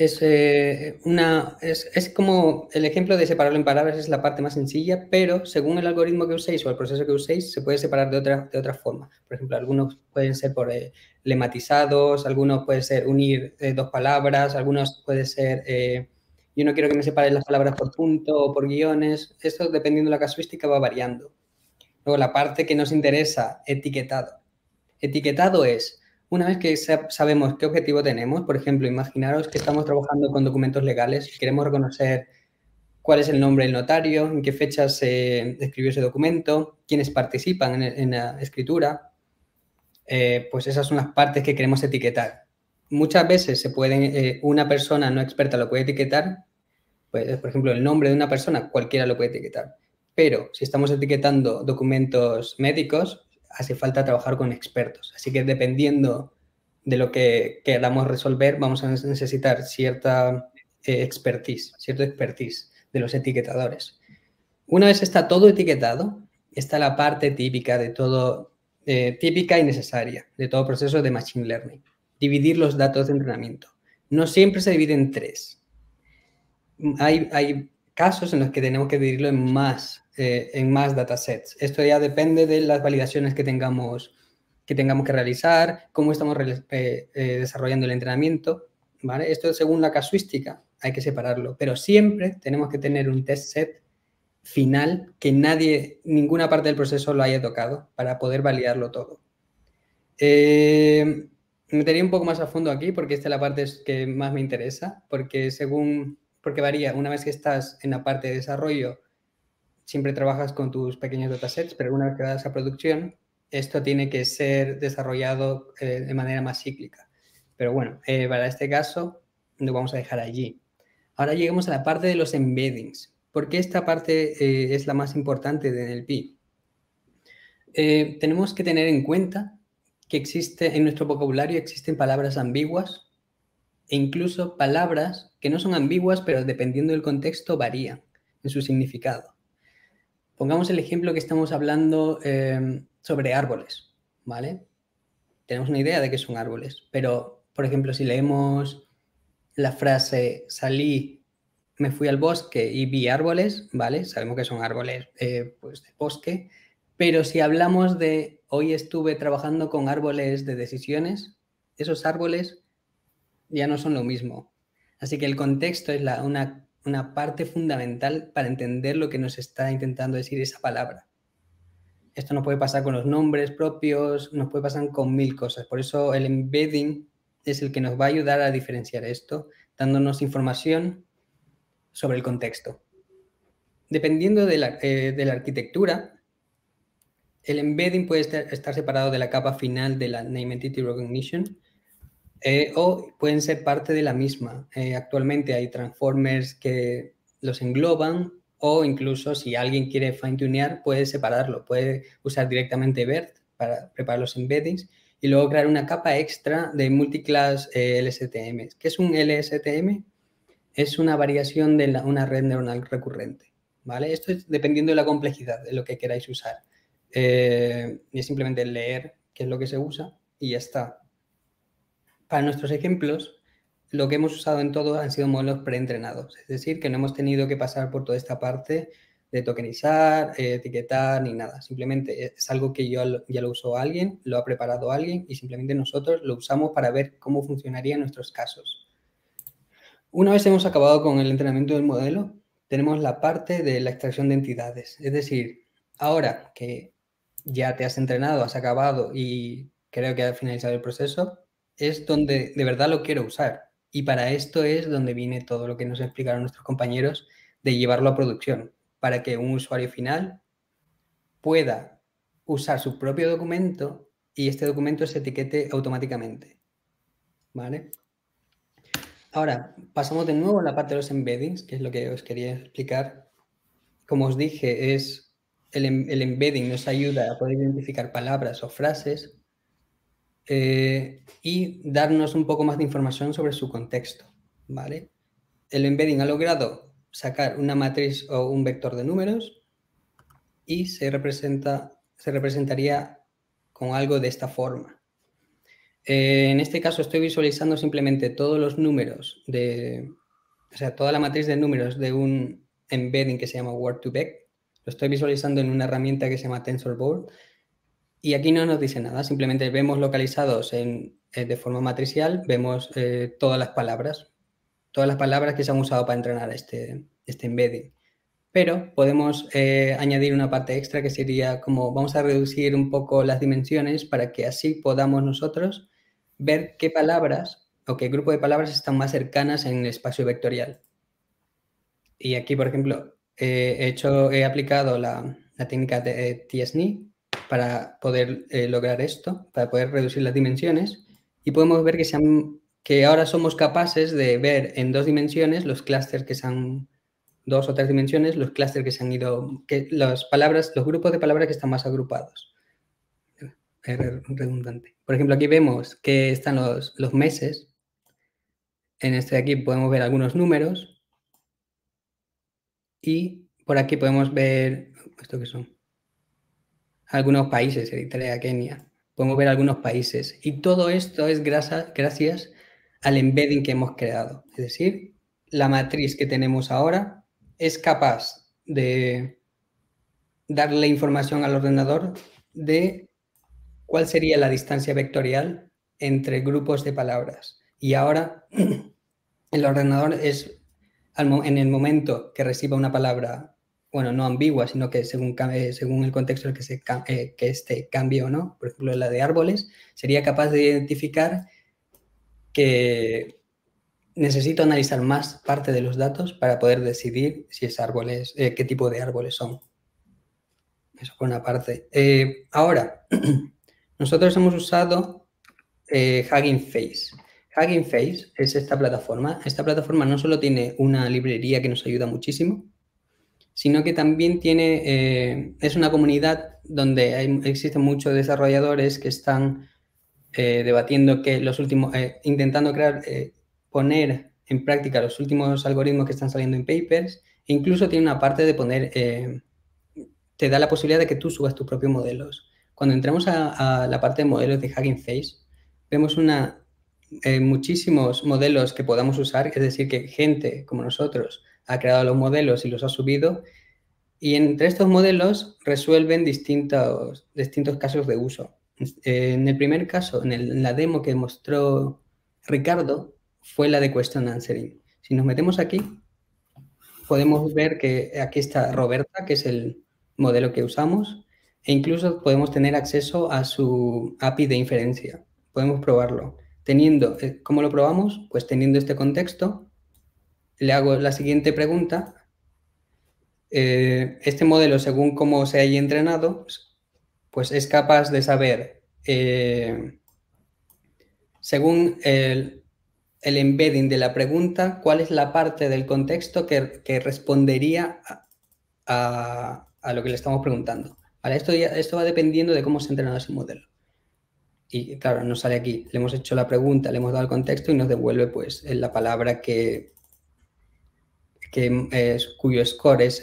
es, eh, una, es, como el ejemplo de separarlo en palabras es la parte más sencilla, pero según el algoritmo que uséis o el proceso que uséis, se puede separar de otra, de otra forma. Por ejemplo, algunos pueden ser por eh, lematizados, algunos pueden ser unir eh, dos palabras, algunos pueden ser yo no quiero que me separen las palabras por punto o por guiones. esto dependiendo de la casuística, va variando. Luego, la parte que nos interesa, etiquetado. Etiquetado es una vez que sabemos qué objetivo tenemos, por ejemplo, imaginaros que estamos trabajando con documentos legales, y queremos reconocer cuál es el nombre del notario, en qué fecha se escribió ese documento, quiénes participan en, la escritura, eh, pues esas son las partes que queremos etiquetar. Muchas veces se pueden, eh, una persona no experta lo puede etiquetar, pues, por ejemplo, el nombre de una persona cualquiera lo puede etiquetar. Pero si estamos etiquetando documentos médicos, hace falta trabajar con expertos. Así que dependiendo de lo que queramos resolver, vamos a necesitar cierta eh, expertise, cierto expertise de los etiquetadores. Una vez está todo etiquetado, está la parte típica de todo, eh, típica y necesaria de todo proceso de Machine Learning, dividir los datos de entrenamiento. No siempre se divide en tres. Hay, hay casos en los que tenemos que dividirlo en más eh, en más datasets. Esto ya depende de las validaciones que tengamos que, tengamos que realizar, cómo estamos eh, eh, desarrollando el entrenamiento. ¿vale? Esto según la casuística hay que separarlo, pero siempre tenemos que tener un test set final que nadie, ninguna parte del proceso lo haya tocado para poder validarlo todo. Me metería un poco más a fondo aquí porque esta es la parte que más me interesa, porque según, porque varía, una vez que estás en la parte de desarrollo, siempre trabajas con tus pequeños datasets, pero una vez que vas a producción, esto tiene que ser desarrollado eh, de manera más cíclica. Pero bueno, eh, para este caso lo vamos a dejar allí. Ahora llegamos a la parte de los embeddings. ¿Por qué esta parte eh, es la más importante de NLP? tenemos que tener en cuenta que existe en nuestro vocabulario existen palabras ambiguas e incluso palabras que no son ambiguas, pero dependiendo del contexto varían en su significado. Pongamos el ejemplo que estamos hablando em, sobre árboles, ¿vale? Tenemos una idea de que son árboles, pero, por ejemplo, si leemos la frase salí, me fui al bosque y vi árboles, ¿vale? Sabemos que son árboles eh, pues, de bosque, pero si hablamos de hoy estuve trabajando con árboles de decisiones, esos árboles ya no son lo mismo. Así que el contexto es la, una una parte fundamental para entender lo que nos está intentando decir esa palabra. Esto no puede pasar con los nombres propios, nos puede pasar con mil cosas. Por eso el embedding es el que nos va a ayudar a diferenciar esto, dándonos información sobre el contexto. Dependiendo de la, eh, arquitectura, el embedding puede estar, estar, separado de la capa final de la Name Entity Recognition eh, o pueden ser parte de la misma. Eh, actualmente hay transformers que los engloban o incluso si alguien quiere fine-tunear puede separarlo, puede usar directamente BERT para preparar los embeddings y luego crear una capa extra de multiclass eh, LSTM. ¿Qué es un LSTM? Es una variación de una red neuronal recurrente. ¿vale? Esto es dependiendo de la complejidad de lo que queráis usar. y es simplemente leer qué es lo que se usa y ya está. Para nuestros ejemplos, lo que hemos usado en todo han sido modelos preentrenados, es decir, que no hemos tenido que pasar por toda esta parte de tokenizar, eh, etiquetar ni nada. Simplemente e-, es algo que yo ya lo usó alguien, lo ha preparado alguien y simplemente nosotros lo usamos para ver cómo funcionaría en nuestros casos. Una vez hemos acabado con el entrenamiento del modelo, tenemos la parte de la extracción de entidades. Es decir, ahora que ya te has entrenado, has acabado y creo que has finalizado el proceso, es donde de verdad lo quiero usar. Y para esto es donde viene todo lo que nos explicaron nuestros compañeros de llevarlo a producción, para que un usuario final pueda usar su propio documento y este documento se etiquete automáticamente. ¿Vale? Ahora, pasamos de nuevo a la parte de los embeddings, que es lo que os quería explicar. Como os dije, es el, em, el embedding nos ayuda a poder identificar palabras o frases eh, y darnos un poco más de información sobre su contexto, ¿vale? El embedding ha logrado sacar una matriz o un vector de números y se, representa, se representaría con algo de esta forma. Eh, en este caso estoy visualizando simplemente todos los números de, o sea, toda la matriz de números de un embedding que se llama Word2Vec. Lo estoy visualizando en una herramienta que se llama TensorBoard y aquí no nos dice nada, simplemente vemos localizados en, eh, de forma matricial, vemos eh, todas las palabras, todas las palabras que se han usado para entrenar este, este embedding. Pero podemos eh, añadir una parte extra que sería como vamos a reducir un poco las dimensiones para que así podamos nosotros ver qué palabras o qué grupo de palabras están más cercanas en el espacio vectorial. Y aquí, por ejemplo, he, hecho, he aplicado la, la técnica de TSNI para poder eh, lograr esto, para poder reducir las dimensiones. Y podemos ver que, que ahora somos capaces de ver en dos dimensiones los clústeres que se dos o tres dimensiones, los clústeres que se han ido, que las palabras, los grupos de palabras que están más agrupados. Es redundante. Por ejemplo, aquí vemos que están los, los meses. En este de aquí podemos ver algunos números. Y por aquí podemos ver, ¿esto que son? algunos países, Eritrea, Kenia, podemos ver algunos países. Y todo esto es gracias al embedding que hemos creado. Es decir, la matriz que tenemos ahora es capaz de darle información al ordenador de cuál sería la distancia vectorial entre grupos de palabras. Y ahora el ordenador es, en el momento que reciba una palabra bueno, no ambigua, sino que según, eh, según el contexto en el que, se, eh, que este cambie o no, por ejemplo, la de árboles, sería capaz de identificar que necesito analizar más parte de los datos para poder decidir si es árboles, eh, qué tipo de árboles son. Eso por una parte. ahora, nosotros hemos usado Hugging Face. Hugging Face es esta plataforma. Esta plataforma no solo tiene una librería que nos ayuda muchísimo, sino que también tiene, eh, es una comunidad donde existen muchos desarrolladores que están eh, debatiendo que los últimos, eh, intentando crear, poner en práctica los últimos algoritmos que están saliendo en papers, e incluso tiene una parte de poner, te da la posibilidad de que tú subas tus propios modelos. Cuando entramos a, a la parte de modelos de Hugging Face, vemos una, muchísimos modelos que podamos usar, es decir, que gente como nosotros, ha creado los modelos y los ha subido. Y entre estos modelos resuelven distintos, distintos casos de uso. En el primer caso, en, la demo que mostró Ricardo, fue la de question answering. Si nos metemos aquí, podemos ver que aquí está Roberta, que es el modelo que usamos, e incluso podemos tener acceso a su API de inferencia. Podemos probarlo. Teniendo, eh, ¿cómo lo probamos? Pues teniendo este contexto le hago la siguiente pregunta. Eh, este modelo, según cómo se haya entrenado, pues es capaz de saber, eh, según el, embedding de la pregunta, cuál es la parte del contexto que, respondería a, lo que le estamos preguntando. Esto, esto va dependiendo de cómo se ha entrenado ese modelo. Y claro, nos sale aquí, le hemos hecho la pregunta, le hemos dado el contexto y nos devuelve pues la palabra que, que, cuyo score es,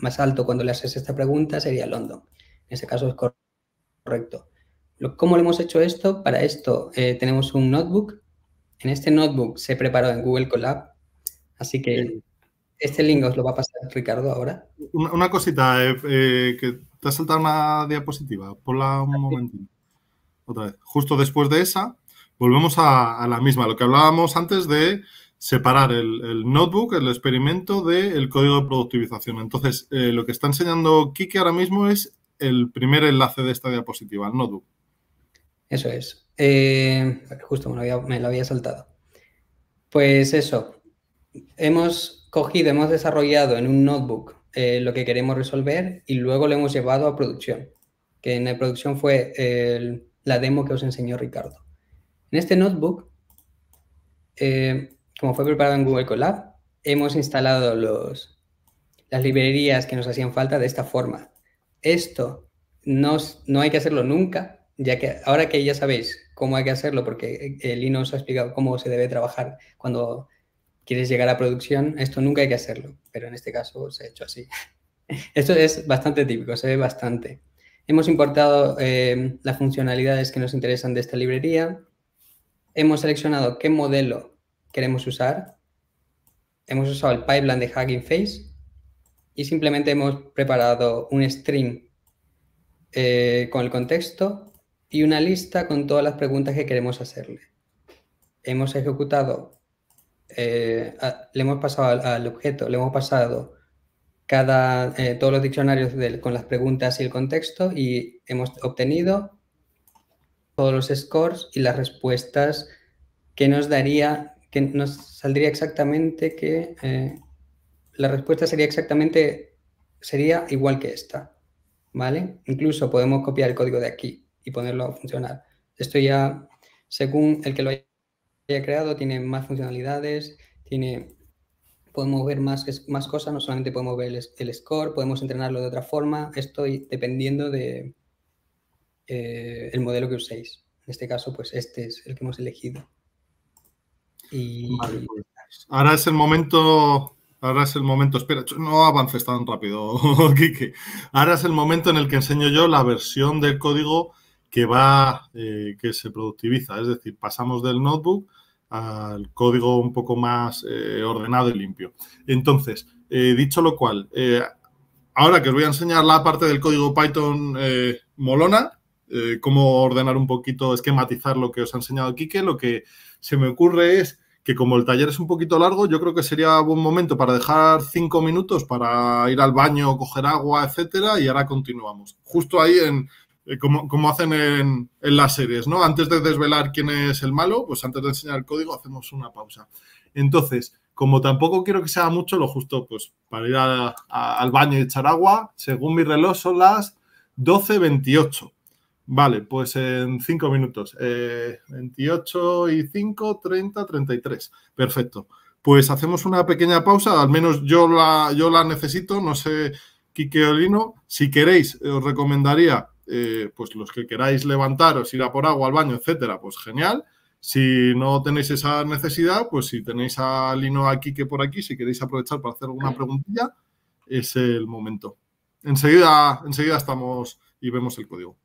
más alto cuando le haces esta pregunta sería London. En este caso es correcto. ¿Cómo le hemos hecho esto? Para esto eh, tenemos un notebook. En este notebook se preparó en Google Colab. Así que este link os lo va a pasar Ricardo ahora. Una, cosita, eh, eh, que te ha saltado una diapositiva. Ponla un momentito. Otra vez. Justo después de esa, volvemos a la misma, lo que hablábamos antes de separar el, notebook, el experimento del código de productivización. Entonces, eh, lo que está enseñando Kike ahora mismo es el primer enlace de esta diapositiva, el notebook. Eso es. Eh, justo me lo, había, saltado. Pues eso, hemos cogido, hemos desarrollado en un notebook eh, lo que queremos resolver y luego lo hemos llevado a producción, que en la producción fue la demo que os enseñó Ricardo. En este notebook como fue preparado en Google Colab, hemos instalado los, las librerías que nos hacían falta de esta forma. Esto no, no hay que hacerlo nunca, ya que ahora que ya sabéis cómo hay que hacerlo, porque Lino os ha explicado cómo se debe trabajar cuando quieres llegar a producción, esto nunca hay que hacerlo, pero en este caso se ha hecho así. Esto es bastante típico, se ve bastante. Hemos importado em, las funcionalidades que nos interesan de esta librería. Hemos seleccionado qué modelo queremos usar. Hemos usado el pipeline de Hugging Face y simplemente hemos preparado un stream eh, con el contexto y una lista con todas las preguntas que queremos hacerle. Hemos ejecutado, eh, le hemos pasado al, objeto, le hemos pasado cada, eh, todos los diccionarios con las preguntas y el contexto y hemos obtenido todos los scores y las respuestas que nos daría que nos saldría exactamente que eh, la respuesta sería exactamente, sería igual que esta, ¿vale? Incluso podemos copiar el código de aquí y ponerlo a funcionar. Esto ya, según el que lo haya creado, tiene más funcionalidades, tiene, podemos ver más, más cosas, no solamente podemos ver el, score, podemos entrenarlo de otra forma, esto dependiendo de eh, el modelo que uséis. En este caso, pues este es el que hemos elegido. Pues. Ahora es el momento Ahora es el momento, espera, no avances tan rápido, Kike. Ahora es el momento en el que enseño yo la versión del código que va, eh, que se productiviza. Es decir, pasamos del notebook al código un poco más eh, ordenado y limpio. Entonces, eh, dicho lo cual, ahora que os voy a enseñar la parte del código Python molona, eh, cómo ordenar un poquito, esquematizar lo que os ha enseñado Quique, lo que se me ocurre es que como el taller es un poquito largo, yo creo que sería buen momento para dejar cinco minutos para ir al baño, coger agua, etcétera, y ahora continuamos. Justo ahí en eh, como, hacen en, las series, ¿no? Antes de desvelar quién es el malo, pues antes de enseñar el código hacemos una pausa. Entonces, como tampoco quiero que sea mucho, lo justo, pues para ir al baño y echar agua, según mi reloj son las 12.28. Vale, pues en cinco minutos. 28 eh, y 5, 30, 33. Perfecto. Pues hacemos una pequeña pausa, al menos yo la, yo la necesito, no sé, Quique Olino. Si queréis, os recomendaría, eh, pues los que queráis levantaros, ir a por agua, al baño, etcétera, pues genial. Si no tenéis esa necesidad, pues si tenéis a Lino aquí que por aquí, si queréis aprovechar para hacer alguna preguntilla, es el momento. Enseguida, enseguida estamos y vemos el código.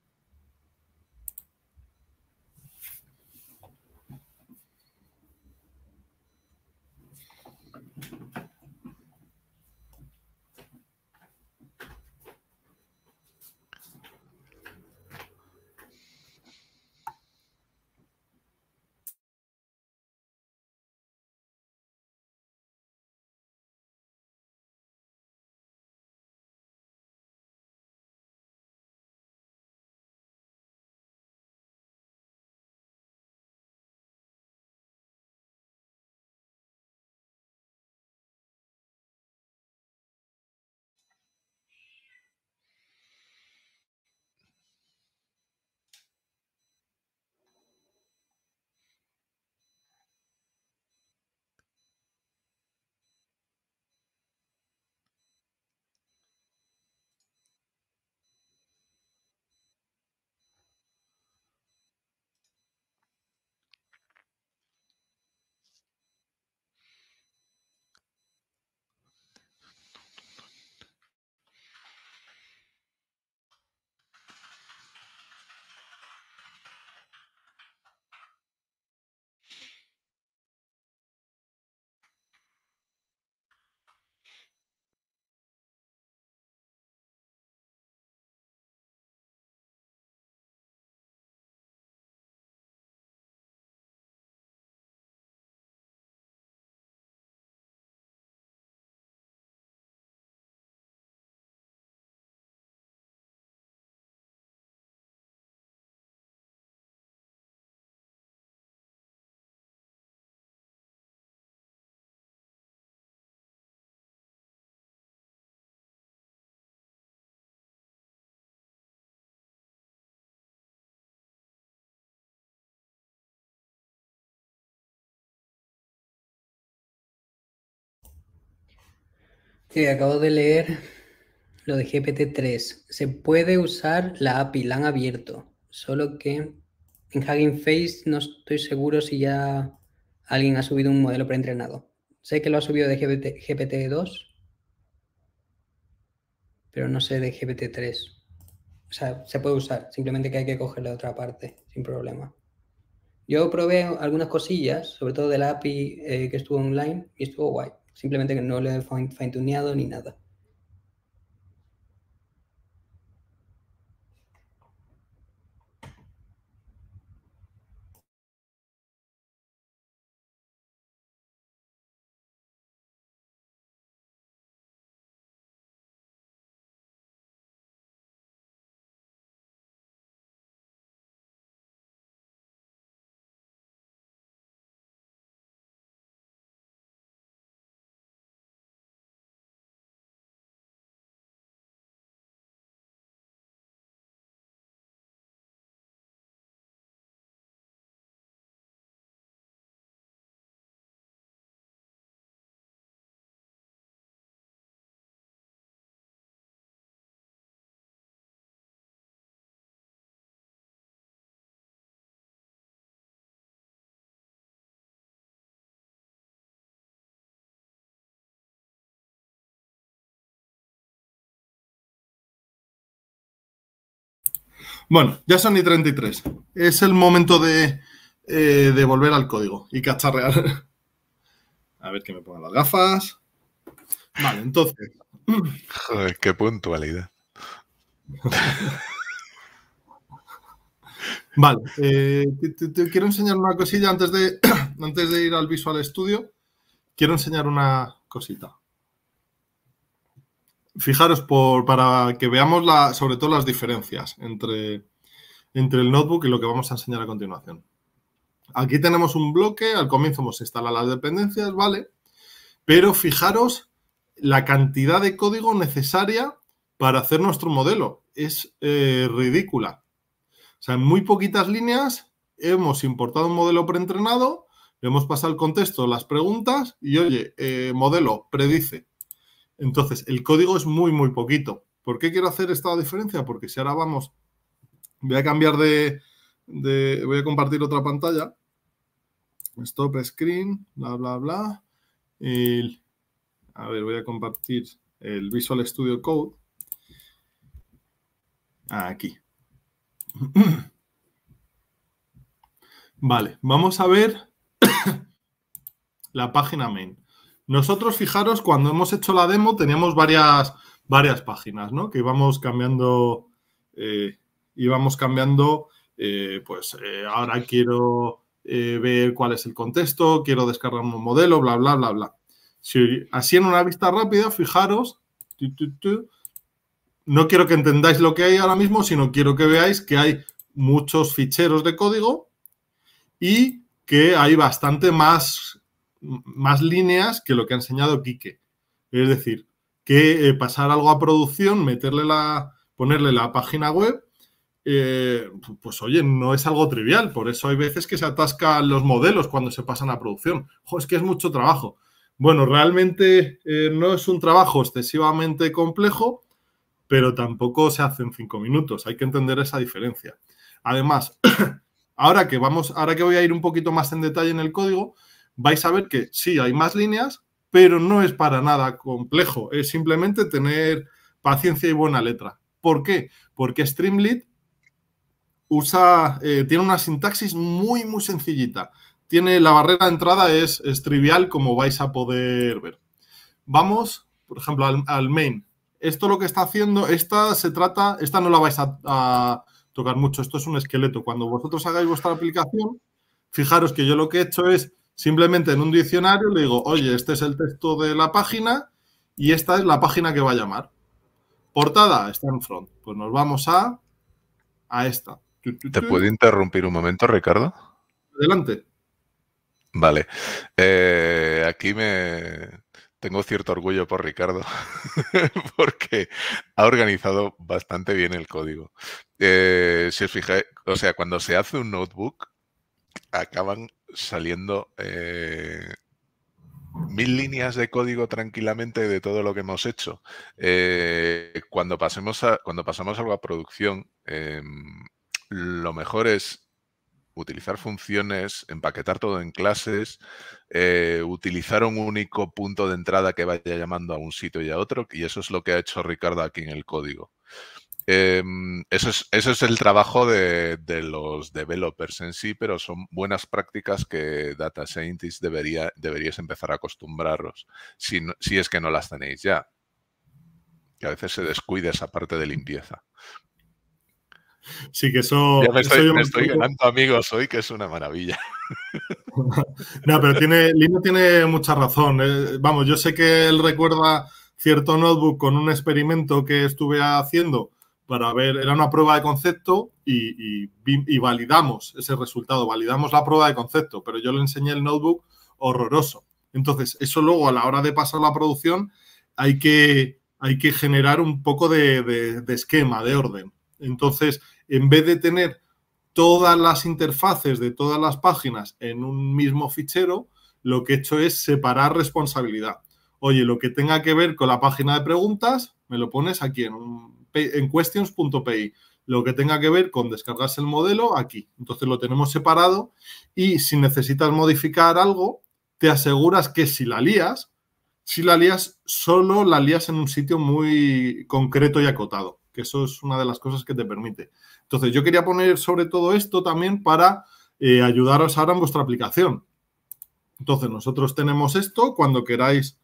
Sí, acabo de leer lo de GPT-3. Se puede usar la API, la han abierto, solo que en Hugging Face no estoy seguro si ya alguien ha subido un modelo preentrenado. Sé que lo ha subido de GPT-2, pero no sé de GPT-3. O sea, se puede usar, simplemente que hay que coger la otra parte sin problema. Yo probé algunas cosillas, sobre todo de la API eh, que estuvo online y estuvo guay simplemente que no lo he fine-tuneado ni nada. Bueno, ya son y 33. Es el momento eh, de, volver al código y cacharrear. A ver que me pongan las gafas. Vale, entonces. Joder, qué puntualidad. vale, eh, te, quiero enseñar una cosilla antes de ir al Visual Studio. Quiero enseñar una cosita fijaros, para que veamos la, sobre todo las diferencias entre, entre el notebook y lo que vamos a enseñar a continuación. Aquí tenemos un bloque, al comienzo hemos instalado las dependencias, ¿vale? Pero fijaros la cantidad de código necesaria para hacer nuestro modelo. Es eh, ridícula. O sea, en muy poquitas líneas hemos importado un modelo preentrenado, le hemos pasado el contexto, las preguntas y, oye, eh, modelo, predice. Entonces, el código es muy, muy poquito. ¿Por qué quiero hacer esta diferencia? Porque si ahora vamos, voy a cambiar de, voy a compartir otra pantalla. Stop screen, bla, bla, bla. a ver, voy a compartir el Visual Studio Code. Aquí. Vale, vamos a ver la página main. Nosotros, fijaros, cuando hemos hecho la demo teníamos varias, varias páginas, ¿no? Que íbamos cambiando, eh, íbamos cambiando, eh, pues eh, ahora quiero ver cuál es el contexto, quiero descargar un modelo, bla, bla, bla, bla. Si, así en una vista rápida, fijaros, no quiero que entendáis lo que hay ahora mismo, sino quiero que veáis que hay muchos ficheros de código y que hay bastante más más líneas que lo que ha enseñado Quique. Es decir, que eh, pasar algo a producción, meterle la, ponerle la página web, eh, pues oye, no es algo trivial. Por eso hay veces que se atascan los modelos cuando se pasan a producción. es que es mucho trabajo. Bueno, realmente eh, no es un trabajo excesivamente complejo, pero tampoco se hace en cinco minutos. Hay que entender esa diferencia. Además, ahora que vamos, ahora que voy a ir un poquito más en detalle en el código, vais a ver que sí, hay más líneas, pero no es para nada complejo, es simplemente tener paciencia y buena letra. ¿Por qué? Porque Streamlit usa, eh, tiene una sintaxis muy, muy sencillita. Tiene la barrera de entrada, es, trivial como vais a poder ver. Vamos, por ejemplo, al, main. Esto lo que está haciendo, esta se trata, esta no la vais a tocar mucho, esto es un esqueleto. Cuando vosotros hagáis vuestra aplicación, fijaros que yo lo que he hecho es Simplemente en un diccionario le digo, oye, este es el texto de la página y esta es la página que va a llamar. Portada está en front. Pues nos vamos a, a esta. ¿Te puedo interrumpir un momento, Ricardo? Adelante. Vale. Eh, aquí me, tengo cierto orgullo por Ricardo, porque ha organizado bastante bien el código. Eh, si os fijáis, o sea, cuando se hace un notebook, acaban saliendo eh, mil líneas de código tranquilamente de todo lo que hemos hecho. Eh, cuando, pasemos a, cuando pasamos algo a producción, em, lo mejor es utilizar funciones, empaquetar todo en clases, eh, utilizar un único punto de entrada que vaya llamando a un sitio y a otro, y eso es lo que ha hecho Ricardo aquí en el código. Em, eso, es, eso, es, el trabajo de, los developers en sí, pero son buenas prácticas que data scientists debería, deberíais empezar a acostumbraros, si, si es que no las tenéis ya. Que a veces se descuida esa parte de limpieza. Sí, que eso. me estoy, ganando amigos hoy, que es una maravilla. no, pero tiene, Lino tiene mucha razón. Eh, vamos, yo sé que él recuerda cierto notebook con un experimento que estuve haciendo para ver, era una prueba de concepto y, validamos ese resultado, validamos la prueba de concepto, pero yo le enseñé el notebook horroroso. Entonces, eso luego a la hora de pasar la producción hay que, hay que generar un poco de esquema, de orden. Entonces, en vez de tener todas las interfaces de todas las páginas en un mismo fichero, lo que he hecho es separar responsabilidad. Oye, lo que tenga que ver con la página de preguntas, me lo pones aquí en un en questions.py. lo que tenga que ver con descargarse el modelo aquí. Entonces lo tenemos separado y si necesitas modificar algo, te aseguras que si la lías, si la lías, solo la lías en un sitio muy concreto y acotado, que eso es una de las cosas que te permite. Entonces yo quería poner sobre todo esto también para eh, ayudaros ahora en vuestra aplicación. Entonces nosotros tenemos esto, cuando queráis,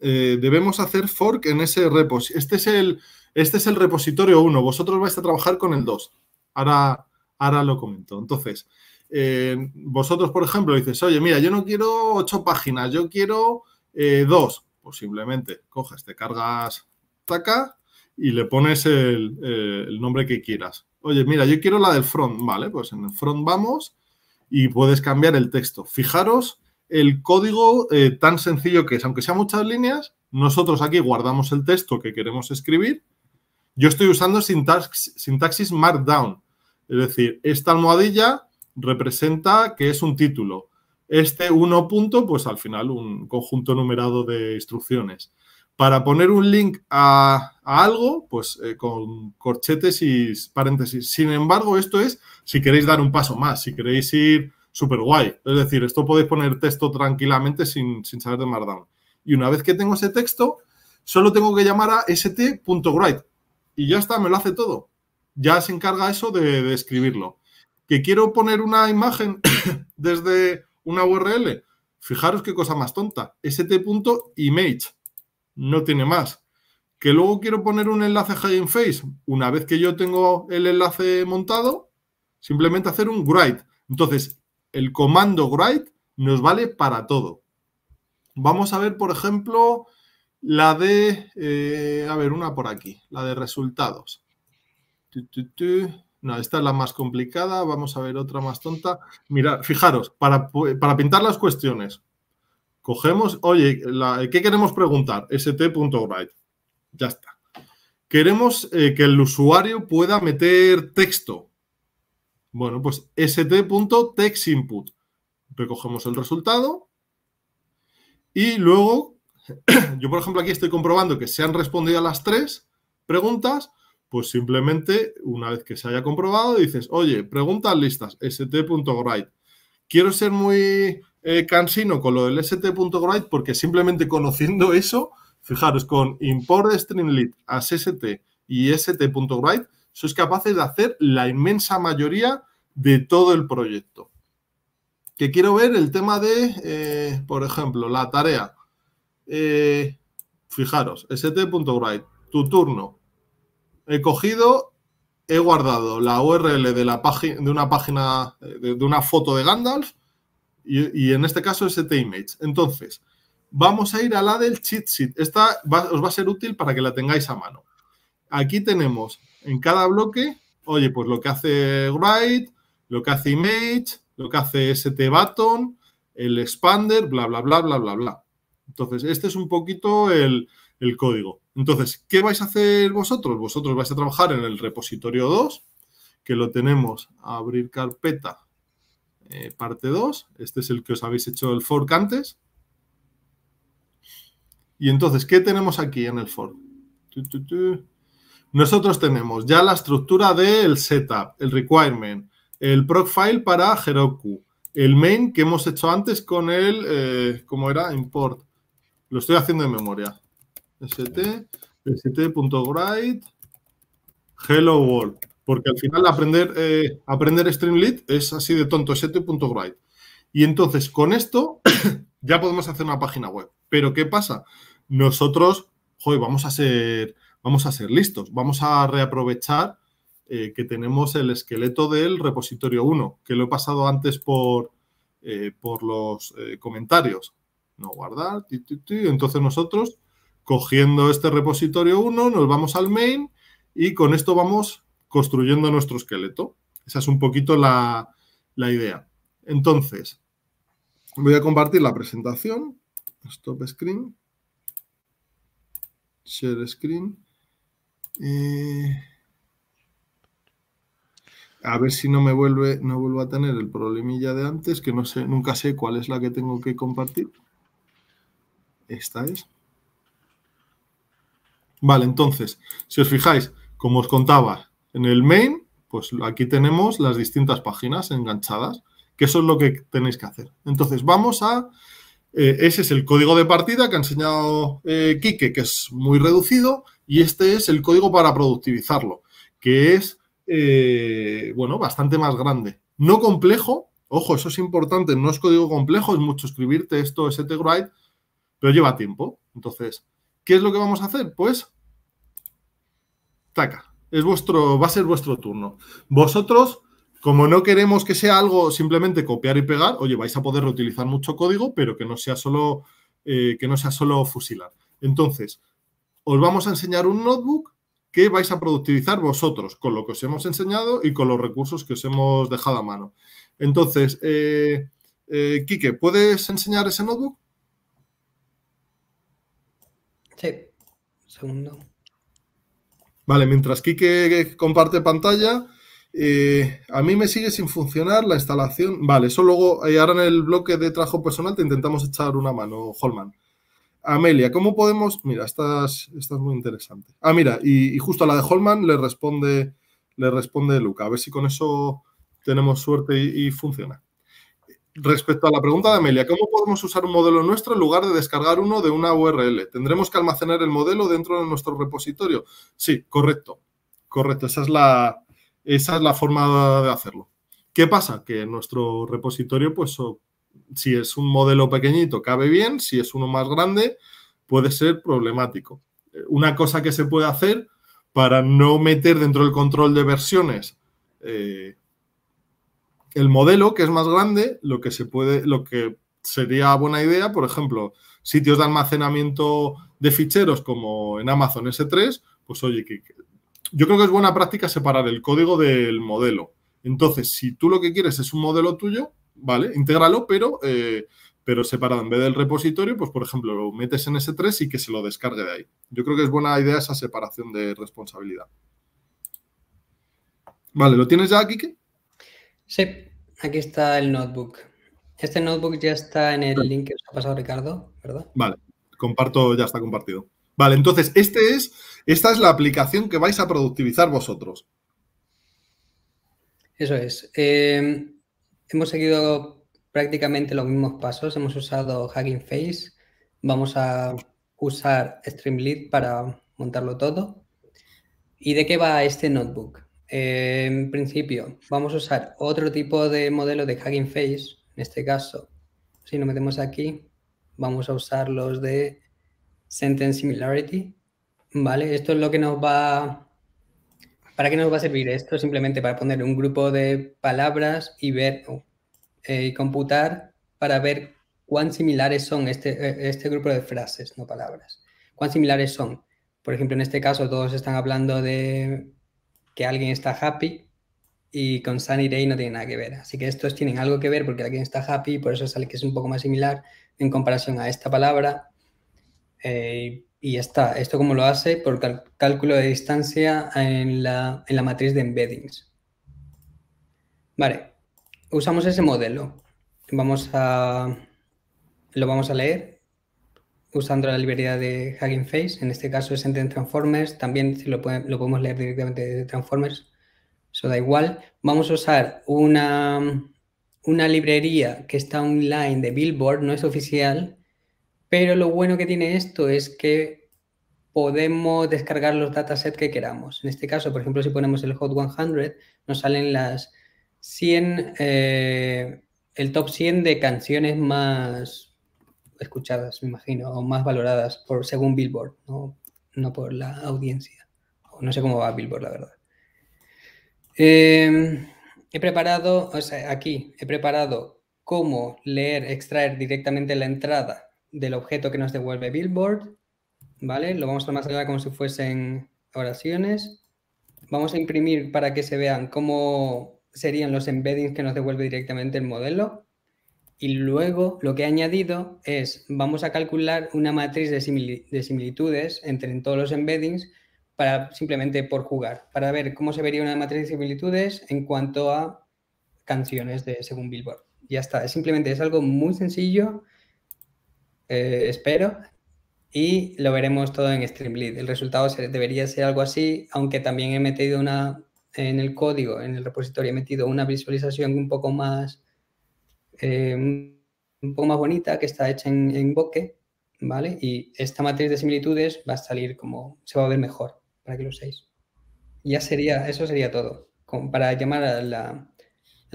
eh, debemos hacer fork en ese repos. Este es el, este es el repositorio 1, vosotros vais a trabajar con el 2. Ahora, ahora lo comento. Entonces, eh, vosotros, por ejemplo, dices, oye, mira, yo no quiero 8 páginas, yo quiero 2. Eh, pues, Posiblemente coges, te cargas taca y le pones eh, el, nombre que quieras. Oye, mira, yo quiero la del front, vale, pues en el front vamos y puedes cambiar el texto. Fijaros el código tan sencillo que es, aunque sea muchas líneas, nosotros aquí guardamos el texto que queremos escribir yo estoy usando sintaxis, Markdown. Es decir, esta almohadilla representa que es un título. Este uno punto, pues al final un conjunto numerado de instrucciones. Para poner un link a, algo, pues eh, con corchetes y paréntesis. Sin embargo, esto es si queréis dar un paso más, si queréis ir súper guay. Es decir, esto podéis poner texto tranquilamente sin, sin saber de Markdown. Y una vez que tengo ese texto, solo tengo que llamar a st.write y ya está, me lo hace todo. Ya se encarga eso de, escribirlo. Que quiero poner una imagen desde una URL. Fijaros qué cosa más tonta. st.image. No tiene más. Que luego quiero poner un enlace en face. Una vez que yo tengo el enlace montado, simplemente hacer un write. Entonces, el comando write nos vale para todo. Vamos a ver, por ejemplo, la de, eh, a ver, una por aquí, la de resultados. No, esta es la más complicada. Vamos a ver otra más tonta. Mirad, fijaros, para, pintar las cuestiones, cogemos, oye, ¿qué queremos preguntar? st.write. Ya está. Queremos eh, que el usuario pueda meter texto. Bueno, pues st.textinput. Recogemos el resultado y luego yo, por ejemplo, aquí estoy comprobando que se han respondido a las tres preguntas, pues simplemente una vez que se haya comprobado dices, oye, preguntas listas, st.write. Quiero ser muy eh, cansino con lo del st.write porque simplemente conociendo eso, fijaros, con import streamlit a st y st.write, sois capaces de hacer la inmensa mayoría de todo el proyecto. Que quiero ver el tema de, eh, por ejemplo, la tarea. Eh, fijaros, st.write, tu turno. He cogido, he guardado la URL de, la de una página, de, una foto de Gandalf y, en este caso st.image. Entonces, vamos a ir a la del cheat sheet. Esta os va a ser útil para que la tengáis a mano. Aquí tenemos en cada bloque, oye, pues lo que hace write, lo que hace image, lo que hace st.button button, el expander, bla, bla, bla, bla, bla, bla. Entonces, este es un poquito el, código. Entonces, ¿qué vais a hacer vosotros? Vosotros vais a trabajar en el repositorio 2, que lo tenemos a abrir carpeta eh, parte 2. Este es el que os habéis hecho el fork antes. Y entonces, ¿qué tenemos aquí en el fork? Nosotros tenemos ya la estructura del setup, el requirement, el profile para Heroku, el main que hemos hecho antes con el, eh, ¿cómo era? Import. Lo estoy haciendo en memoria. ST, hello world. Porque al final aprender, eh, aprender Streamlit es así de tonto, st.write. Y entonces con esto ya podemos hacer una página web. Pero ¿qué pasa? Nosotros, hoy vamos a ser, vamos a ser listos, vamos a reaprovechar eh, que tenemos el esqueleto del repositorio 1, que lo he pasado antes por, eh, por los comentarios no guardar, entonces nosotros cogiendo este repositorio 1 nos vamos al main y con esto vamos construyendo nuestro esqueleto. Esa es un poquito la, idea. Entonces, voy a compartir la presentación, stop screen, share screen. Eh, a ver si no me vuelve, no vuelvo a tener el problemilla de antes, que no sé, nunca sé cuál es la que tengo que compartir. Esta es. Vale, entonces, si os fijáis, como os contaba, en el main, pues aquí tenemos las distintas páginas enganchadas, que eso es lo que tenéis que hacer. Entonces, vamos a... Eh, ese es el código de partida que ha enseñado eh, Quique, que es muy reducido, y este es el código para productivizarlo, que es, eh, bueno, bastante más grande. No complejo, ojo, eso es importante, no es código complejo, es mucho escribirte esto, ese pero lleva tiempo. Entonces, ¿qué es lo que vamos a hacer? Pues, taca, es vuestro, va a ser vuestro turno. Vosotros, como no queremos que sea algo simplemente copiar y pegar, oye, vais a poder reutilizar mucho código, pero que no sea solo, eh, que no sea solo fusilar. Entonces, os vamos a enseñar un notebook que vais a productivizar vosotros con lo que os hemos enseñado y con los recursos que os hemos dejado a mano. Entonces, eh, eh ¿puedes enseñar ese notebook? Sí, segundo. Vale, mientras Kike comparte pantalla, eh, a mí me sigue sin funcionar la instalación. Vale, eso luego, eh, ahora en el bloque de trabajo personal te intentamos echar una mano, Holman. Amelia, ¿cómo podemos.? Mira, estás, estás muy interesante. Ah, mira, y, justo a la de Holman le responde, le responde Luca. A ver si con eso tenemos suerte y funciona. Respecto a la pregunta de Amelia, ¿cómo podemos usar un modelo nuestro en lugar de descargar uno de una URL? ¿Tendremos que almacenar el modelo dentro de nuestro repositorio? Sí, correcto. Correcto, esa es la, esa es la forma de hacerlo. ¿Qué pasa? Que nuestro repositorio, pues si es un modelo pequeñito, cabe bien, si es uno más grande, puede ser problemático. Eh, una cosa que se puede hacer para no meter dentro del control de versiones eh, el modelo, que es más grande, lo que se puede, lo que sería buena idea, por ejemplo, sitios de almacenamiento de ficheros como en Amazon S3, pues oye, que, yo creo que es buena práctica separar el código del modelo. Entonces, si tú lo que quieres es un modelo tuyo, ¿vale? Intégralo, pero, eh, pero separado. En vez del repositorio, pues por ejemplo, lo metes en S3 y que se lo descargue de ahí. Yo creo que es buena idea esa separación de responsabilidad. Vale, ¿lo tienes ya, Kike? Sí, aquí está el notebook. Este notebook ya está en el link que os ha pasado Ricardo, ¿verdad? Vale, comparto, ya está compartido. Vale, entonces este es, esta es la aplicación que vais a productivizar vosotros. Eso es. Em, hemos seguido prácticamente los mismos pasos. Hemos usado Hacking Face. Vamos a usar Streamlit para montarlo todo. ¿Y de qué va este notebook? en principio, vamos a usar otro tipo de modelo de Hugging Face. En este caso, si nos metemos aquí, vamos a usar los de Sentence Similarity. ¿Vale? Esto es lo que nos va... ¿Para qué nos va a servir esto? Simplemente para poner un grupo de palabras y ver oh, eh, y computar para ver cuán similares son este, eh, este grupo de frases, no palabras. Cuán similares son. Por ejemplo, en este caso todos están hablando de que alguien está happy y con Sunny Day no tiene nada que ver. Así que estos tienen algo que ver porque alguien está happy por eso sale que es un poco más similar en comparación a esta palabra. Eh, y está. ¿Esto cómo lo hace? Por cálculo de distancia en la, en la matriz de embeddings. Vale. Usamos ese modelo. Vamos a... Lo vamos a leer usando la librería de Hugging Face, en este caso es Sentence Transformers, también lo, lo podemos leer directamente de Transformers, eso da igual. Vamos a usar una, una librería que está online de Billboard, no es oficial, pero lo bueno que tiene esto es que podemos descargar los datasets que queramos. En este caso, por ejemplo, si ponemos el Hot 100, nos salen las 100, eh, el top 100 de canciones más, escuchadas, me imagino, o más valoradas por según Billboard, no, por la audiencia. O no sé cómo va Billboard, la verdad. Em, he preparado, o sea, aquí he preparado cómo leer, extraer directamente la entrada del objeto que nos devuelve Billboard, ¿vale? Lo vamos a allá como si fuesen oraciones. Vamos a imprimir para que se vean cómo serían los embeddings que nos devuelve directamente el modelo. Y luego lo que he añadido es, vamos a calcular una matriz de, similitudes entre todos los embeddings para simplemente por jugar, para ver cómo se vería una matriz de similitudes en cuanto a canciones de según Billboard. Ya está, simplemente es algo muy sencillo, eh, espero, y lo veremos todo en Streamlit. El resultado debería ser algo así, aunque también he metido una en el código, en el repositorio he metido una visualización un poco más eh, un poco más bonita que está hecha en, en bokeh, ¿vale? Y esta matriz de similitudes va a salir como, se va a ver mejor, para que lo seáis. Ya sería, eso sería todo. para llamar a la,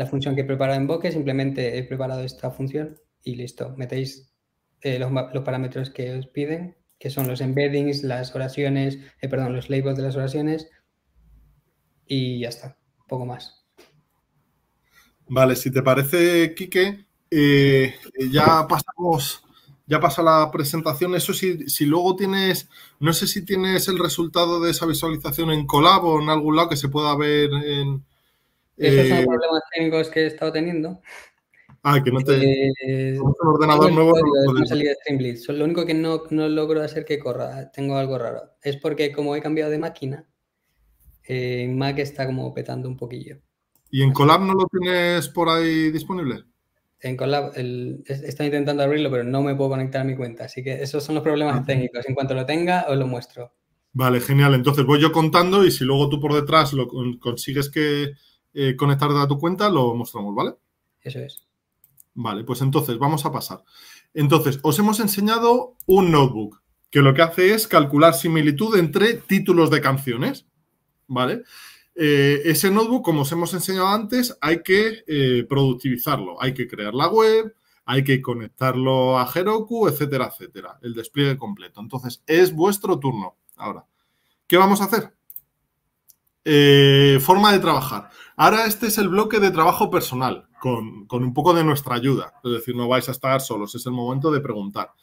función que he preparado en bokeh, simplemente he preparado esta función y listo. Metéis eh, los, parámetros que os piden, que son los embeddings, las oraciones, eh, perdón, los labels de las oraciones y ya está, poco más. Vale, si te parece, Quique, eh, ya pasamos, ya pasa la presentación. Eso sí, si luego tienes, no sé si tienes el resultado de esa visualización en Colab o en algún lado que se pueda ver en. Esos son eh, problemas técnicos que he estado teniendo. Ah, que no te. Eh, un ordenador nuevo. no Lo único que no, no, logro hacer que corra, tengo algo raro. Es porque como he cambiado de máquina, eh, Mac está como petando un poquillo. ¿Y en Colab no lo tienes por ahí disponible? En Colab estoy intentando abrirlo, pero no me puedo conectar a mi cuenta. Así que esos son los problemas ah. técnicos. En cuanto lo tenga, os lo muestro. Vale, genial. Entonces voy yo contando y si luego tú por detrás lo consigues que eh, conectar a tu cuenta, lo mostramos, ¿vale? Eso es. Vale, pues entonces vamos a pasar. Entonces, os hemos enseñado un notebook que lo que hace es calcular similitud entre títulos de canciones, ¿vale? Eh, ese notebook, como os hemos enseñado antes, hay que eh, productivizarlo, hay que crear la web, hay que conectarlo a Heroku, etcétera, etcétera, el despliegue completo. Entonces, es vuestro turno. Ahora, ¿qué vamos a hacer? Eh, forma de trabajar. Ahora este es el bloque de trabajo personal, con, con un poco de nuestra ayuda. Es decir, no vais a estar solos, es el momento de preguntar.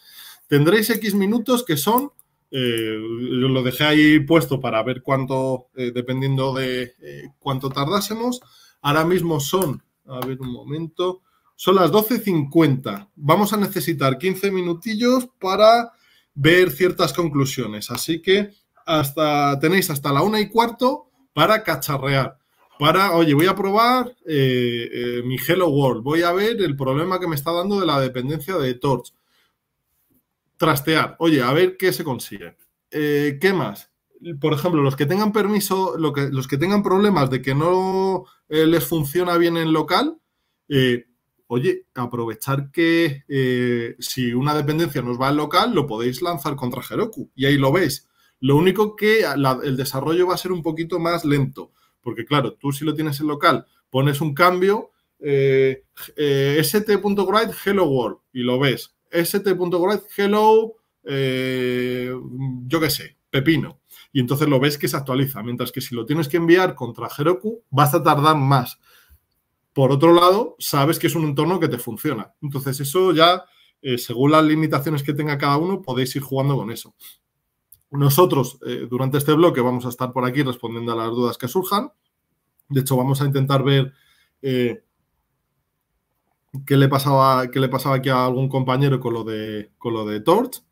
Tendréis X minutos que son eh, lo dejé ahí puesto para ver cuánto, eh, dependiendo de eh, cuánto tardásemos. Ahora mismo son, a ver un momento, son las 12.50. Vamos a necesitar 15 minutillos para ver ciertas conclusiones. Así que hasta, tenéis hasta la una y cuarto para cacharrear. Para, oye, voy a probar mi Hello World, voy a ver el problema que me está dando de la dependencia de Torch trastear, oye, a ver qué se consigue. Eh, ¿Qué más? Por ejemplo, los que tengan permiso, los que tengan problemas de que no eh, les funciona bien en local, eh, oye, aprovechar que si una dependencia nos va al local, lo podéis lanzar contra Heroku y ahí lo veis. Lo único que el desarrollo va a ser un poquito más lento, porque claro, tú si lo tienes en local, pones un cambio, st.write hello world y lo ves, st.growth, este hello, eh, yo qué sé, pepino. Y entonces lo ves que se actualiza, mientras que si lo tienes que enviar contra Heroku, vas a tardar más. Por otro lado, sabes que es un entorno que te funciona. Entonces eso ya, eh, según las limitaciones que tenga cada uno, podéis ir jugando con eso. Nosotros, eh, durante este bloque, vamos a estar por aquí respondiendo a las dudas que surjan. De hecho, vamos a intentar ver qué le pasaba, qué le pasaba aquí a algún compañero con lo de, con lo de Torch.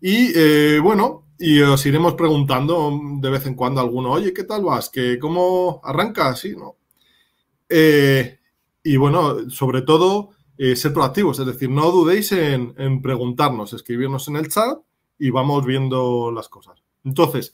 Y eh, bueno, y os iremos preguntando de vez en cuando a alguno, oye, ¿qué tal vas? ¿Que ¿Cómo arranca Sí, ¿no? Eh, y bueno, sobre todo, eh, ser proactivos, es decir, no dudéis en, en, preguntarnos, escribirnos en el chat y vamos viendo las cosas. Entonces,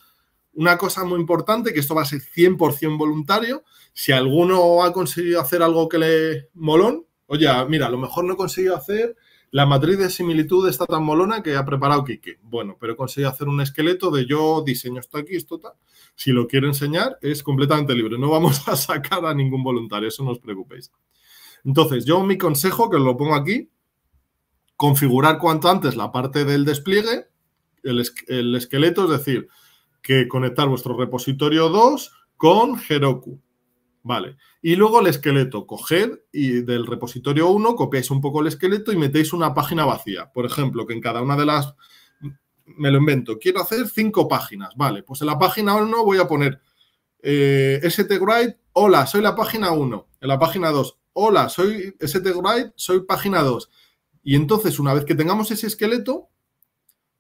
una cosa muy importante, que esto va a ser 100% voluntario, si alguno ha conseguido hacer algo que le molón, Oye, mira, a lo mejor no he conseguido hacer la matriz de similitud está tan molona que ha preparado Kiki. Bueno, pero he conseguido hacer un esqueleto de yo diseño esto aquí, esto tal. Si lo quiero enseñar, es completamente libre. No vamos a sacar a ningún voluntario, eso no os preocupéis. Entonces, yo mi consejo, que os lo pongo aquí, configurar cuanto antes la parte del despliegue, el, el esqueleto, es decir, que conectar vuestro repositorio 2 con Heroku. Vale. Y luego el esqueleto. Coged y del repositorio 1 copiáis un poco el esqueleto y metéis una página vacía. Por ejemplo, que en cada una de las... Me lo invento. Quiero hacer cinco páginas. Vale, pues en la página 1 voy a poner eh, STGride, hola, soy la página 1. En la página 2, hola, soy STGride, soy página 2. Y entonces, una vez que tengamos ese esqueleto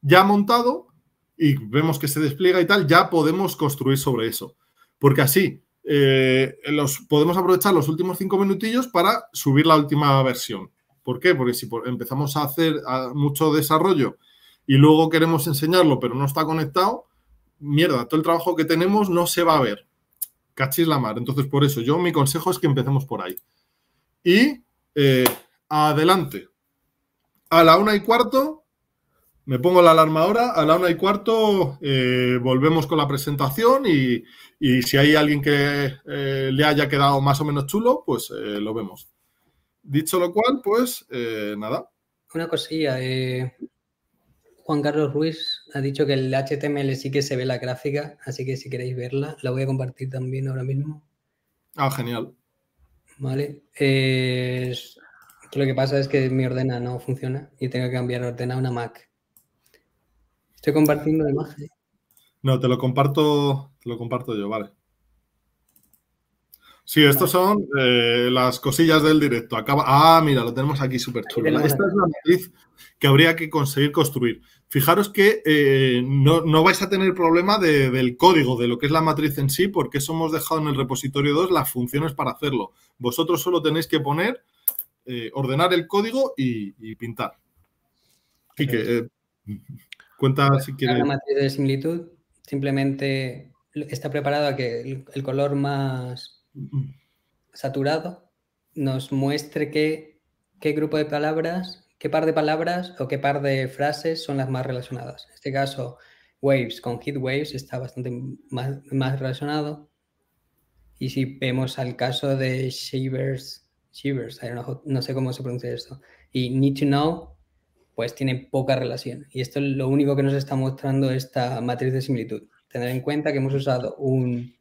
ya montado y vemos que se despliega y tal, ya podemos construir sobre eso. Porque así, eh, los, podemos aprovechar los últimos cinco minutillos para subir la última versión. ¿Por qué? Porque si empezamos a hacer mucho desarrollo y luego queremos enseñarlo, pero no está conectado, mierda, todo el trabajo que tenemos no se va a ver. Cachis la mar. Entonces, por eso, yo mi consejo es que empecemos por ahí. Y eh, adelante. A la una y cuarto me pongo la alarma ahora, a la una y cuarto eh, volvemos con la presentación y, si hay alguien que eh, le haya quedado más o menos chulo, pues eh, lo vemos. Dicho lo cual, pues nada. Una cosilla, Juan Carlos Ruiz ha dicho que el HTML sí que se ve la gráfica, así que si queréis verla, la voy a compartir también ahora mismo. Ah, genial. Vale. lo que pasa es que mi ordena no funciona y tengo que cambiar ordena a una Mac. Estoy compartiendo la imagen. No, te lo comparto, te lo comparto yo, vale. Sí, estas son eh, las cosillas del directo. Acaba... Ah, mira, lo tenemos aquí súper chulo. Esta es la matriz que habría que conseguir construir. Fijaros que eh, no, vais a tener problema del código, de lo que es la matriz en sí, porque eso hemos dejado en el repositorio 2 las funciones para hacerlo. Vosotros solo tenéis que poner, eh, ordenar el código y, pintar. Y que, si La matriz de similitud simplemente está preparado a que el color más saturado nos muestre qué, qué grupo de palabras, qué par de palabras o qué par de frases son las más relacionadas. En este caso, waves con heat waves está bastante más, relacionado. Y si vemos al caso de shivers, shivers, no sé cómo se pronuncia esto, y need to know, pues tiene poca relación. Y esto es lo único que nos está mostrando esta matriz de similitud. Tener en cuenta que hemos usado un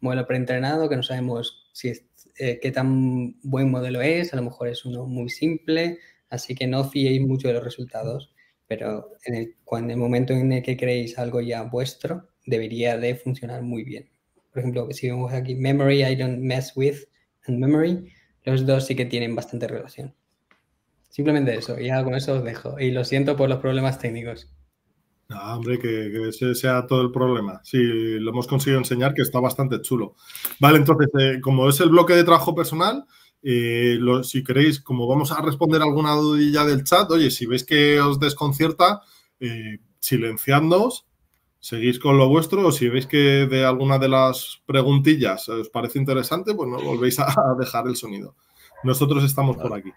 modelo preentrenado que no sabemos si es, eh, qué tan buen modelo es, a lo mejor es uno muy simple, así que no fiéis mucho de los resultados, pero en el, cuando, en el momento en el que creéis algo ya vuestro, debería de funcionar muy bien. Por ejemplo, si vemos aquí memory, I don't mess with, and memory, los dos sí que tienen bastante relación. Simplemente eso, y ya con eso os dejo. Y lo siento por los problemas técnicos. No, hombre, que, ese sea todo el problema. Sí, lo hemos conseguido enseñar que está bastante chulo. Vale, entonces, eh, como es el bloque de trabajo personal, eh, si queréis, como vamos a responder alguna dudilla del chat, oye, si veis que os desconcierta, eh, silenciadnos, seguís con lo vuestro, o si veis que de alguna de las preguntillas os parece interesante, pues no volvéis a dejar el sonido. Nosotros estamos por aquí.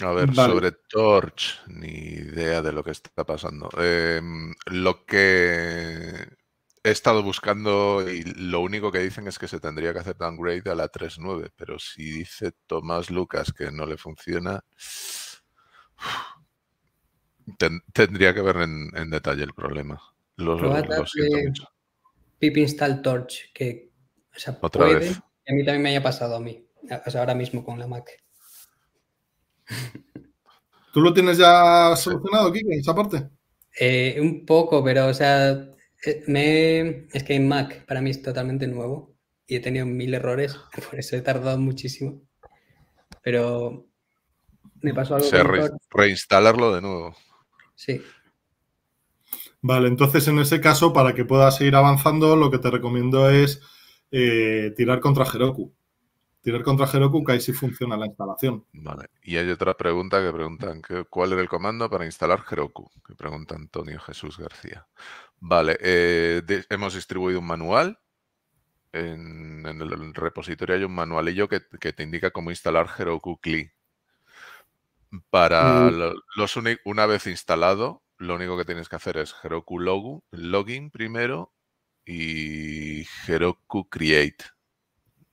A ver, sobre Torch, ni idea de lo que está pasando. Em, lo que he estado buscando y lo único que dicen es que se tendría que hacer downgrade a la 3.9, pero si dice Tomás Lucas que no le funciona, tendría que ver en, detalle el problema. Los, los pip install torch, que a mí también me haya pasado a mí, ahora mismo con la Mac. ¿Tú lo tienes ya solucionado, Kike, esa parte? Eh, un poco, pero, o sea, eh, es que Mac para mí es totalmente nuevo y he tenido mil errores, por eso he tardado muchísimo. Pero me pasó algo. reinstalarlo de nuevo. Sí. Vale, entonces en ese caso, para que puedas seguir avanzando, lo que te recomiendo es eh, tirar contra Heroku tirar contra Heroku, que ahí sí funciona la instalación. Vale. Y hay otra pregunta que preguntan, ¿cuál era el comando para instalar Heroku? Que pregunta Antonio Jesús García. Vale, eh, hemos distribuido un manual. En, el repositorio hay un manualillo que, te indica cómo instalar Heroku CLI. Para mm. los, una vez instalado, lo único que tienes que hacer es Heroku login primero y Heroku create.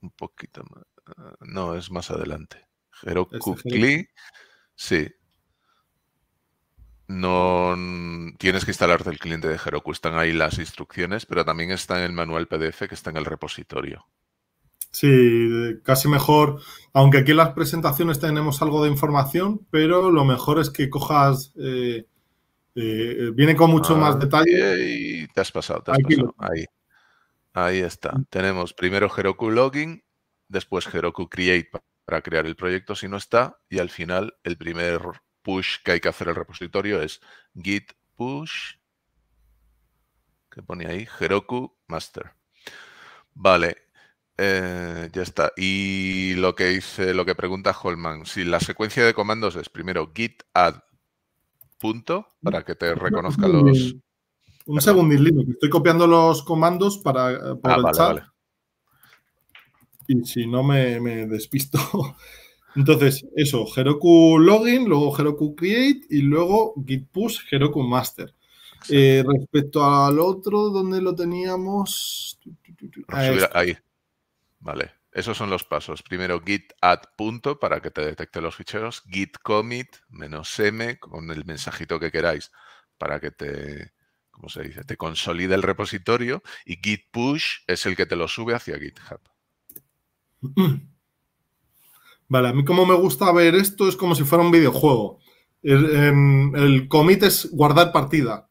Un poquito más. Ah, no, es más adelante. Heroku Cli. sí. No tienes que instalarte el cliente de Heroku. Están ahí las instrucciones, pero también está en el manual PDF que está en el repositorio. Sí, eh, casi mejor, aunque aquí en las presentaciones tenemos algo de información, pero lo mejor es que cojas, eh, eh, viene con mucho más detalle. Y te has pasado, Ahí, ahí está. Tenemos primero Heroku Login, después Heroku Create para crear el proyecto si no está, y al final el primer push que hay que hacer el repositorio es git push, que pone ahí, Heroku master. Vale, eh, ya está. Y lo que hice lo que pregunta Holman, si la secuencia de comandos es primero git add punto para que te reconozca los... Un que estoy copiando los comandos para, eh, para y si no me, despisto. Entonces, eso, Heroku Login, luego Heroku Create y luego Git Push Heroku Master. Eh, respecto al otro, donde lo teníamos? ahí. Vale. Esos son los pasos. Primero, git add punto para que te detecte los ficheros. Git commit menos m con el mensajito que queráis para que te, ¿cómo se dice? Te consolide el repositorio. Y git push es el que te lo sube hacia GitHub. Vale, a mí como me gusta ver esto es como si fuera un videojuego. El, em, commit es guardar partida.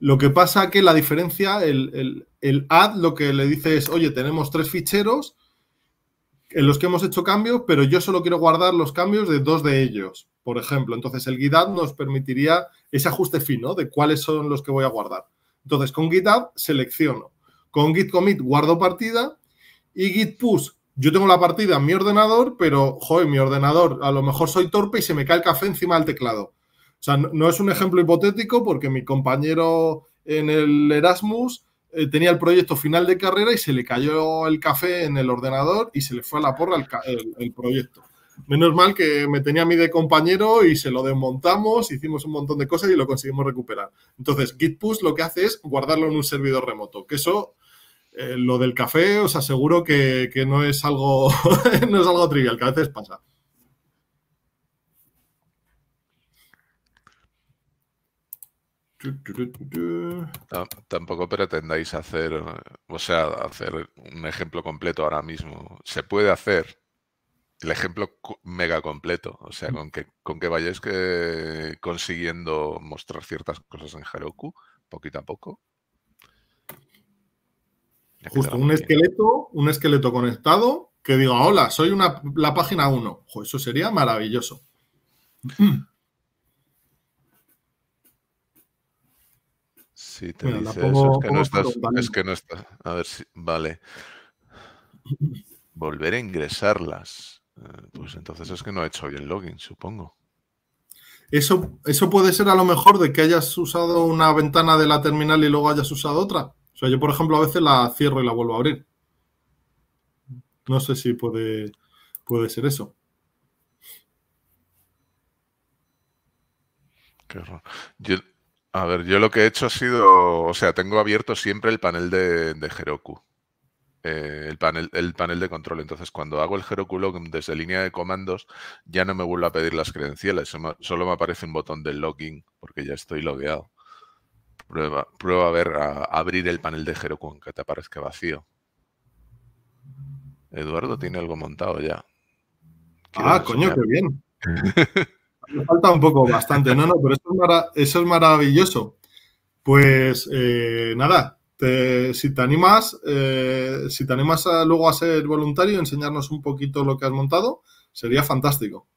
Lo que pasa que la diferencia, el, el add lo que le dice es, oye, tenemos tres ficheros en los que hemos hecho cambios, pero yo solo quiero guardar los cambios de dos de ellos, por ejemplo. Entonces, el git add nos permitiría ese ajuste fino de cuáles son los que voy a guardar. Entonces, con git add selecciono. Con Git Commit guardo partida y Git Push yo tengo la partida en mi ordenador, pero, joder, mi ordenador, a lo mejor soy torpe y se me cae el café encima del teclado. O sea, no, es un ejemplo hipotético porque mi compañero en el Erasmus eh, tenía el proyecto final de carrera y se le cayó el café en el ordenador y se le fue a la porra el, proyecto. Menos mal que me tenía a mí de compañero y se lo desmontamos, hicimos un montón de cosas y lo conseguimos recuperar. Entonces, Gitpus lo que hace es guardarlo en un servidor remoto, que eso eh, lo del café, os aseguro que, no, es algo, no es algo trivial, que a veces pasa. tampoco pretendáis hacer, o sea, hacer un ejemplo completo ahora mismo. Se puede hacer el ejemplo mega completo, o sea, mm. con que, con que vayáis consiguiendo mostrar ciertas cosas en Heroku, poquito a poco, Justo, un esqueleto, un esqueleto conectado que diga, hola, soy una, la página 1. eso sería maravilloso. Sí, te Es que, no estás, está. A ver si. Vale. Volver a ingresarlas. Eh, pues entonces es que no he hecho bien login, supongo. Eso, eso puede ser a lo mejor de que hayas usado una ventana de la terminal y luego hayas usado otra. O sea, yo, por ejemplo, a veces la cierro y la vuelvo a abrir. No sé si puede, puede ser eso. Qué a ver, yo lo que he hecho ha sido, o sea, tengo abierto siempre el panel de, Heroku. Eh, el, panel, el panel de control. Entonces, cuando hago el Heroku login desde línea de comandos, ya no me vuelvo a pedir las credenciales, solo me aparece un botón de login porque ya estoy logueado. Prueba, prueba a ver, a abrir el panel de con que te aparezca vacío. Eduardo tiene algo montado ya. Ah, coño, qué bien. falta un poco, bastante. No, no, pero eso es, maravilloso. Pues eh, nada, si te animas, eh, si te animas luego a ser voluntario, y enseñarnos un poquito lo que has montado, sería fantástico.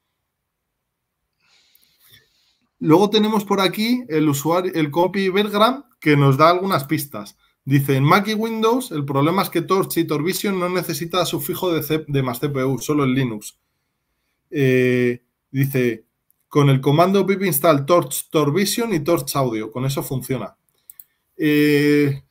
Luego tenemos por aquí el usuario, el copy Belgram, que nos da algunas pistas. Dice, en Mac y Windows el problema es que Torch y Torvision no necesita sufijo de, de más CPU, solo en Linux. Eh, dice, con el comando pip install torch torvision y torch audio, con eso funciona. Eh,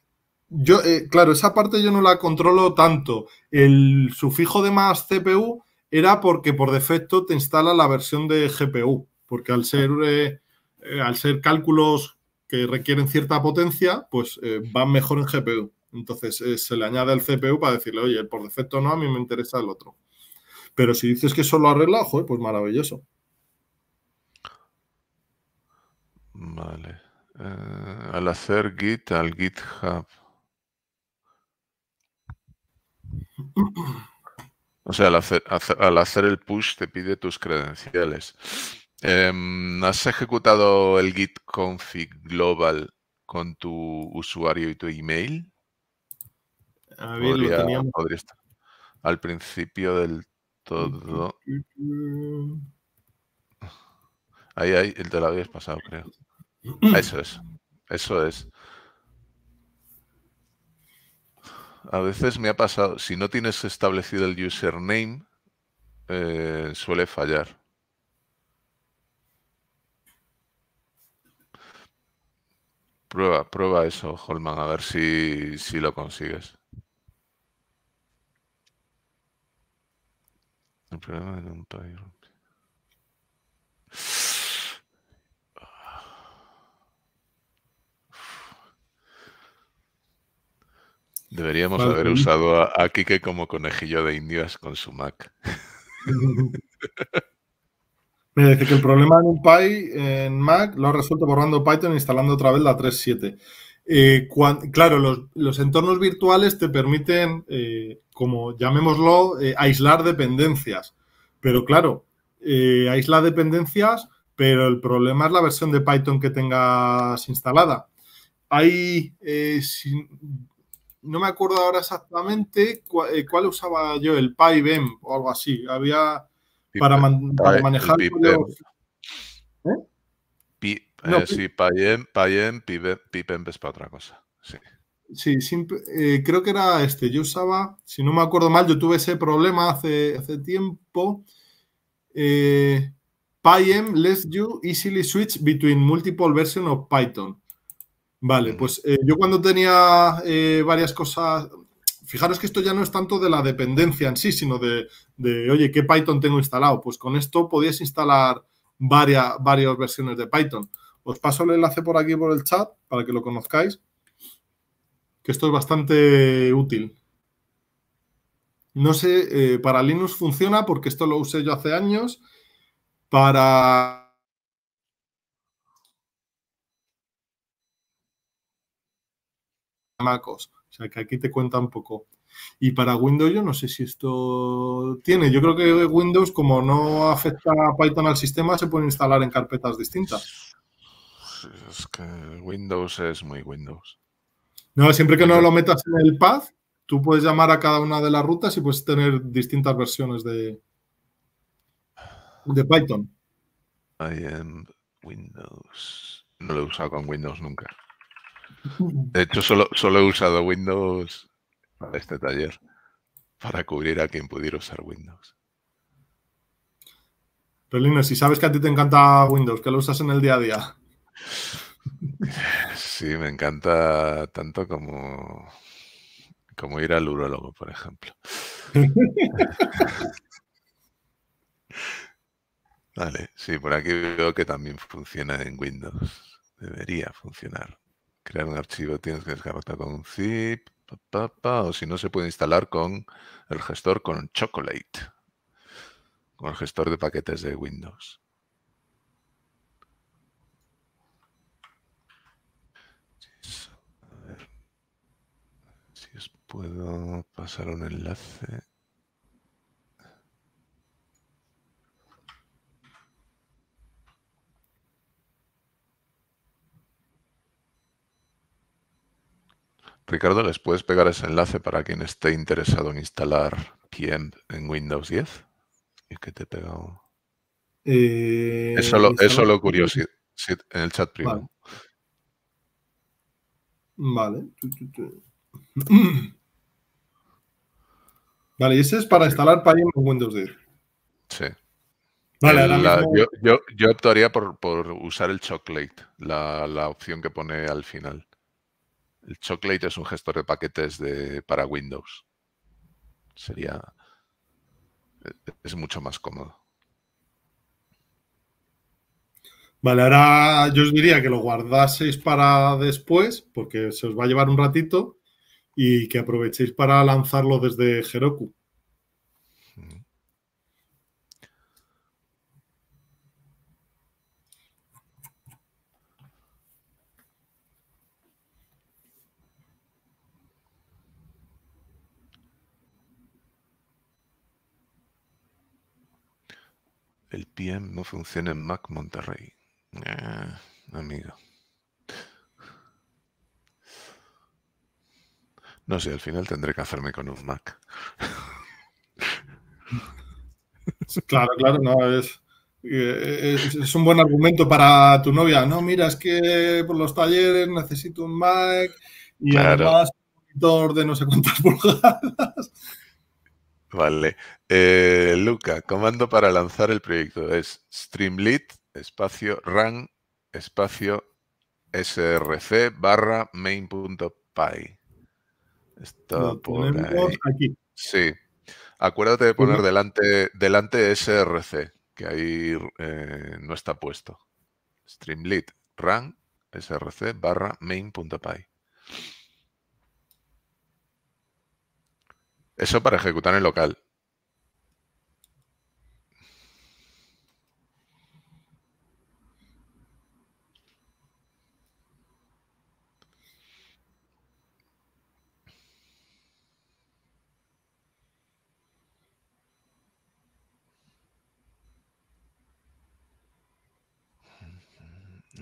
yo, eh, claro, esa parte yo no la controlo tanto. El sufijo de más CPU era porque por defecto te instala la versión de GPU porque al ser, eh, eh, al ser cálculos que requieren cierta potencia, pues eh, van mejor en GPU. Entonces se le añade al CPU para decirle, oye, por defecto no, a mí me interesa el otro. Pero si dices que solo lo arregla, pues maravilloso. Vale. al hacer Git al GitHub. O sea, al hacer, al hacer el push te pide tus credenciales. Em, ¿Has ejecutado el git config global con tu usuario y tu email? A ver, podría, estar al principio del todo. Ahí, ahí, el te lo habías pasado, creo. Eso es. Eso es. A veces me ha pasado, si no tienes establecido el username, eh, suele fallar. Prueba, prueba eso, Holman, a ver si, lo consigues. Deberíamos haber usado a, a Kike como conejillo de indias con su Mac. Me dice que el problema en un Py en Mac lo ha resuelto borrando Python e instalando otra vez la 3.7. Eh, claro, los, entornos virtuales te permiten, eh, como llamémoslo, eh, aislar dependencias. Pero claro, aisla dependencias, pero el problema es la versión de Python que tengas instalada. no me acuerdo ahora exactamente cuál, usaba yo, el PyBem o algo así. Había para, manejar ¿Eh? eh sí, Payem, Payem es para otra cosa. Sí, sí eh, creo que era este. Yo usaba, si no me acuerdo mal, yo tuve ese problema hace, hace tiempo. Eh, Pyem lets you easily switch between multiple versions of Python. Vale, pues yo cuando tenía varias cosas, fijaros que esto ya no es tanto de la dependencia en sí, sino de, oye, ¿qué Python tengo instalado? Pues con esto podéis instalar varias, versiones de Python. Os paso el enlace por aquí por el chat para que lo conozcáis, que esto es bastante útil. No sé, eh, para Linux funciona porque esto lo usé yo hace años. Para MacOS. O sea, que aquí te cuenta un poco. Y para Windows yo no sé si esto tiene. Yo creo que Windows, como no afecta a Python al sistema, se puede instalar en carpetas distintas. Es que Windows es muy Windows. No, siempre que no lo metas en el path, tú puedes llamar a cada una de las rutas y puedes tener distintas versiones de, de Python. I am Windows. No lo he usado con Windows nunca. De hecho, solo, he usado Windows para este taller, para cubrir a quien pudiera usar Windows. Pero si sabes que a ti te encanta Windows, que lo usas en el día a día. Sí, me encanta tanto como, como ir al urólogo, por ejemplo. vale, sí, por aquí veo que también funciona en Windows. Debería funcionar. Crear un archivo tienes que descargar con un zip, pa, o si no se puede instalar con el gestor con Chocolate, con el gestor de paquetes de Windows. Si os puedo pasar un enlace. Ricardo, ¿les puedes pegar ese enlace para quien esté interesado en instalar Piem en Windows 10? Es que te he pegado. Eso lo curioso, en el chat primero. Vale. Vale. ese es para instalar PyM en Windows 10. Sí. Vale, yo, yo, optaría por, usar el chocolate, la, la opción que pone al final. El Chocolate es un gestor de paquetes para Windows. Sería. Es mucho más cómodo. Vale, ahora yo os diría que lo guardaseis para después, porque se os va a llevar un ratito, y que aprovechéis para lanzarlo desde Heroku. El PM no funciona en Mac Monterrey. Ah, amigo. No sé, al final tendré que hacerme con un Mac. Claro, claro, no, eh, es, es, un buen argumento para tu novia. No, mira, es que por los talleres necesito un Mac y además un monitor de no sé cuántas pulgadas. Vale. Eh, Luca, comando para lanzar el proyecto es streamlit espacio run espacio src barra main.py. Está por Aquí. Sí. Acuérdate de poner delante, delante src, que ahí eh, no está puesto. Streamlit run src barra main.py. Eso para ejecutar en local.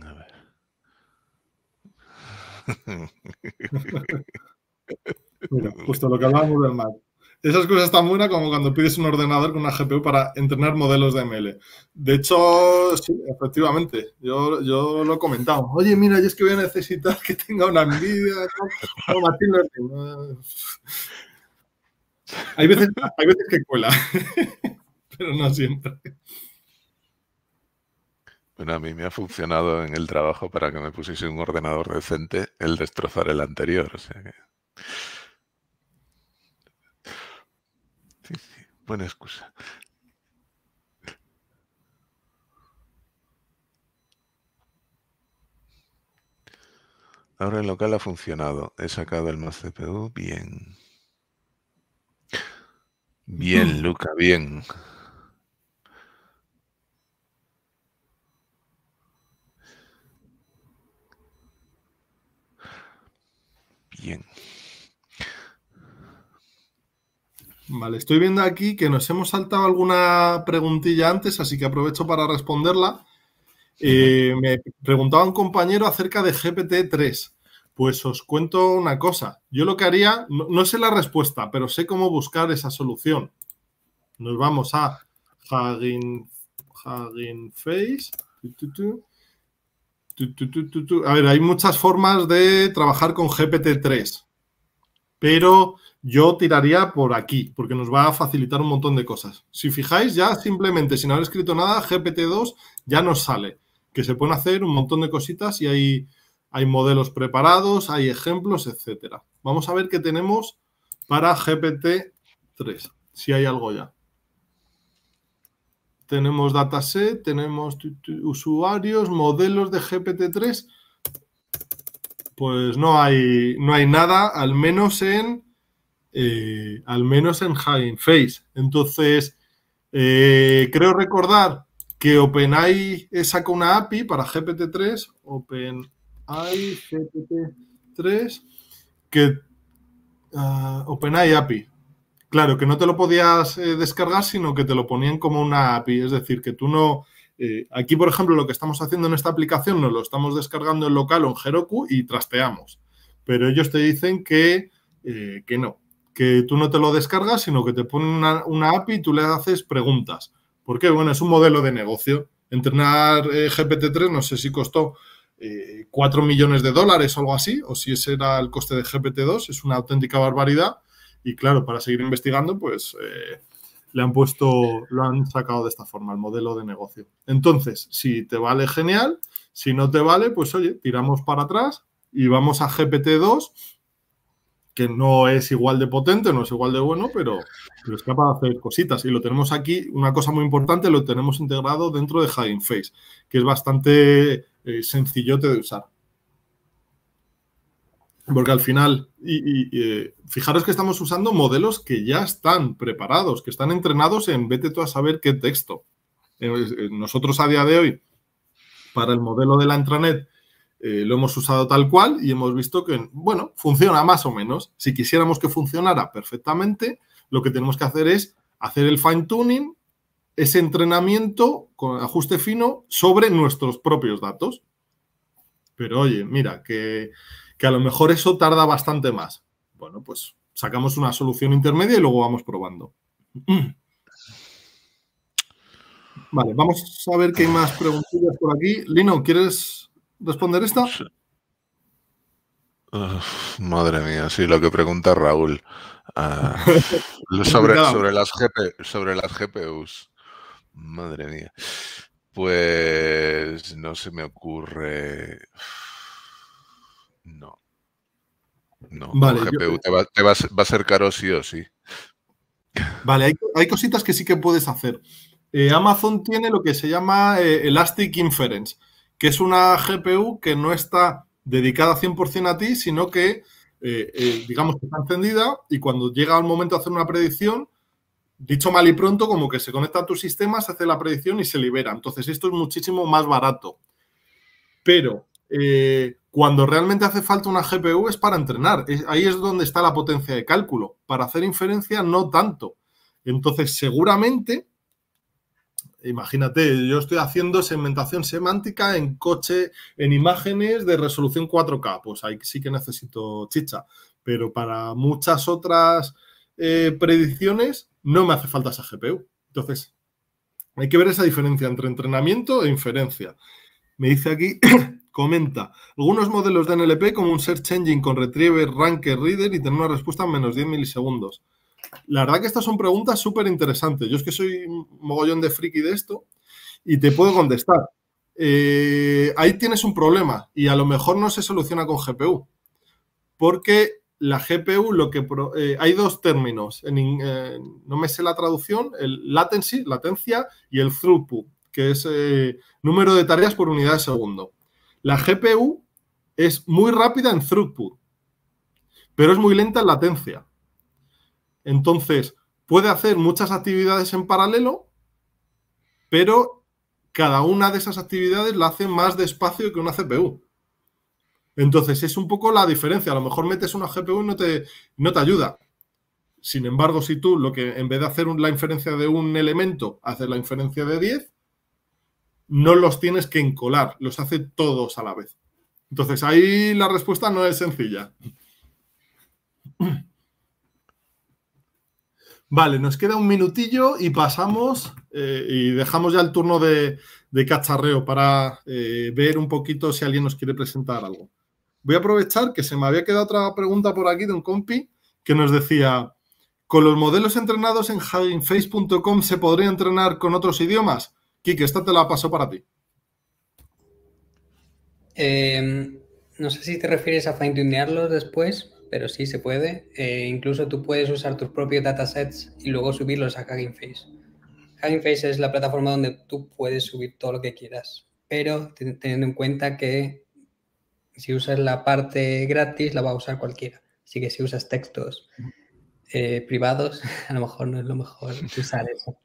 A ver. Mira, mm. justo lo que hablábamos del Mac. Esas cosas tan buenas como cuando pides un ordenador con una GPU para entrenar modelos de ML. De hecho, sí, efectivamente, yo, yo lo comentado. Oye, mira, yo es que voy a necesitar que tenga una NVIDIA. ¿no? hay, veces, hay veces que cuela, pero no siempre. Bueno, a mí me ha funcionado en el trabajo para que me pusiese un ordenador decente el destrozar el anterior. O sea que... Buena excusa. Ahora el local ha funcionado. He sacado el más CPU. Bien. Bien, mm. Luca, bien. Bien. Vale, estoy viendo aquí que nos hemos saltado alguna preguntilla antes, así que aprovecho para responderla. Eh, me preguntaba un compañero acerca de GPT-3. Pues os cuento una cosa. Yo lo que haría, no, sé la respuesta, pero sé cómo buscar esa solución. Nos vamos a Hugging Face. A ver, hay muchas formas de trabajar con GPT-3 pero yo tiraría por aquí, porque nos va a facilitar un montón de cosas. Si fijáis, ya simplemente sin haber escrito nada, GPT-2 ya nos sale, que se pueden hacer un montón de cositas y hay, modelos preparados, hay ejemplos, etc. Vamos a ver qué tenemos para GPT-3, si hay algo ya. Tenemos dataset, tenemos usuarios, modelos de GPT-3 pues no hay, no hay nada, al menos en, eh, al menos en Face. Entonces, eh, creo recordar que OpenAI sacó una API para GPT-3, OpenAI GPT-3, que ah, OpenAI API. Claro, que no te lo podías eh, descargar, sino que te lo ponían como una API, es decir, que tú no eh, aquí, por ejemplo, lo que estamos haciendo en esta aplicación nos lo estamos descargando en local o en Heroku y trasteamos. Pero ellos te dicen que, eh, no, que tú no te lo descargas, sino que te ponen una, API y tú le haces preguntas. ¿Por qué? Bueno, es un modelo de negocio. Entrenar eh, GPT-3 no sé si costó 4 millones de dólares o algo así, o si ese era el coste de GPT-2, es una auténtica barbaridad. Y claro, para seguir investigando, pues le han puesto, lo han sacado de esta forma, el modelo de negocio. Entonces, si te vale, genial. Si no te vale, pues oye, tiramos para atrás y vamos a GPT-2, que no es igual de potente, no es igual de bueno, pero, es capaz de hacer cositas. Y lo tenemos aquí, una cosa muy importante, lo tenemos integrado dentro de Hiding Face, que es bastante eh, sencillote de usar. Porque al final, y, eh, fijaros que estamos usando modelos que ya están preparados, que están entrenados en vete tú a saber qué texto. Eh, eh, nosotros a día de hoy, para el modelo de la intranet, lo hemos usado tal cual y hemos visto que, bueno, funciona más o menos. Si quisiéramos que funcionara perfectamente, lo que tenemos que hacer es hacer el fine tuning, ese entrenamiento con ajuste fino sobre nuestros propios datos. Pero oye, mira, que a lo mejor eso tarda bastante más. Bueno, pues sacamos una solución intermedia y luego vamos probando. Mm. Vale, vamos a ver qué hay más preguntas por aquí. Lino, ¿quieres responder esta? madre mía, sí, lo que pregunta Raúl. Ah, sobre, sobre, las GP, sobre las GPUs. Madre mía. Pues no se me ocurre. No. No, vale, GPU te, va, a ser caro sí o sí. Vale, hay, cositas que sí que puedes hacer. Eh, Amazon tiene lo que se llama eh, Elastic Inference, que es una GPU que no está dedicada 100% a ti, sino que, eh, digamos, está encendida y cuando llega el momento de hacer una predicción, dicho mal y pronto, como que se conecta a tu sistema, se hace la predicción y se libera. Entonces, esto es muchísimo más barato. Pero eh, cuando realmente hace falta una GPU es para entrenar. ahí es donde está la potencia de cálculo. Para hacer inferencia no tanto. Entonces, seguramente, imagínate, yo estoy haciendo segmentación semántica en coche, en imágenes de resolución 4K. Pues ahí sí que necesito chicha. Pero para muchas otras eh, predicciones no me hace falta esa GPU. Entonces, hay que ver esa diferencia entre entrenamiento e inferencia. Me dice aquí Comenta, algunos modelos de NLP como un search engine con retriever, ranker, reader y tener una respuesta en menos 10 milisegundos. La verdad que estas son preguntas súper interesantes. Yo es que soy un mogollón de friki de esto y te puedo contestar. Eh, ahí tienes un problema y a lo mejor no se soluciona con GPU. Porque la GPU, lo que eh, hay dos términos. Eh, no me sé la traducción, el latency, latencia, y el throughput, que es número de tareas por unidad de segundo. La GPU es muy rápida en throughput, pero es muy lenta en latencia. Entonces, puede hacer muchas actividades en paralelo, pero cada una de esas actividades la hace más despacio que una CPU. Entonces, es un poco la diferencia. A lo mejor metes una GPU y no te, no te ayuda. Sin embargo, si tú lo que en vez de hacer la inferencia de un elemento, haces la inferencia de 10, no los tienes que encolar, los hace todos a la vez. Entonces ahí la respuesta no es sencilla. Vale, nos queda un minutillo y pasamos eh, y dejamos ya el turno de, cacharreo para eh, ver un poquito si alguien nos quiere presentar algo. Voy a aprovechar que se me había quedado otra pregunta por aquí de un compi que nos decía, ¿con los modelos entrenados en Face.com se podría entrenar con otros idiomas? Quique, esta te la paso para ti. Em, no sé si te refieres a fine-tunearlos después, pero sí se puede. Eh, incluso tú puedes usar tus propios datasets y luego subirlos a Hugging Face. Face es la plataforma donde tú puedes subir todo lo que quieras, pero teniendo en cuenta que si usas la parte gratis, la va a usar cualquiera. Así que si usas textos eh, privados, a lo mejor no es lo mejor usar eso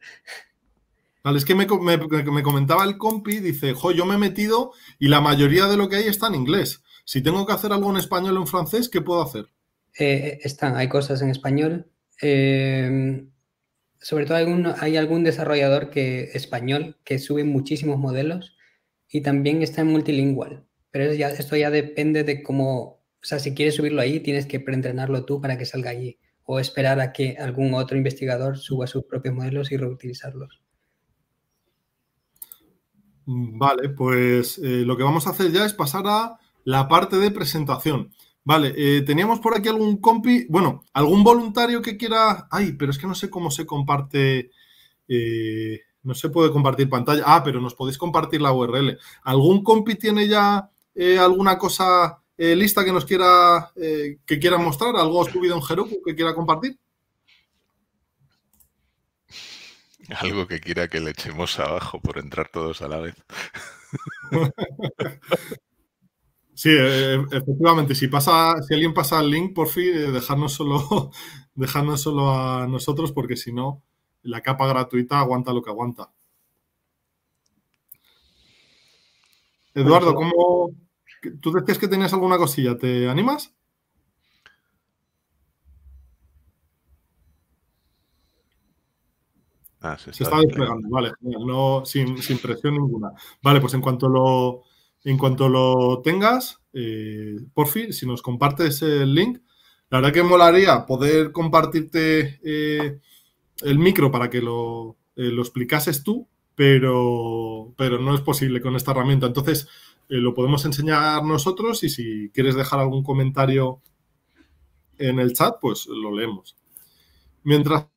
es que me, comentaba el compi, dice, jo, yo me he metido y la mayoría de lo que hay está en inglés. Si tengo que hacer algo en español o en francés, ¿qué puedo hacer? Eh, eh, están, hay cosas en español. Em, sobre todo hay, algún desarrollador que, español que sube muchísimos modelos y también está en multilingual. Pero esto ya depende de cómo, o sea, si quieres subirlo ahí, tienes que preentrenarlo tú para que salga allí o esperar a que algún otro investigador suba sus propios modelos y reutilizarlos. Vale, pues eh, lo que vamos a hacer ya es pasar a la parte de presentación. Vale, eh, teníamos por aquí algún compi, bueno, algún voluntario que quiera... Ay, pero es que no sé cómo se comparte... Eh, no se puede compartir pantalla. Ah, pero nos podéis compartir la URL. ¿Algún compi tiene ya alguna cosa lista que nos quiera, que quiera mostrar? ¿Algo subido en Heroku que quiera compartir? Algo que quiera que le echemos abajo por entrar todos a la vez. Sí, e-, e-, efectivamente, si pasa, si alguien pasa el link, por fin, eh, dejarnos solo, solo a nosotros, porque si no, la capa gratuita aguanta lo que aguanta. Eduardo, ¿cómo? ¿Tú decías que tenías alguna cosilla? ¿Te animas? Ah, se, está, desplegando, vale, no, sin, sin, presión ninguna. Vale, pues en cuanto lo, en cuanto lo tengas, eh, por fin, si nos compartes el link, la verdad que molaría poder compartirte eh, el micro para que eh, lo, explicases tú, pero, pero no es posible con esta herramienta. Entonces, lo podemos enseñar nosotros y si quieres dejar algún comentario en el chat, pues lo leemos. Mientras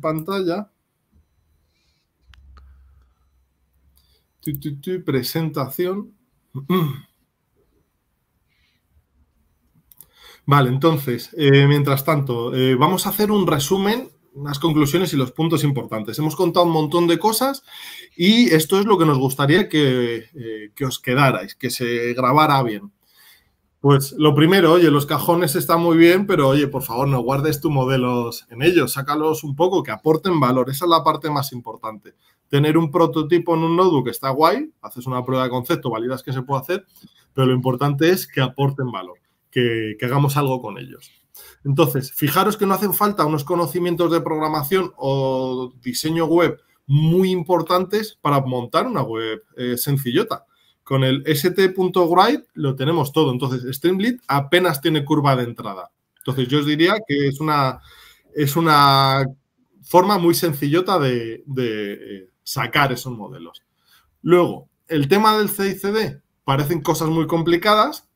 pantalla. presentación. Vale, entonces, eh, mientras tanto, eh, vamos a hacer un resumen, las conclusiones y los puntos importantes. Hemos contado un montón de cosas y esto es lo que nos gustaría que, eh, que os quedarais, que se grabara bien. Pues lo primero, oye, los cajones están muy bien, pero oye, por favor, no guardes tus modelos en ellos, sácalos un poco, que aporten valor. Esa es la parte más importante. Tener un prototipo en un notebook está guay, haces una prueba de concepto, validas que se puede hacer, pero lo importante es que aporten valor, que, hagamos algo con ellos. Entonces, fijaros que no hacen falta unos conocimientos de programación o diseño web muy importantes para montar una web eh, sencillota con el st.write lo tenemos todo. Entonces, Streamlit apenas tiene curva de entrada. Entonces, yo os diría que es una, es una forma muy sencillota de, de eh, sacar esos modelos. Luego, el tema del CICD parecen cosas muy complicadas,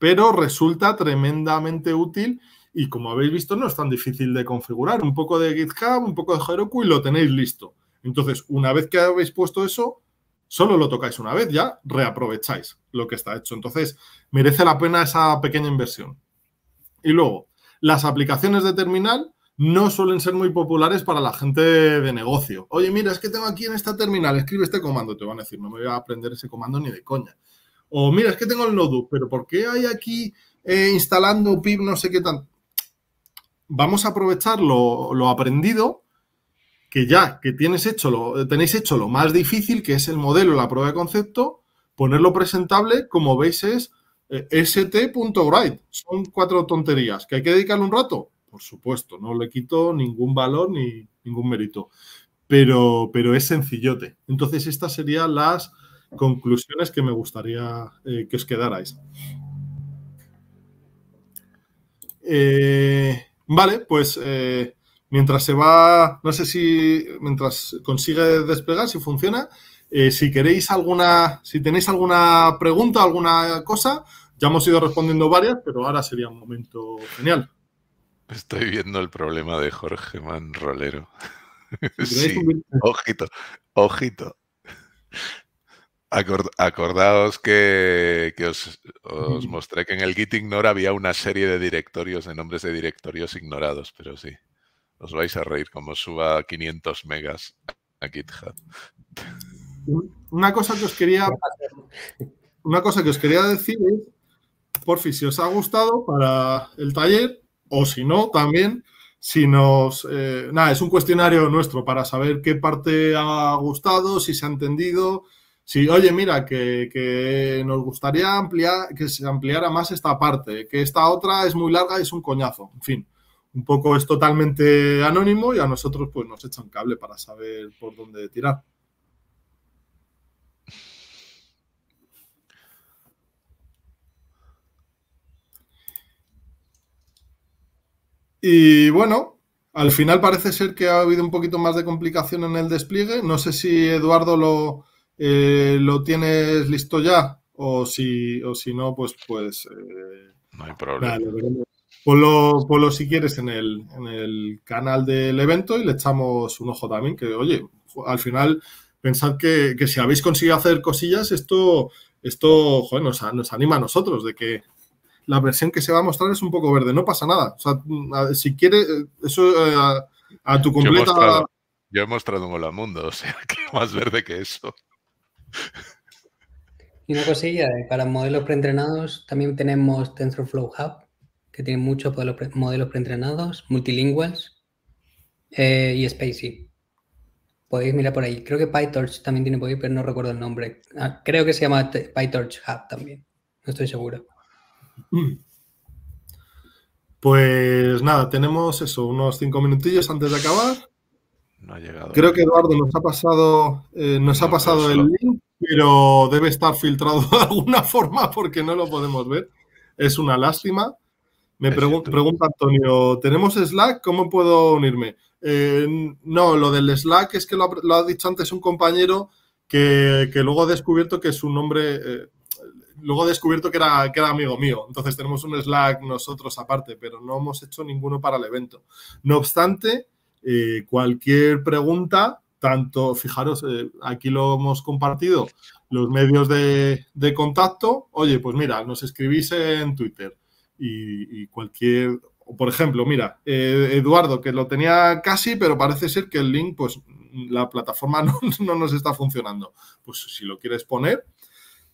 pero resulta tremendamente útil y como habéis visto no es tan difícil de configurar. Un poco de GitHub, un poco de Heroku y lo tenéis listo. Entonces, una vez que habéis puesto eso, solo lo tocáis una vez, ya reaprovecháis lo que está hecho. Entonces, merece la pena esa pequeña inversión. Y luego, las aplicaciones de terminal no suelen ser muy populares para la gente de negocio. Oye, mira, es que tengo aquí en esta terminal, escribe este comando, te van a decir, no me voy a aprender ese comando ni de coña. O mira, es que tengo el Node, pero ¿por qué hay aquí eh, instalando pib no sé qué tan? Vamos a aprovechar lo, lo aprendido que ya que tienes hecho lo, tenéis hecho lo más difícil, que es el modelo, la prueba de concepto, ponerlo presentable, como veis, es eh, st.write. Son cuatro tonterías. ¿Que hay que dedicarle un rato? Por supuesto, no le quito ningún valor ni ningún mérito. Pero, pero es sencillote. Entonces, estas serían las conclusiones que me gustaría eh, que os quedarais. Eh, vale, pues Mientras se va, no sé si, mientras consigue desplegar si funciona, eh, si queréis alguna, si tenéis alguna pregunta, alguna cosa, ya hemos ido respondiendo varias, pero ahora sería un momento genial. Estoy viendo el problema de Jorge Manrolero. Sí, ojito, ojito. acordaos que, os, os, mostré que en el Git Ignore había una serie de directorios, de nombres de directorios ignorados, pero sí. Os vais a reír como suba 500 megas a GitHub. Una cosa que os quería, una cosa que os quería decir por fin, si os ha gustado para el taller, o si no, también, si nos... Eh, nada, es un cuestionario nuestro para saber qué parte ha gustado, si se ha entendido, si, oye, mira, que, que, nos gustaría ampliar, que se ampliara más esta parte, que esta otra es muy larga y es un coñazo. En fin, un poco es totalmente anónimo y a nosotros pues nos echan cable para saber por dónde tirar. Y bueno, al final parece ser que ha habido un poquito más de complicación en el despliegue. No sé si Eduardo lo, eh, lo tienes listo ya o si, o si no, pues... pues eh, no hay problema. Ponlo, si quieres en el, en el canal del evento y le echamos un ojo también, que oye, al final pensad que, si habéis conseguido hacer cosillas, esto, esto nos, anima a nosotros, de que la versión que se va a mostrar es un poco verde, no pasa nada. si quieres, eso eh, a, tu completa... Yo he, mostrado, yo un hola mundo, o sea, que más verde que eso. Y una cosilla, eh, para modelos preentrenados también tenemos TensorFlow Hub, que tienen muchos modelos preentrenados, multilingües eh, y Spacey. Podéis mirar por ahí. Creo que PyTorch también tiene poder, pero no recuerdo el nombre. Ah, creo que se llama PyTorch Hub también. No estoy seguro. Mm. Pues nada, tenemos eso, unos cinco minutillos antes de acabar. No ha llegado. Creo que Eduardo nos ha pasado, eh, nos ha pasado el link, pero debe estar filtrado de alguna forma porque no lo podemos ver. Es una lástima. Me pregunta Antonio, ¿tenemos Slack? ¿Cómo puedo unirme? Eh, no, lo del Slack es que lo ha, dicho antes un compañero que, luego ha descubierto que su nombre, eh, luego ha descubierto que era, que era amigo mío. Entonces tenemos un Slack nosotros aparte, pero no hemos hecho ninguno para el evento. No obstante, eh, cualquier pregunta, tanto, fijaros, aquí lo hemos compartido, los medios de, de contacto, oye, pues mira, nos escribís en Twitter y, y cualquier... Por ejemplo, mira, eh, Eduardo, que lo tenía casi, pero parece ser que el link, pues la plataforma no, nos está funcionando. Pues si lo quieres poner,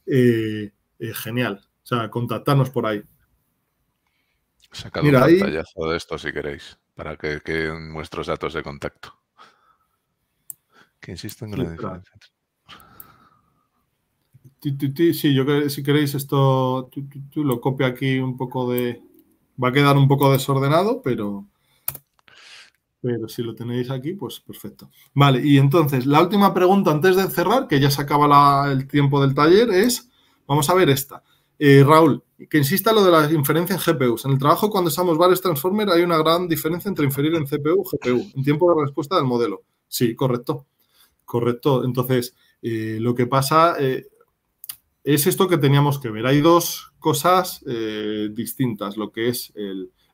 eh, eh, genial. O sea, contactarnos por ahí. Sacad un de esto si queréis, para que queden vuestros datos de contacto. Que insisto en la Sí, yo si queréis esto lo copio aquí un poco de... Va a quedar un poco desordenado, pero... Pero si lo tenéis aquí, pues perfecto. Vale, y entonces, la última pregunta antes de cerrar, que ya se acaba el tiempo del taller, es, vamos a ver esta. Eh, Raúl, que insista lo de la inferencia en GPUs. En el trabajo cuando usamos varios transformers hay una gran diferencia entre inferir en CPU y GPU, en tiempo de respuesta del modelo. Sí, correcto. Correcto. Entonces, eh, lo que pasa, eh, es esto que teníamos que ver. Hay dos cosas eh, distintas, lo que es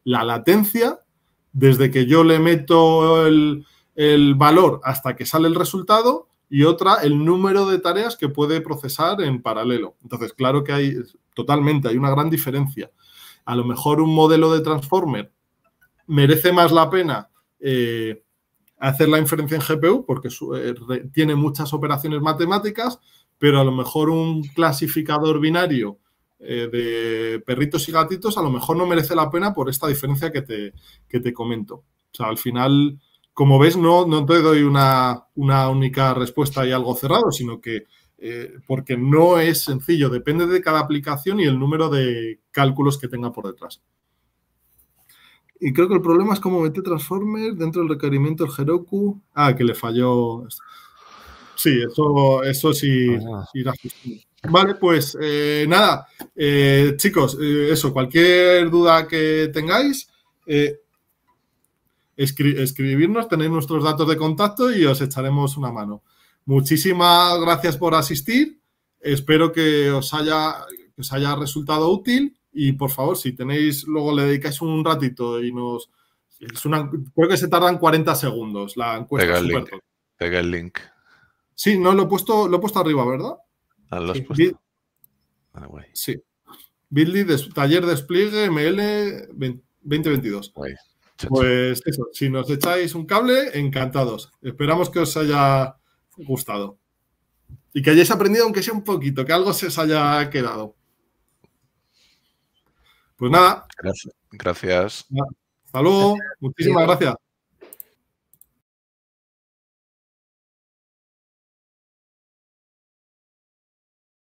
la latencia, desde que yo le meto el, valor hasta que sale el resultado, y otra, el número de tareas que puede procesar en paralelo. Entonces, claro que hay, totalmente, hay una gran diferencia. A lo mejor un modelo de Transformer merece más la pena. Eh, hacer la inferencia en GPU porque eh, tiene muchas operaciones matemáticas, pero a lo mejor un clasificador binario eh, de perritos y gatitos a lo mejor no merece la pena por esta diferencia que te, te comento. O sea, al final, como ves, no, te doy una, única respuesta y algo cerrado, sino que eh, porque no es sencillo, depende de cada aplicación y el número de cálculos que tenga por detrás. Y creo que el problema es cómo mete Transformers dentro del requerimiento del Heroku. Ah, que le falló. Sí, eso, eso sí Vale, pues eh, nada, eh, chicos, eh, eso, cualquier duda que tengáis, escribirnos, tenéis nuestros datos de contacto y os echaremos una mano. Muchísimas gracias por asistir, espero que os haya, que os haya resultado útil y por favor, si tenéis, luego le dedicáis un ratito y nos... Es una, creo que se tardan 40 segundos la encuesta. Pega el link. Pega el link. Sí, no, lo he puesto, lo he puesto arriba, ¿verdad? Ah, lo sí. puesto. Ah, sí. taller despliegue ML 2022. Pues eso, si nos echáis un cable, encantados. Esperamos que os haya gustado. Y que hayáis aprendido, aunque sea un poquito, que algo se os haya quedado. Pues nada. Gracias. Gracias. Muchísimas gracias.